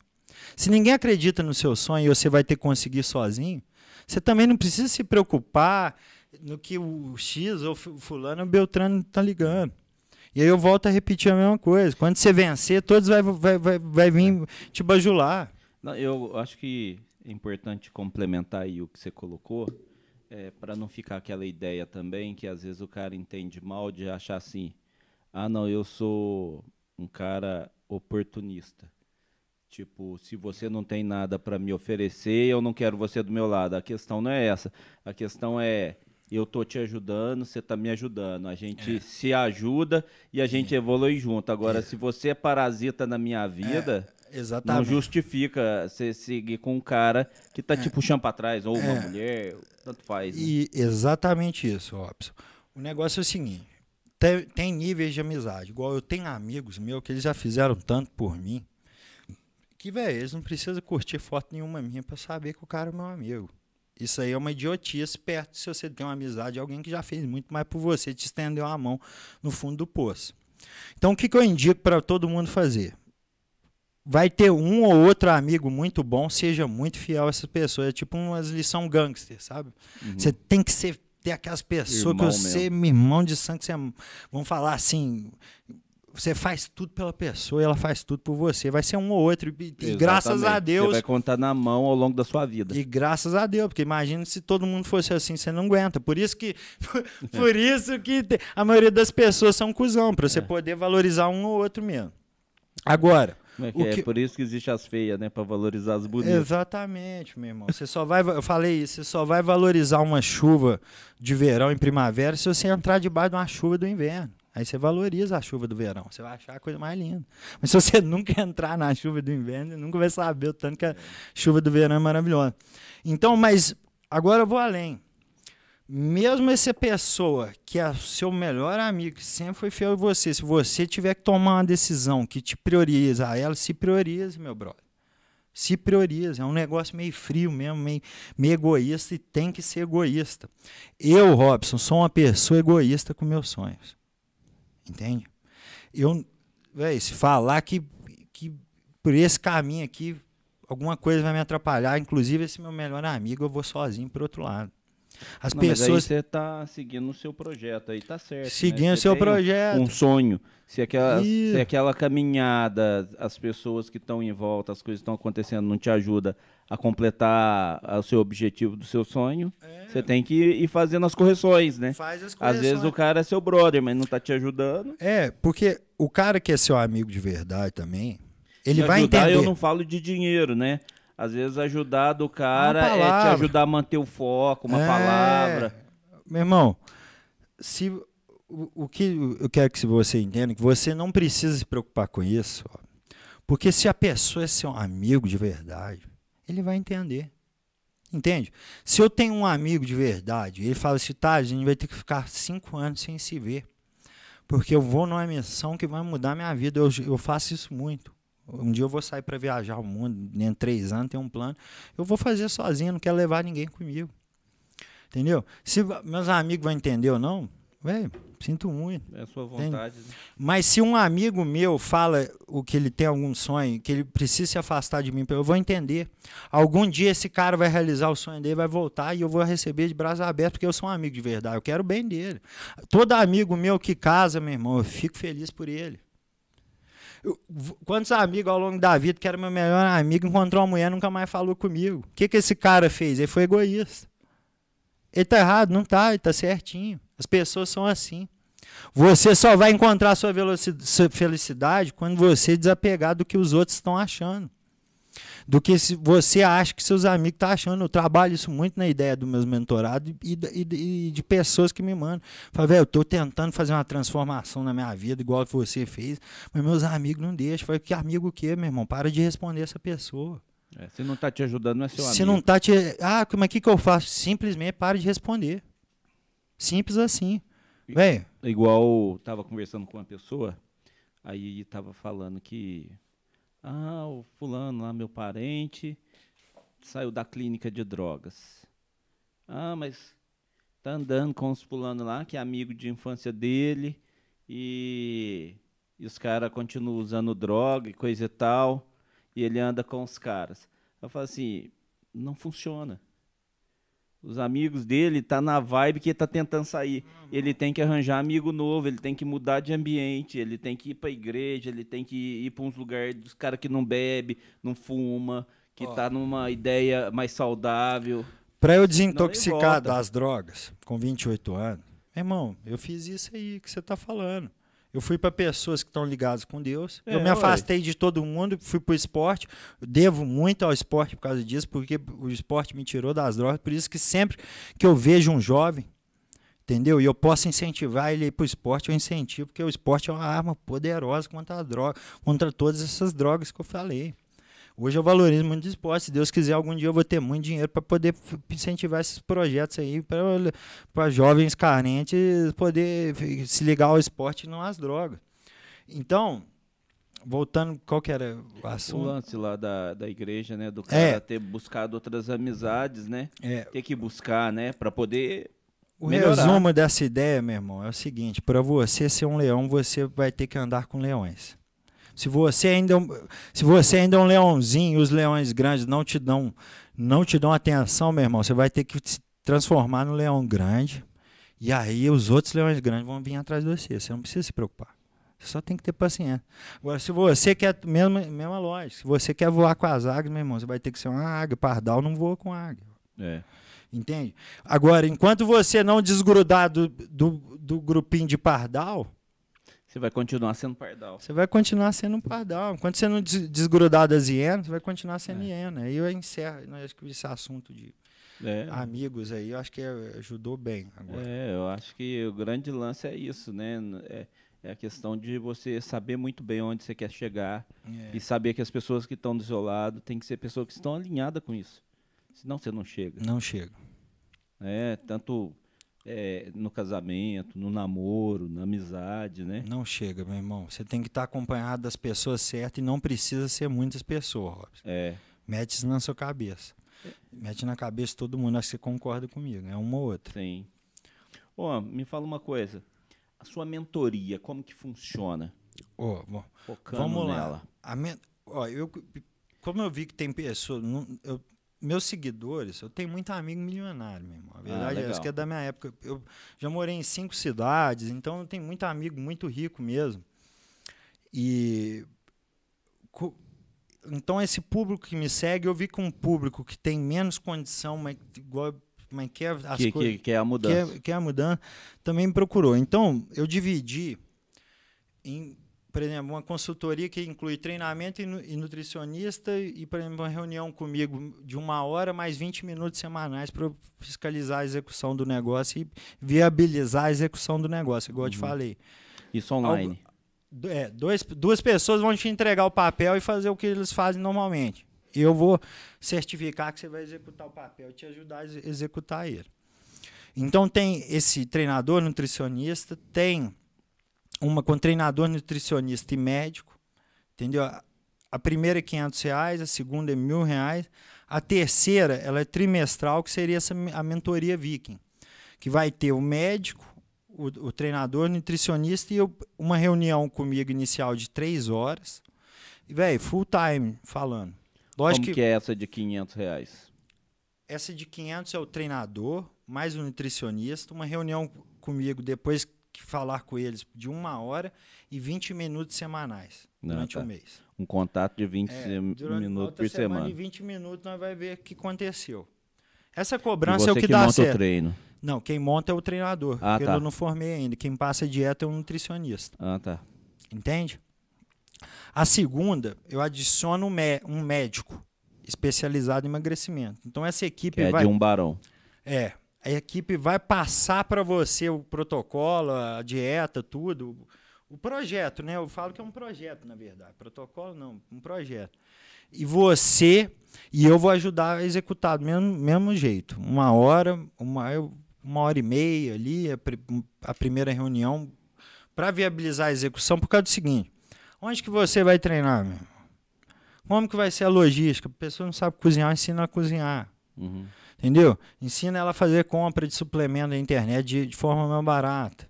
Se ninguém acredita no seu sonho e você vai ter que conseguir sozinho, você também não precisa se preocupar no que o X ou fulano ou Beltrano tá ligando. E aí eu volto a repetir a mesma coisa. Quando você vencer, todos vai, vai, vai, vai vir te bajular. Não, eu acho que é importante complementar aí o que você colocou, é, para não ficar aquela ideia também que às vezes o cara entende mal de achar assim, ah não, eu sou um cara oportunista. Tipo, se você não tem nada para me oferecer, eu não quero você do meu lado. A questão não é essa. A questão é eu tô te ajudando, você tá me ajudando. A gente é. se ajuda e a gente evolui junto. Agora, é. se você é parasita na minha vida, é, não justifica você seguir com um cara que tá é. te tipo, puxando para trás, ou uma é. mulher, tanto faz. Né? E exatamente isso, Robson. O negócio é o seguinte: tem, tem níveis de amizade. Igual eu tenho amigos meus que eles já fizeram tanto por mim que, velho, eles não precisam curtir foto nenhuma minha para saber que o cara é meu amigo. Isso aí é uma idiotice perto se você tem uma amizade de alguém que já fez muito mais por você, te estendeu a mão no fundo do poço. Então, o que, que eu indico para todo mundo fazer? Vai ter um ou outro amigo muito bom, seja muito fiel a essa pessoa. É tipo umas lição gangster, sabe? Uhum. Você tem que ser, ter aquelas pessoas irmão que você, meu irmão de sangue, você, é vamos falar assim, você faz tudo pela pessoa e ela faz tudo por você. Vai ser um ou outro. E, graças a Deus. Você vai contar na mão ao longo da sua vida. E graças a Deus, porque imagina se todo mundo fosse assim, você não aguenta. Por isso que, <laughs> por é. isso que a maioria das pessoas são cuzão, para você é. poder valorizar um ou outro mesmo. Agora. É, que é? que... é por isso que existe as feias, né? Pra valorizar as bonitas. Exatamente, meu irmão. Você só vai, eu falei isso, você só vai valorizar uma chuva de verão em primavera se você entrar debaixo de uma chuva do inverno. Aí você valoriza a chuva do verão, você vai achar a coisa mais linda. Mas se você <laughs> nunca entrar na chuva do inverno, você nunca vai saber o tanto que a é. chuva do verão é maravilhosa. Então, mas agora eu vou além. Mesmo essa pessoa que é seu melhor amigo, que sempre foi fiel a você, se você tiver que tomar uma decisão que te prioriza ela, se priorize, meu brother se prioriza. É um negócio meio frio mesmo, meio, meio egoísta e tem que ser egoísta. Eu, Robson, sou uma pessoa egoísta com meus sonhos. Entende? Eu, véi, se falar que, que por esse caminho aqui alguma coisa vai me atrapalhar, inclusive esse meu melhor amigo, eu vou sozinho para outro lado. As não, pessoas. você está seguindo o seu projeto aí, tá certo. Né? Seguindo né? o seu projeto. Um sonho. Se aquela, se aquela caminhada, as pessoas que estão em volta, as coisas estão acontecendo, não te ajuda a completar o seu objetivo do seu sonho, é. você tem que ir fazendo as correções, né? Faz as correções. Às vezes o cara é seu brother, mas não está te ajudando. É, porque o cara que é seu amigo de verdade também, ele vai entender. Eu não falo de dinheiro, né? Às vezes ajudar do cara é te ajudar a manter o foco, uma é... palavra. Meu irmão, se o, que eu quero que você entenda é que você não precisa se preocupar com isso, porque se a pessoa é seu amigo de verdade, ele vai entender. Entende? Se eu tenho um amigo de verdade, ele fala assim, tá, a gente vai ter que ficar cinco anos sem se ver. Porque eu vou numa missão que vai mudar minha vida. Eu, eu faço isso muito. Um dia eu vou sair para viajar o mundo, dentro de três anos, tem um plano. Eu vou fazer sozinho, não quero levar ninguém comigo. Entendeu? Se meus amigos vão entender ou não, velho, sinto muito. É a sua vontade. Né? Mas se um amigo meu fala o que ele tem algum sonho, que ele precisa se afastar de mim, eu vou entender. Algum dia esse cara vai realizar o sonho dele, vai voltar e eu vou receber de braços abertos, porque eu sou um amigo de verdade, eu quero o bem dele. Todo amigo meu que casa, meu irmão, eu fico feliz por ele. Eu, quantos amigos ao longo da vida, que era meu melhor amigo, encontrou uma mulher nunca mais falou comigo? O que, que esse cara fez? Ele foi egoísta. Ele está errado? Não está? ele está certinho. As pessoas são assim. Você só vai encontrar sua, sua felicidade quando você desapegar do que os outros estão achando do que se você acha que seus amigos estão tá achando. Eu trabalho isso muito na ideia dos meus mentorados e, e, e, de pessoas que me mandam. Fala, velho, eu estou tentando fazer uma transformação na minha vida, igual que você fez, mas meus amigos não deixam. Falei, que amigo o quê, meu irmão? Para de responder essa pessoa. É, se não está te ajudando, não é seu se amigo. Se não está te. Ah, como é que, eu faço? Simplesmente para de responder. Simples assim. vem. Igual estava conversando com uma pessoa, aí estava falando que ah, o fulano lá, meu parente, saiu da clínica de drogas. Ah, mas tá andando com os fulano lá, que é amigo de infância dele, e, e os caras continuam usando droga e coisa e tal, e ele anda com os caras. Eu falo assim, não funciona os amigos dele, tá na vibe que tá tentando sair. Ele tem que arranjar amigo novo, ele tem que mudar de ambiente, ele tem que ir pra igreja, ele tem que ir para uns lugares dos caras que não bebe, não fuma, que Ó. tá numa ideia mais saudável. Pra eu desintoxicar das drogas, com 28 anos, irmão, eu fiz isso aí que você tá falando. Eu fui para pessoas que estão ligadas com Deus. É, eu me afastei de todo mundo, fui para o esporte. devo muito ao esporte por causa disso, porque o esporte me tirou das drogas. Por isso que sempre que eu vejo um jovem, entendeu? E eu posso incentivar ele para o esporte, eu incentivo, porque o esporte é uma arma poderosa contra a droga, contra todas essas drogas que eu falei. Hoje eu valorizo muito o esporte. Se Deus quiser, algum dia eu vou ter muito dinheiro para poder incentivar esses projetos aí para jovens carentes poder se ligar ao esporte e não às drogas. Então, voltando, qual que era o assunto? O lance lá da, da igreja, né? Do é. cara é. ter buscado outras amizades, né? É. Ter que buscar, né? Para poder o Melhorar. resumo dessa ideia, meu irmão, é o seguinte: para você ser um leão, você vai ter que andar com leões. Se você ainda, é se você ainda é um leãozinho, os leões grandes não te dão, não te dão atenção, meu irmão, você vai ter que se transformar no leão grande. E aí os outros leões grandes vão vir atrás de você. Você não precisa se preocupar. Você só tem que ter paciência. Agora, se você quer, mesma, mesma lógica, se você quer voar com as águias, meu irmão, você vai ter que ser uma águia. Pardal não voa com águia. É. Entende? Agora, enquanto você não desgrudar do, do, do grupinho de pardal, você vai continuar sendo pardal. Você vai continuar sendo um pardal. Enquanto você não desgrudar das hienas, você vai continuar sendo é. hiena. Aí eu encerro, né, acho que esse assunto de é. amigos aí, eu acho que ajudou bem agora. É, eu acho que o grande lance é isso, né? É, é a questão de você saber muito bem onde você quer chegar é. e saber que as pessoas que estão do seu lado têm que ser pessoas que estão alinhadas com isso. Senão você não chega. Não chega. É, tanto é, no casamento, no namoro, na amizade, né? Não chega, meu irmão. Você tem que estar tá acompanhado das pessoas certas e não precisa ser muitas pessoas, Robson. É. Mete isso na sua cabeça. É. Mete na cabeça todo mundo, acho que você concorda comigo, é né? uma ou outra. Sim. Ô, oh, me fala uma coisa. A sua mentoria, como que funciona? Ô, oh, bom, Focando vamos nela. lá. A men... oh, eu, como eu vi que tem pessoas, eu meus seguidores, eu tenho muito amigo milionário, meu irmão. A ah, verdade ah, é, isso que é da minha época. Eu já morei em cinco cidades, então eu tenho muito amigo muito rico mesmo. E então esse público que me segue, eu vi que um público que tem menos condição, mas igual mas quer as que, que, que é a mudança. Quer, quer a mudança, também me procurou. Então, eu dividi em por exemplo, uma consultoria que inclui treinamento e, nutricionista e, e, por exemplo, uma reunião comigo de uma hora mais 20 minutos semanais para fiscalizar a execução do negócio e viabilizar a execução do negócio, igual uhum. eu te uhum. falei. Isso online. Algo, é, dois, duas pessoas vão te entregar o papel e fazer o que eles fazem normalmente. Eu vou certificar que você vai executar o papel e te ajudar a executar ele. Então tem esse treinador, nutricionista, tem uma com treinador, nutricionista e médico, entendeu? A primeira é 500 reais, a segunda é mil reais, a terceira ela é trimestral, que seria essa, a mentoria Viking, que vai ter o médico, o, o treinador, o nutricionista e eu, uma reunião comigo inicial de três horas, e velho full time falando. Lógico Como que, que é essa de 500 reais? Essa de 500 é o treinador, mais o nutricionista, uma reunião comigo depois que falar com eles de uma hora e 20 minutos semanais Não, ah, durante tá. um mês. Um contato de 20 é, minutos por semana. semana. E 20 minutos nós vai ver o que aconteceu. Essa cobrança é o que, que dá monta certo. O treino. Não, quem monta é o treinador, ah, porque tá. eu não formei ainda. Quem passa dieta é um nutricionista. Ah, tá. Entende? A segunda, eu adiciono um médico especializado em emagrecimento. Então essa equipe que é vai... de um barão. É, a equipe vai passar para você o protocolo, a dieta, tudo. O projeto, né? Eu falo que é um projeto, na verdade. Protocolo não, um projeto. E você e eu vou ajudar a executar do mesmo, mesmo jeito. Uma hora, uma, uma hora e meia ali, a, a primeira reunião, para viabilizar a execução, por causa do seguinte: onde que você vai treinar, meu? Como que vai ser a logística? A pessoa não sabe cozinhar, ensina a cozinhar. Uhum. Entendeu? Ensina ela a fazer compra de suplemento na internet de, de forma mais barata.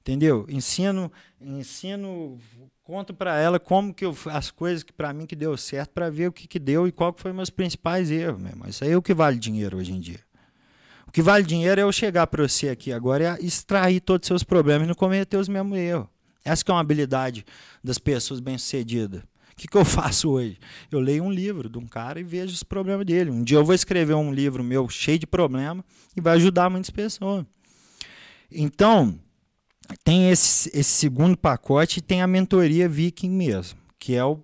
Entendeu? Ensino, ensino, conto para ela como que eu, as coisas que para mim que deu certo, para ver o que, que deu e qual que foi meus principais erros, meu Isso aí é o que vale dinheiro hoje em dia. O que vale dinheiro é eu chegar para você aqui agora e extrair todos os seus problemas e não cometer os mesmos erros. Essa é uma habilidade das pessoas bem-sucedidas. O <laughs> que, que eu faço hoje? Eu leio um livro de um cara e vejo os problemas dele. Um dia eu vou escrever um livro meu cheio de problema e vai ajudar muitas pessoas. Então, tem esse, esse segundo pacote e tem a mentoria Viking mesmo, que é o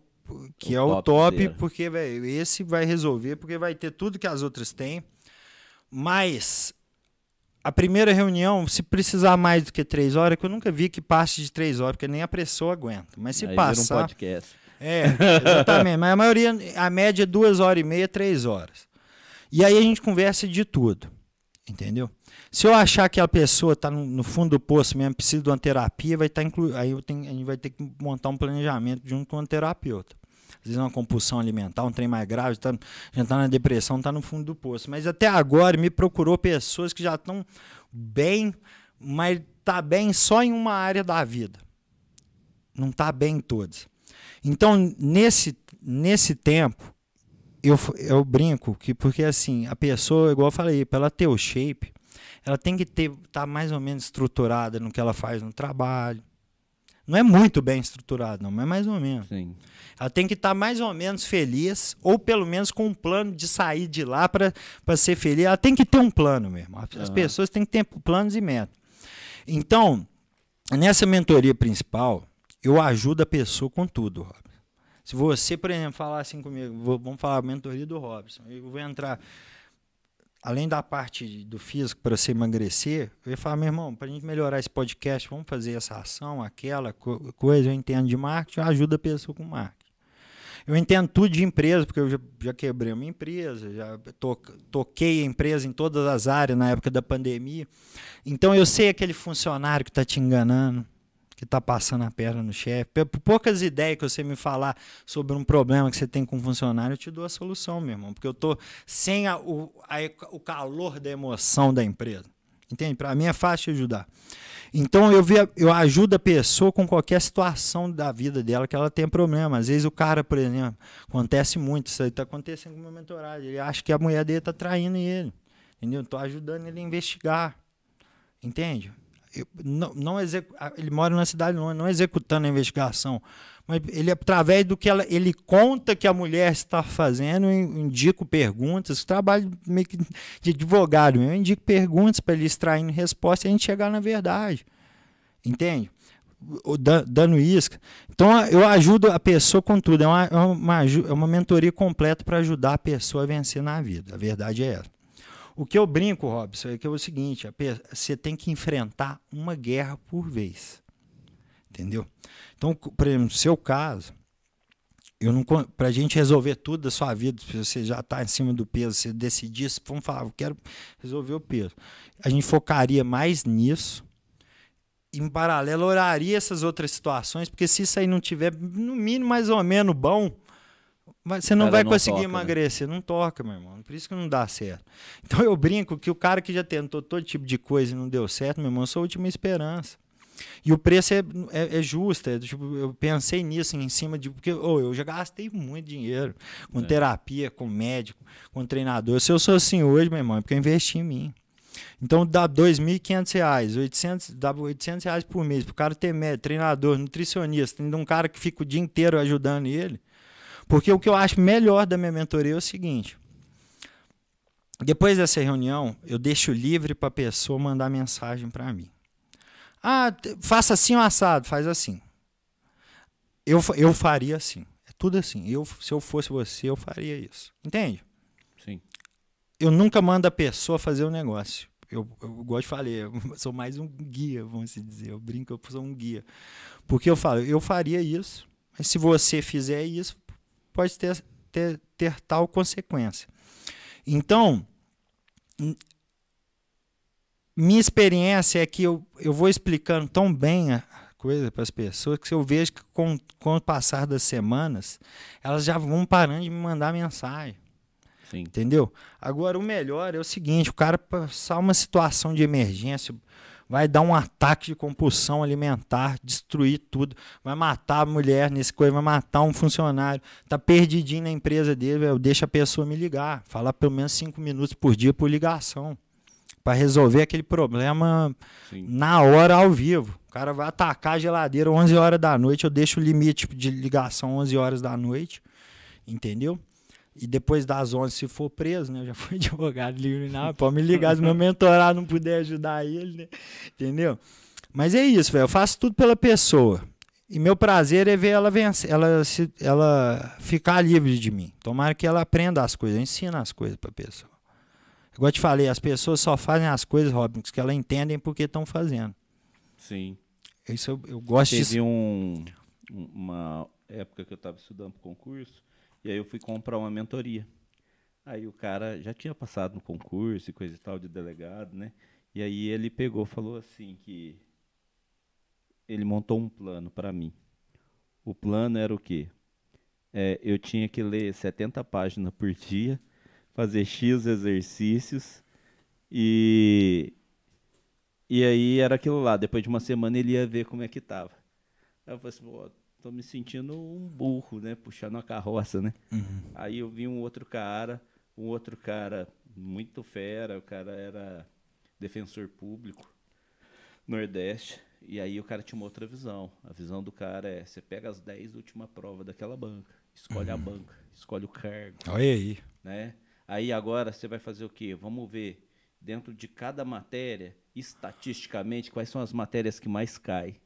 que o é o top, top porque véio, esse vai resolver, porque vai ter tudo que as outras têm. Mas a primeira reunião, se precisar mais do que três horas, que eu nunca vi que passe de três horas, porque nem a pessoa aguenta. Mas se Aí passar. Um podcast. É, exatamente. Mas a maioria, a média é duas horas e meia, três horas. E aí a gente conversa de tudo. Entendeu? Se eu achar que a pessoa está no, no, fundo do poço mesmo, precisa de uma terapia, vai estar tá inclu... aí eu tenho, a gente vai ter que montar um planejamento junto com um terapeuta. Às vezes é uma compulsão alimentar, um trem mais grave, tá, já está na depressão, está no fundo do poço. Mas até agora me procurou pessoas que já estão bem, mas tá bem só em uma área da vida. Não tá bem em todas. Então, nesse, nesse tempo, eu, eu brinco que, porque assim, a pessoa, igual eu falei, para ela ter o shape, ela tem que estar tá mais ou menos estruturada no que ela faz no trabalho. Não é muito bem estruturada não, mas mais ou menos. Sim. Ela tem que estar tá mais ou menos feliz, ou pelo menos com um plano de sair de lá para ser feliz. Ela tem que ter um plano mesmo. As ah. pessoas têm que ter planos e metas. Então, nessa mentoria principal, eu ajudo a pessoa com tudo, Robson. Se você, por exemplo, falar assim comigo, vou, vamos falar a mentoria do Robson, eu vou entrar. Além da parte do físico para você emagrecer, eu ia falar, meu irmão, para a gente melhorar esse podcast, vamos fazer essa ação, aquela co coisa. Eu entendo de marketing, eu ajudo a pessoa com marketing. Eu entendo tudo de empresa, porque eu já, já quebrei uma empresa, já to toquei a empresa em todas as áreas na época da pandemia. Então eu sei aquele funcionário que está te enganando que está passando a perna no chefe. Por poucas ideias que você me falar sobre um problema que você tem com um funcionário, eu te dou a solução, meu irmão. Porque eu tô sem a, o, a, o calor da emoção da empresa. Entende? Para mim é fácil ajudar. Então eu, vi, eu ajudo a pessoa com qualquer situação da vida dela que ela tem problema. Às vezes o cara, por exemplo, acontece muito, isso aí está acontecendo com o meu mentorado. Ele acha que a mulher dele está traindo ele. Entendeu? Estou ajudando ele a investigar. Entende? não, não execu... ele mora na cidade, não, não executando a investigação, mas ele, através do que ela, ele conta que a mulher está fazendo, eu indico perguntas, trabalho meio que de advogado, eu indico perguntas para ele extrair resposta e a gente chegar na verdade. Entende? dando isca. Então eu ajudo a pessoa com tudo. É uma, é uma, é uma mentoria completa para ajudar a pessoa a vencer na vida. A verdade é essa. O que eu brinco, Robson, é que é o seguinte: você tem que enfrentar uma guerra por vez. Entendeu? Então, por exemplo, no seu caso, eu não pra gente resolver tudo da sua vida, se você já está em cima do peso, se decidisse, vamos falar, eu quero resolver o peso. A gente focaria mais nisso. Em paralelo, oraria essas outras situações, porque se isso aí não tiver no mínimo mais ou menos bom, você não vai não conseguir toca, né? emagrecer, né? não toca, meu irmão. Por isso que não dá certo. Então eu brinco que o cara que já tentou todo tipo de coisa e não deu certo, meu irmão, sou a última esperança. E o preço é, é, é justo. É, tipo, eu pensei nisso em cima de. Porque oh, eu já gastei muito dinheiro com é. terapia, com médico, com treinador. Se eu sou assim hoje, meu irmão, é porque eu investi em mim. Então dá R$ 2.500, 800, dá 800 reais por mês para o cara ter médico, treinador, nutricionista, tendo um cara que fica o dia inteiro ajudando ele. Porque o que eu acho melhor da minha mentoria é o seguinte: depois dessa reunião, eu deixo livre para a pessoa mandar mensagem para mim. Ah, faça assim o assado, faz assim. Eu, eu faria assim. É tudo assim. Eu, se eu fosse você, eu faria isso. Entende? Sim. Eu nunca mando a pessoa fazer o um negócio. Eu, eu gosto de falar, eu <laughs> sou mais um guia, vamos dizer. Eu brinco, eu sou um guia. Porque eu falo, eu faria isso, mas se você fizer isso, pode ter, ter, ter tal consequência. Então, hum, minha experiência é que eu, eu vou explicando tão bem a coisa para as pessoas que eu vejo que com, com o passar das semanas, elas já vão parando de me mandar mensagem. Sim. Entendeu? Agora, o melhor é o seguinte: o cara passar uma situação de emergência, vai dar um ataque de compulsão alimentar, destruir tudo, vai matar a mulher nesse coisa, vai matar um funcionário, tá perdidinho na empresa dele, eu deixo a pessoa me ligar, falar pelo menos cinco minutos por dia por ligação, para resolver aquele problema Sim. na hora ao vivo. O cara vai atacar a geladeira 11 horas da noite, eu deixo o limite de ligação 11 horas da noite, entendeu? E depois das 11, se for preso, né? Eu já fui <laughs> advogado livre, não. Pode me ligar se meu mentorado não puder ajudar ele, né? Entendeu? Mas é isso, velho. Eu faço tudo pela pessoa. E meu prazer é ver ela vencer, ela, se, ela ficar livre de mim. Tomara que ela aprenda as coisas, ensina as coisas para a pessoa. Igual eu te falei, as pessoas só fazem as coisas, Robin, que elas entendem porque estão fazendo. Sim. Isso eu, eu gosto Teve disso. Teve um, uma época que eu estava estudando para concurso e aí eu fui comprar uma mentoria. Aí o cara já tinha passado no concurso e coisa e tal de delegado, né? E aí ele pegou, falou assim que ele montou um plano para mim. O plano era o quê? É, eu tinha que ler 70 páginas por dia, fazer X exercícios e e aí era aquilo lá, depois de uma semana ele ia ver como é que tava. Aí eu falei assim, tô me sentindo um burro, né? Puxando a carroça, né? Uhum. Aí eu vi um outro cara, um outro cara muito fera, o cara era defensor público, Nordeste. E aí o cara tinha uma outra visão. A visão do cara é: você pega as 10 últimas provas daquela banca, escolhe uhum. a banca, escolhe o cargo. Olha aí. Né? Aí agora você vai fazer o quê? Vamos ver dentro de cada matéria, estatisticamente, quais são as matérias que mais caem.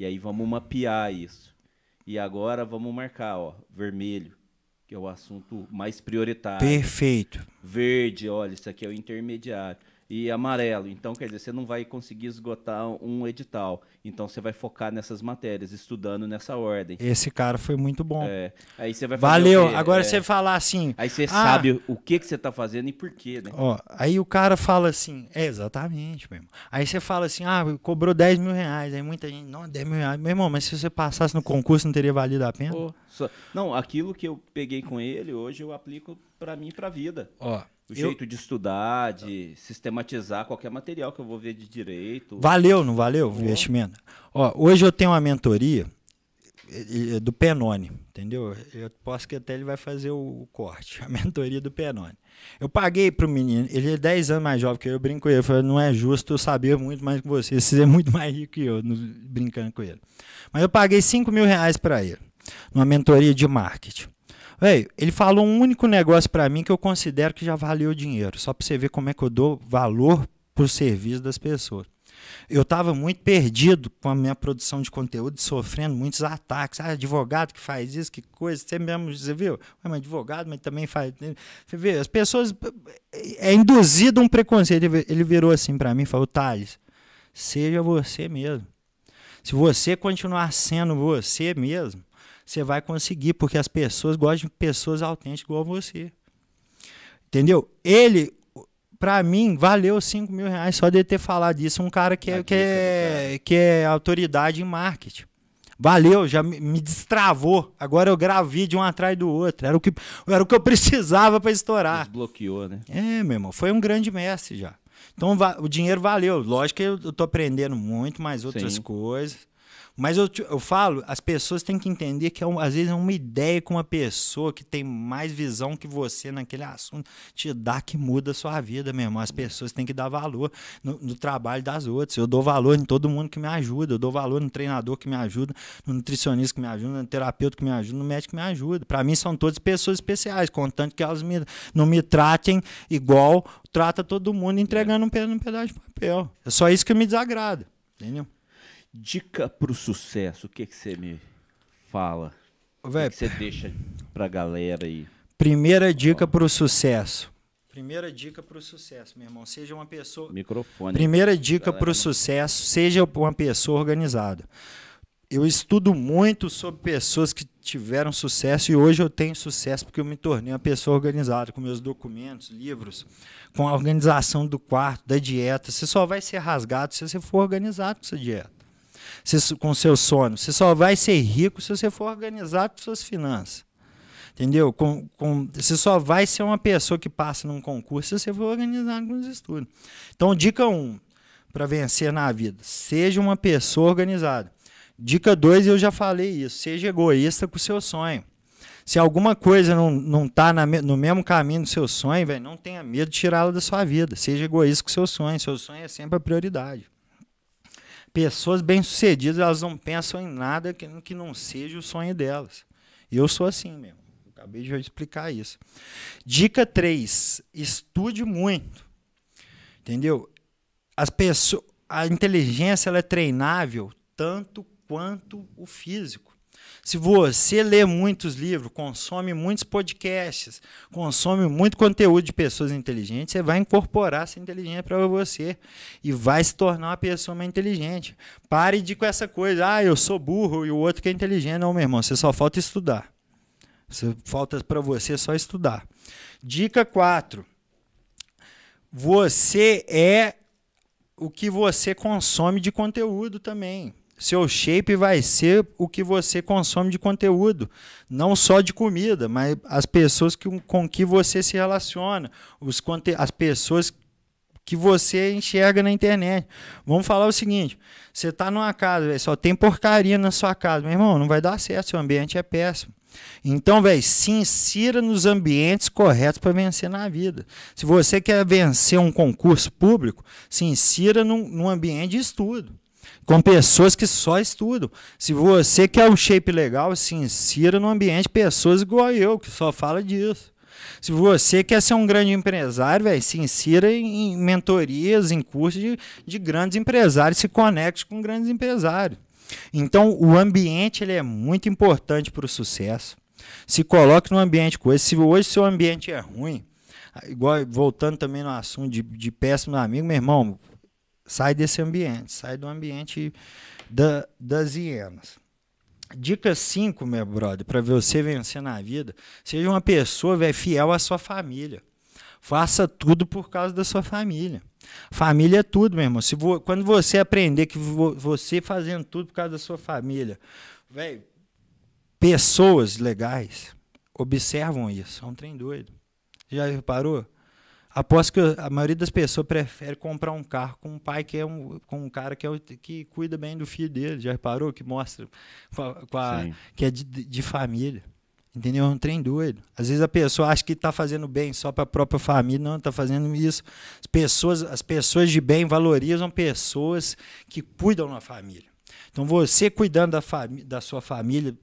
E aí vamos mapear isso. E agora vamos marcar, ó, vermelho, que é o assunto mais prioritário. Perfeito. Verde, olha, isso aqui é o intermediário e amarelo. Então, quer dizer, você não vai conseguir esgotar um edital. Então, você vai focar nessas matérias, estudando nessa ordem. Esse cara foi muito bom. É. Aí você vai Valeu. Agora é. você falar assim. Aí você ah, sabe o que, que você está fazendo e por quê, né? Ó, aí o cara fala assim, é, exatamente, meu irmão. Aí você fala assim, ah, cobrou 10 mil reais. Aí muita gente, não, 10 mil reais. Meu irmão, mas se você passasse no concurso, não teria valido a pena? Oh, só... Não, aquilo que eu peguei com ele, hoje eu aplico para mim e para a vida. Ó. Oh o eu... jeito de estudar, de sistematizar qualquer material que eu vou ver de direito. Valeu, não valeu o investimento? Ó, hoje eu tenho uma mentoria do Penone, entendeu? Eu posso que até ele vai fazer o corte, <laughs> a mentoria do Penone. Eu paguei para o menino, ele é 10 anos mais jovem que eu, eu brinco com ele, eu falei, não é justo eu saber muito mais que você, você é muito <laughs> mais rico que eu, brincando com ele. Mas eu paguei 5 mil reais para ele, numa mentoria de marketing ele falou um único negócio para mim que eu considero que já valeu o dinheiro. Só para você ver como é que eu dou valor pro serviço das pessoas. Eu estava muito perdido com a minha produção de conteúdo, sofrendo muitos ataques. Ah, advogado que faz isso, que coisa. Você mesmo, você viu? Mas advogado, mas também faz. Né? Você vê, as pessoas. É, é induzido um preconceito. Ele virou assim para mim e falou: Thales, seja você mesmo. Se você continuar sendo você mesmo, você vai conseguir, porque as pessoas gostam de pessoas autênticas igual você. Entendeu? Ele, para mim, valeu 5 mil reais só de ter falado isso. Um cara que é, que, é, que é autoridade em marketing. Valeu, já me destravou. Agora eu gravei de um atrás do outro. Era o que, era o que eu precisava para estourar. Desbloqueou, né? É, meu irmão. Foi um grande mestre já. Então o dinheiro valeu. Lógico que eu tô aprendendo muito mais outras Sim. coisas. Mas eu, eu falo, as pessoas têm que entender que é, às vezes é uma ideia com uma pessoa que tem mais visão que você naquele assunto te dá que muda a sua vida, meu irmão. As pessoas têm que dar valor no, no trabalho das outras. Eu dou valor em todo mundo que me ajuda, eu dou valor no treinador que me ajuda, no nutricionista que me ajuda, no terapeuta que me ajuda, no médico que me ajuda. Para mim são todas pessoas especiais, contanto que elas me, não me tratem igual trata todo mundo entregando um pedaço de papel. É só isso que me desagrada, entendeu? Dica pro sucesso, o que que você me fala? o que, você deixa pra galera aí? Primeira dica pro sucesso. Primeira dica pro sucesso, meu irmão, seja uma pessoa Microfone. Primeira dica galera. pro sucesso, seja uma pessoa organizada. Eu estudo muito sobre pessoas que tiveram sucesso e hoje eu tenho sucesso porque eu me tornei uma pessoa organizada com meus documentos, livros, com a organização do quarto, da dieta. Você só vai ser rasgado se você for organizado com essa dieta com seu sono. Você só vai ser rico se você for organizado com suas finanças. Entendeu? Com, com, você só vai ser uma pessoa que passa num concurso se você for organizado com os estudos. Então, dica 1, um, para vencer na vida, seja uma pessoa organizada. Dica 2, eu já falei isso, seja egoísta com o seu sonho. Se alguma coisa não, não tá no mesmo caminho do seu sonho, véio, não tenha medo de tirá-la da sua vida. Seja egoísta com seu sonho. Seu sonho é sempre a prioridade pessoas bem-sucedidas, elas não pensam em nada que, que não seja o sonho delas. eu sou assim mesmo. acabei de explicar isso. Dica 3. Estude muito. Entendeu? As pessoas, a inteligência ela é treinável tanto quanto o físico. Se você lê muitos livros, consome muitos podcasts, consome muito conteúdo de pessoas inteligentes, você vai incorporar essa inteligência para você e vai se tornar uma pessoa mais inteligente. Pare de com essa coisa, ah, eu sou burro e o outro que é inteligente. Não, meu irmão, você só falta estudar. Você, falta para você só estudar. Dica 4. Você é o que você consome de conteúdo também. Seu shape vai ser o que você consome de conteúdo, não só de comida, mas as pessoas que, com que você se relaciona, os, as pessoas que você enxerga na internet. Vamos falar o seguinte: você está numa casa, véio, só tem porcaria na sua casa, meu irmão, não vai dar certo, seu ambiente é péssimo. Então, velho, se insira nos ambientes corretos para vencer na vida. Se você quer vencer um concurso público, se insira num, num ambiente de estudo com pessoas que só estudam. Se você quer um shape legal, se insira no ambiente pessoas igual eu, que só fala disso. Se você quer ser um grande empresário, véio, se insira em, em mentorias, em cursos de, de grandes empresários, se conecte com grandes empresários. Então, o ambiente ele é muito importante para o sucesso. Se coloque no ambiente com esse. Se hoje seu ambiente é ruim, igual voltando também no assunto de, de péssimo amigo, meu irmão, Sai desse ambiente, sai do ambiente da, das hienas. Dica 5, meu brother, para você vencer na vida, seja uma pessoa véio, fiel à sua família. Faça tudo por causa da sua família. Família é tudo, meu irmão. Se vo, quando você aprender que vo, você fazendo tudo por causa da sua família, velho, pessoas legais observam isso. É um trem doido. Já reparou? Aposto que a maioria das pessoas prefere comprar um carro com um pai que é um, com um cara que, é o, que cuida bem do filho dele, já reparou? Que mostra com a, com a, que é de, de família. Entendeu? É um trem doido. Às vezes a pessoa acha que está fazendo bem só para a própria família, não está fazendo isso. As pessoas, as pessoas de bem valorizam pessoas que cuidam da família. Então você cuidando da, da sua família,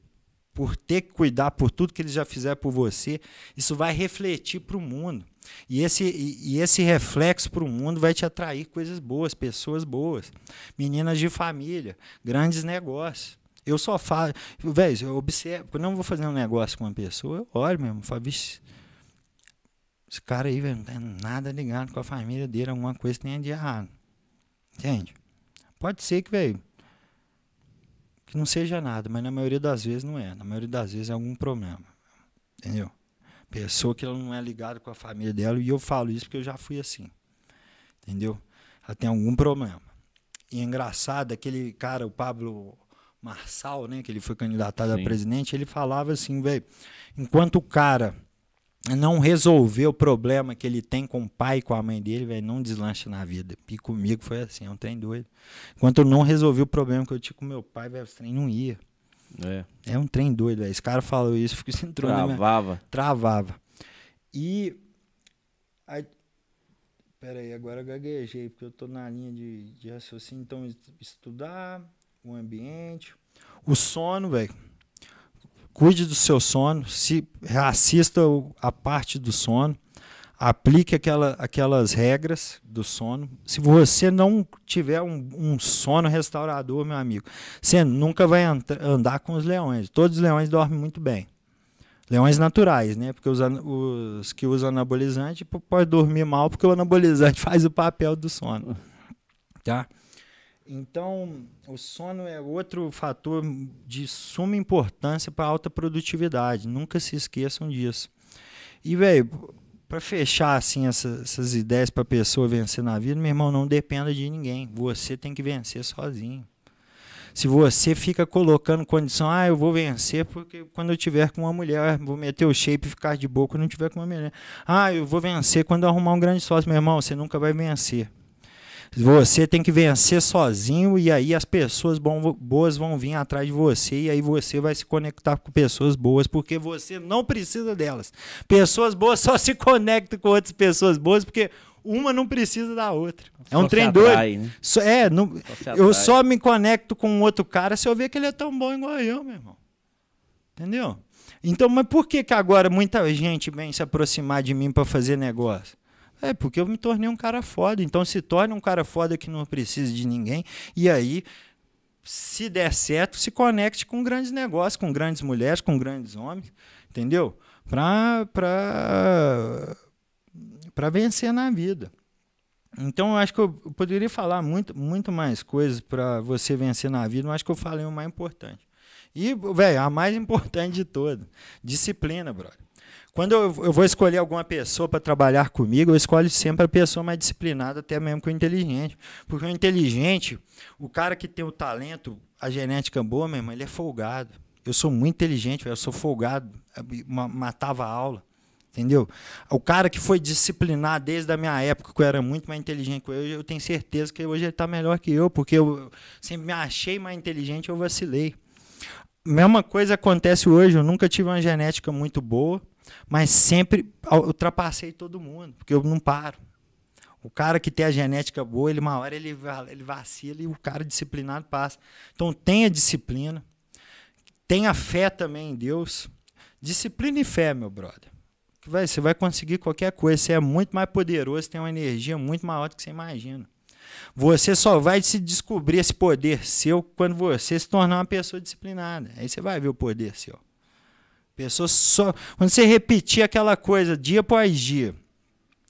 por ter que cuidar por tudo que eles já fizeram por você, isso vai refletir para o mundo. E esse, e esse reflexo para o mundo vai te atrair coisas boas, pessoas boas, meninas de família, grandes negócios. Eu só falo, velho, eu observo, quando eu vou fazer um negócio com uma pessoa, eu olho mesmo, falo, vixe, esse cara aí, velho, não tem nada ligado com a família dele, alguma coisa tem de errado. Entende? Pode ser que, velho, que não seja nada, mas na maioria das vezes não é. Na maioria das vezes é algum problema. Entendeu? Pessoa que ela não é ligada com a família dela, e eu falo isso porque eu já fui assim. Entendeu? Ela tem algum problema. E é engraçado, aquele cara, o Pablo Marçal, né, que ele foi candidatado Sim. a presidente, ele falava assim, velho, enquanto o cara não resolver o problema que ele tem com o pai e com a mãe dele, velho, não deslancha na vida. E comigo foi assim, é um trem doido. Enquanto eu não resolvi o problema que eu tinha com meu pai, velho, o trem não ia. É. É um trem doido, velho. Esse cara falou isso, ficou entrou né, Travava. Minha... Travava. E. Aí... Pera aí, agora eu gaguejei, porque eu tô na linha de, de raciocínio. Então, estudar, o ambiente. O sono, velho. Cuide do seu sono. Se assista a parte do sono aplique aquela, aquelas regras do sono. Se você não tiver um, um sono restaurador, meu amigo, você nunca vai andar com os leões. Todos os leões dormem muito bem. Leões naturais, né? Porque os, os que usam anabolizante podem dormir mal, porque o anabolizante <laughs> faz o papel do sono. Tá? Então, o sono é outro fator de suma importância para alta produtividade. Nunca se esqueçam disso. E, velho, para fechar assim essa, essas ideias para a pessoa vencer na vida, meu irmão, não dependa de ninguém. Você tem que vencer sozinho. Se você fica colocando condição, ah, eu vou vencer porque quando eu tiver com uma mulher, vou meter o shape e ficar de boa quando eu tiver com uma mulher. Ah, eu vou vencer quando eu arrumar um grande sócio, meu irmão, você nunca vai vencer. Você tem que vencer sozinho e aí as pessoas boas vão vir atrás de você e aí você vai se conectar com pessoas boas porque você não precisa delas. Pessoas boas só se conectam com outras pessoas boas porque uma não precisa da outra. Só é um trem atrai, doido. Né? é, não, só eu só me conecto com outro cara se eu ver que ele é tão bom igual eu, meu irmão. Entendeu? Então, mas por que que agora muita gente vem se aproximar de mim para fazer negócio? É, porque eu me tornei um cara foda. Então se torne um cara foda que não precisa de ninguém. E aí, se der certo, se conecte com grandes negócios, com grandes mulheres, com grandes homens. Entendeu? Pra, pra, pra vencer na vida. Então, eu acho que eu poderia falar muito, muito mais coisas para você vencer na vida, mas acho que eu falei o mais importante. E, velho, a mais <laughs> importante de todas: disciplina, brother. Quando eu, eu vou escolher alguma pessoa para trabalhar comigo, eu escolho sempre a pessoa mais disciplinada, até mesmo que o inteligente. Porque o inteligente, o cara que tem o talento, a genética boa, meu irmão, ele é folgado. Eu sou muito inteligente, eu sou folgado, matava a aula entendeu? O cara que foi disciplinar desde a minha época, que eu era muito mais inteligente que eu, eu tenho certeza que hoje ele está melhor que eu, porque eu sempre me achei mais inteligente, eu vacilei. Mesma coisa acontece hoje, eu nunca tive uma genética muito boa, mas sempre ultrapassei todo mundo, porque eu não paro. O cara que tem a genética boa, ele uma hora ele, ele vacila e o cara disciplinado passa. Então tenha disciplina, tenha fé também em Deus. Disciplina e fé, meu brother. Que vai, você vai conseguir qualquer coisa. Você é muito mais poderoso, tem uma energia muito maior do que você imagina. Você só vai se descobrir esse poder seu quando você se tornar uma pessoa disciplinada. Aí você vai ver o poder seu. Pessoas só. Quando você repetir aquela coisa dia após dia,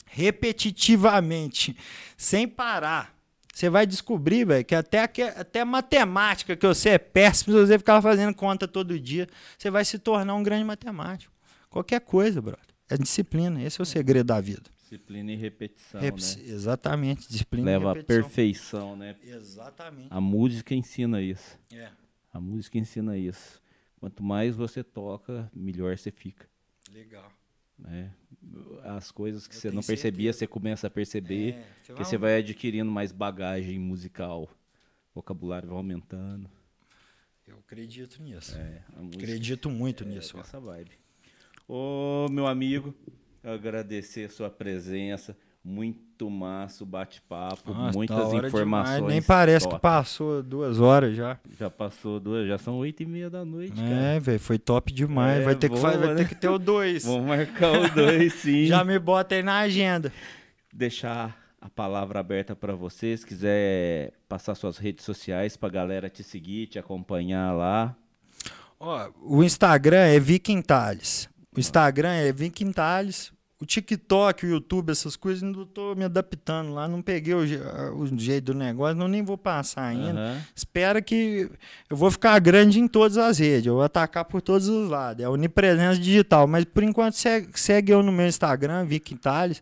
repetitivamente, sem parar, você vai descobrir, velho, que até, a, até a matemática que você é péssimo, se você ficar fazendo conta todo dia, você vai se tornar um grande matemático. Qualquer coisa, brother. É disciplina. Esse é o segredo da vida. Disciplina e repetição, Rep né? Exatamente, disciplina Leva e repetição. Leva à perfeição, né? Exatamente. A música ensina isso. É. A música ensina isso. Quanto mais você toca, melhor você fica. Legal. Né? As coisas que eu você não percebia, certeza. você começa a perceber, é, você que você vai adquirindo mais bagagem musical, vocabulário vai aumentando. Eu acredito nisso. É, acredito muito é nisso. Essa vibe. Ô, meu amigo, agradecer a sua presença. Muito massa o bate-papo, ah, muitas informações. Demais. Nem parece top. que passou duas horas já. Já passou duas, já são oito e meia da noite, é, velho, foi top demais. É, vai, ter que, vai, vai ter que ter o dois. Vamos marcar o dois, <laughs> sim. já me bota aí na agenda. Deixar a palavra aberta para vocês. Quiser passar suas redes sociais para galera te seguir, te acompanhar lá. Ó, o Instagram é Viking Tales. O Instagram é Viking Tales. O TikTok, o YouTube, essas coisas, ainda estou me adaptando lá. Não peguei o, o, jeito do negócio, não nem vou passar ainda. Uhum. Espera que eu vou ficar grande em todas as redes. Eu vou atacar por todos os lados. É a unipresença digital. Mas por enquanto segue, segue eu no meu Instagram, Vicky Tales.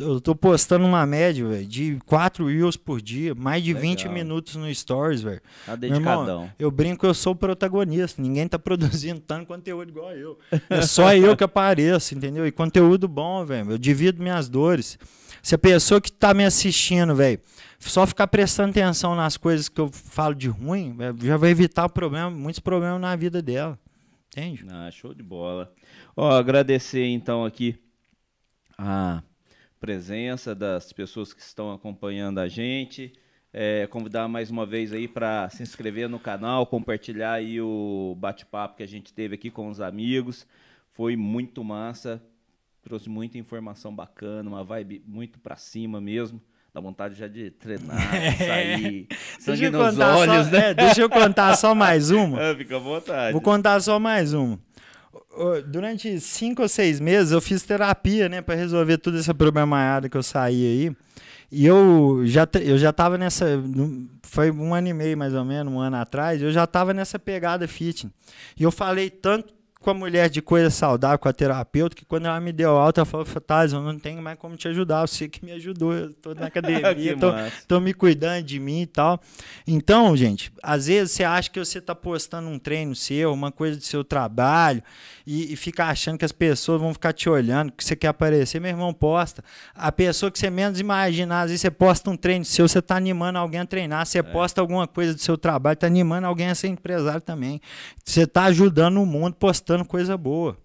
eu estou postando uma média véio, de 4 reels por dia, mais de Legal. 20 minutos no Stories, velho. Tá dedicadão. irmão, eu brinco, eu sou o protagonista. Ninguém está <laughs> produzindo tanto conteúdo igual eu. É só eu que apareço, entendeu? E conteúdo bom, velho. Eu divido minhas dores. Se a pessoa que tá me assistindo, velho, só ficar prestando atenção nas coisas que eu falo de ruim, véio, já vai evitar problema, muitos problemas na vida dela. Entende? Ah, show de bola. Ó, agradecer então aqui a presença das pessoas que estão acompanhando a gente. É, convidar mais uma vez aí para se inscrever no canal, compartilhar aí o bate-papo que a gente teve aqui com os amigos. Foi muito massa trouxe muita informação bacana, uma vibe muito para cima mesmo. Dá vontade já de treinar, <laughs> é. sair, sangue nos olhos, só, né? É, deixa eu contar só mais <laughs> uma. É, fica à vontade. Vou contar só mais uma. Durante cinco ou seis meses eu fiz terapia, né, para resolver toda essa problemaiada que eu saí aí. E eu já, eu já tava nessa. Foi um ano e meio mais ou menos, um ano atrás, eu já tava nessa pegada fitness. E eu falei tanto com a mulher de coisa saudável, com a terapeuta, que quando ela me deu alta, ela falou, Thales, eu não tenho mais como te ajudar, você que me ajudou, eu tô na <laughs> academia, tô, tô, me cuidando de mim e tal. Então, gente, às vezes você acha que você tá postando um treino seu, uma coisa do seu trabalho, e, e fica achando que as pessoas vão ficar te olhando, que você quer aparecer, meu irmão, posta. A pessoa que você menos imaginar, às vezes você posta um treino seu, você tá animando alguém a treinar, você é. posta alguma coisa do seu trabalho, tá animando alguém a ser empresário também. Você tá ajudando o mundo postando coisa boa.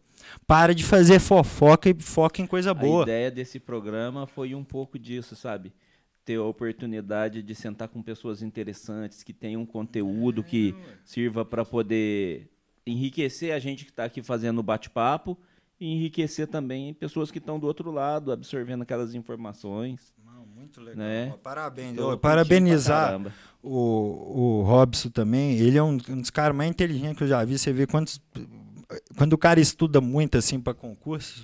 Para de fazer fofoca e foca em coisa boa. A ideia desse programa foi um pouco disso, sabe? Ter a oportunidade de sentar com pessoas interessantes, que tenham um conteúdo que é, sirva para poder enriquecer a gente que está aqui fazendo o bate-papo e enriquecer também pessoas que estão do outro lado, absorvendo aquelas informações. Não, muito legal. Né? Parabéns. Eu, eu parabenizar o, o Robson também. Ele é um, um dos caras mais inteligentes que eu já vi. Você vê quantos quando o cara estuda muito assim para concurso,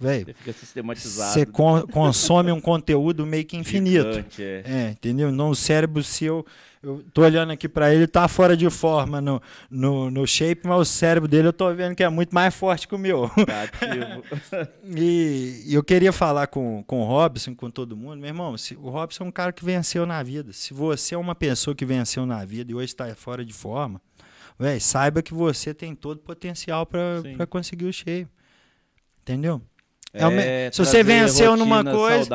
velho, você con consome um conteúdo meio que infinito. Gigante, é. é. entendeu? Não o cérebro seu, eu tô olhando aqui para ele, tá fora de forma no, no, no, shape, mas o cérebro dele eu tô vendo que é muito mais forte que o meu. Tá <laughs> e, e eu queria falar com, com o Robson, com todo mundo, meu irmão, se, o Robson é um cara que venceu na vida. Se você é uma pessoa que venceu na vida e hoje está fora de forma, velho, saiba que você tem todo o potencial para conseguir o shape. Entendeu? É, é, se você venceu numa coisa.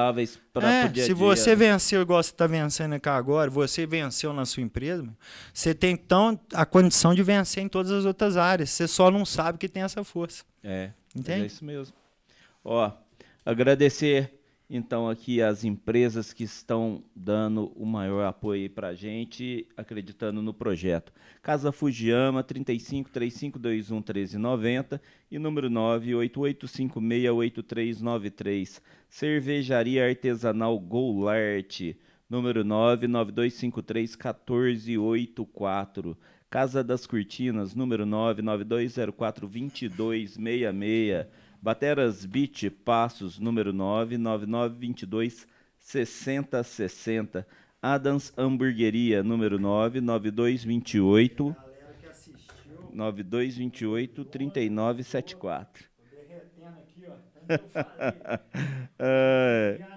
É, -dia. se você venceu igual você estar tá vencendo aqui agora, você venceu na sua empresa, você tem então a condição de vencer em todas as outras áreas. Você só não sabe que tem essa força. É. é Entende? É isso mesmo. Ó, agradecer então, aqui as empresas que estão dando o maior apoio para a gente, acreditando no projeto. Casa Fujiama, 35 3521 1390 e número 9 88568393. Cervejaria Artesanal Goulart, número 9 9253 1484. Casa das Cortinas, número 99204 2266. Bateras Beach, Passos, número 99922 6060. Adams Hamburgueria, número 9, 9228 9228 3974. Derretendo aqui, ó. Tanto que eu falei. <laughs> Obrigado.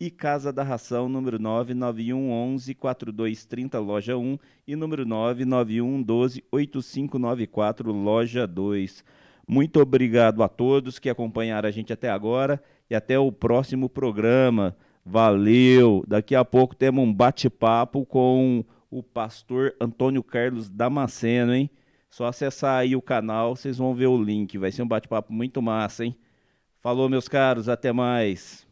e Casa da Ração, número 99111-4230, loja 1, e número 99112-8594, loja 2. Muito obrigado a todos que acompanharam a gente até agora e até o próximo programa. Valeu! Daqui a pouco temos um bate-papo com o pastor Antônio Carlos Damasceno, hein? Só acessar aí o canal, vocês vão ver o link. Vai ser um bate-papo muito massa, hein? Falou, meus caros, até mais.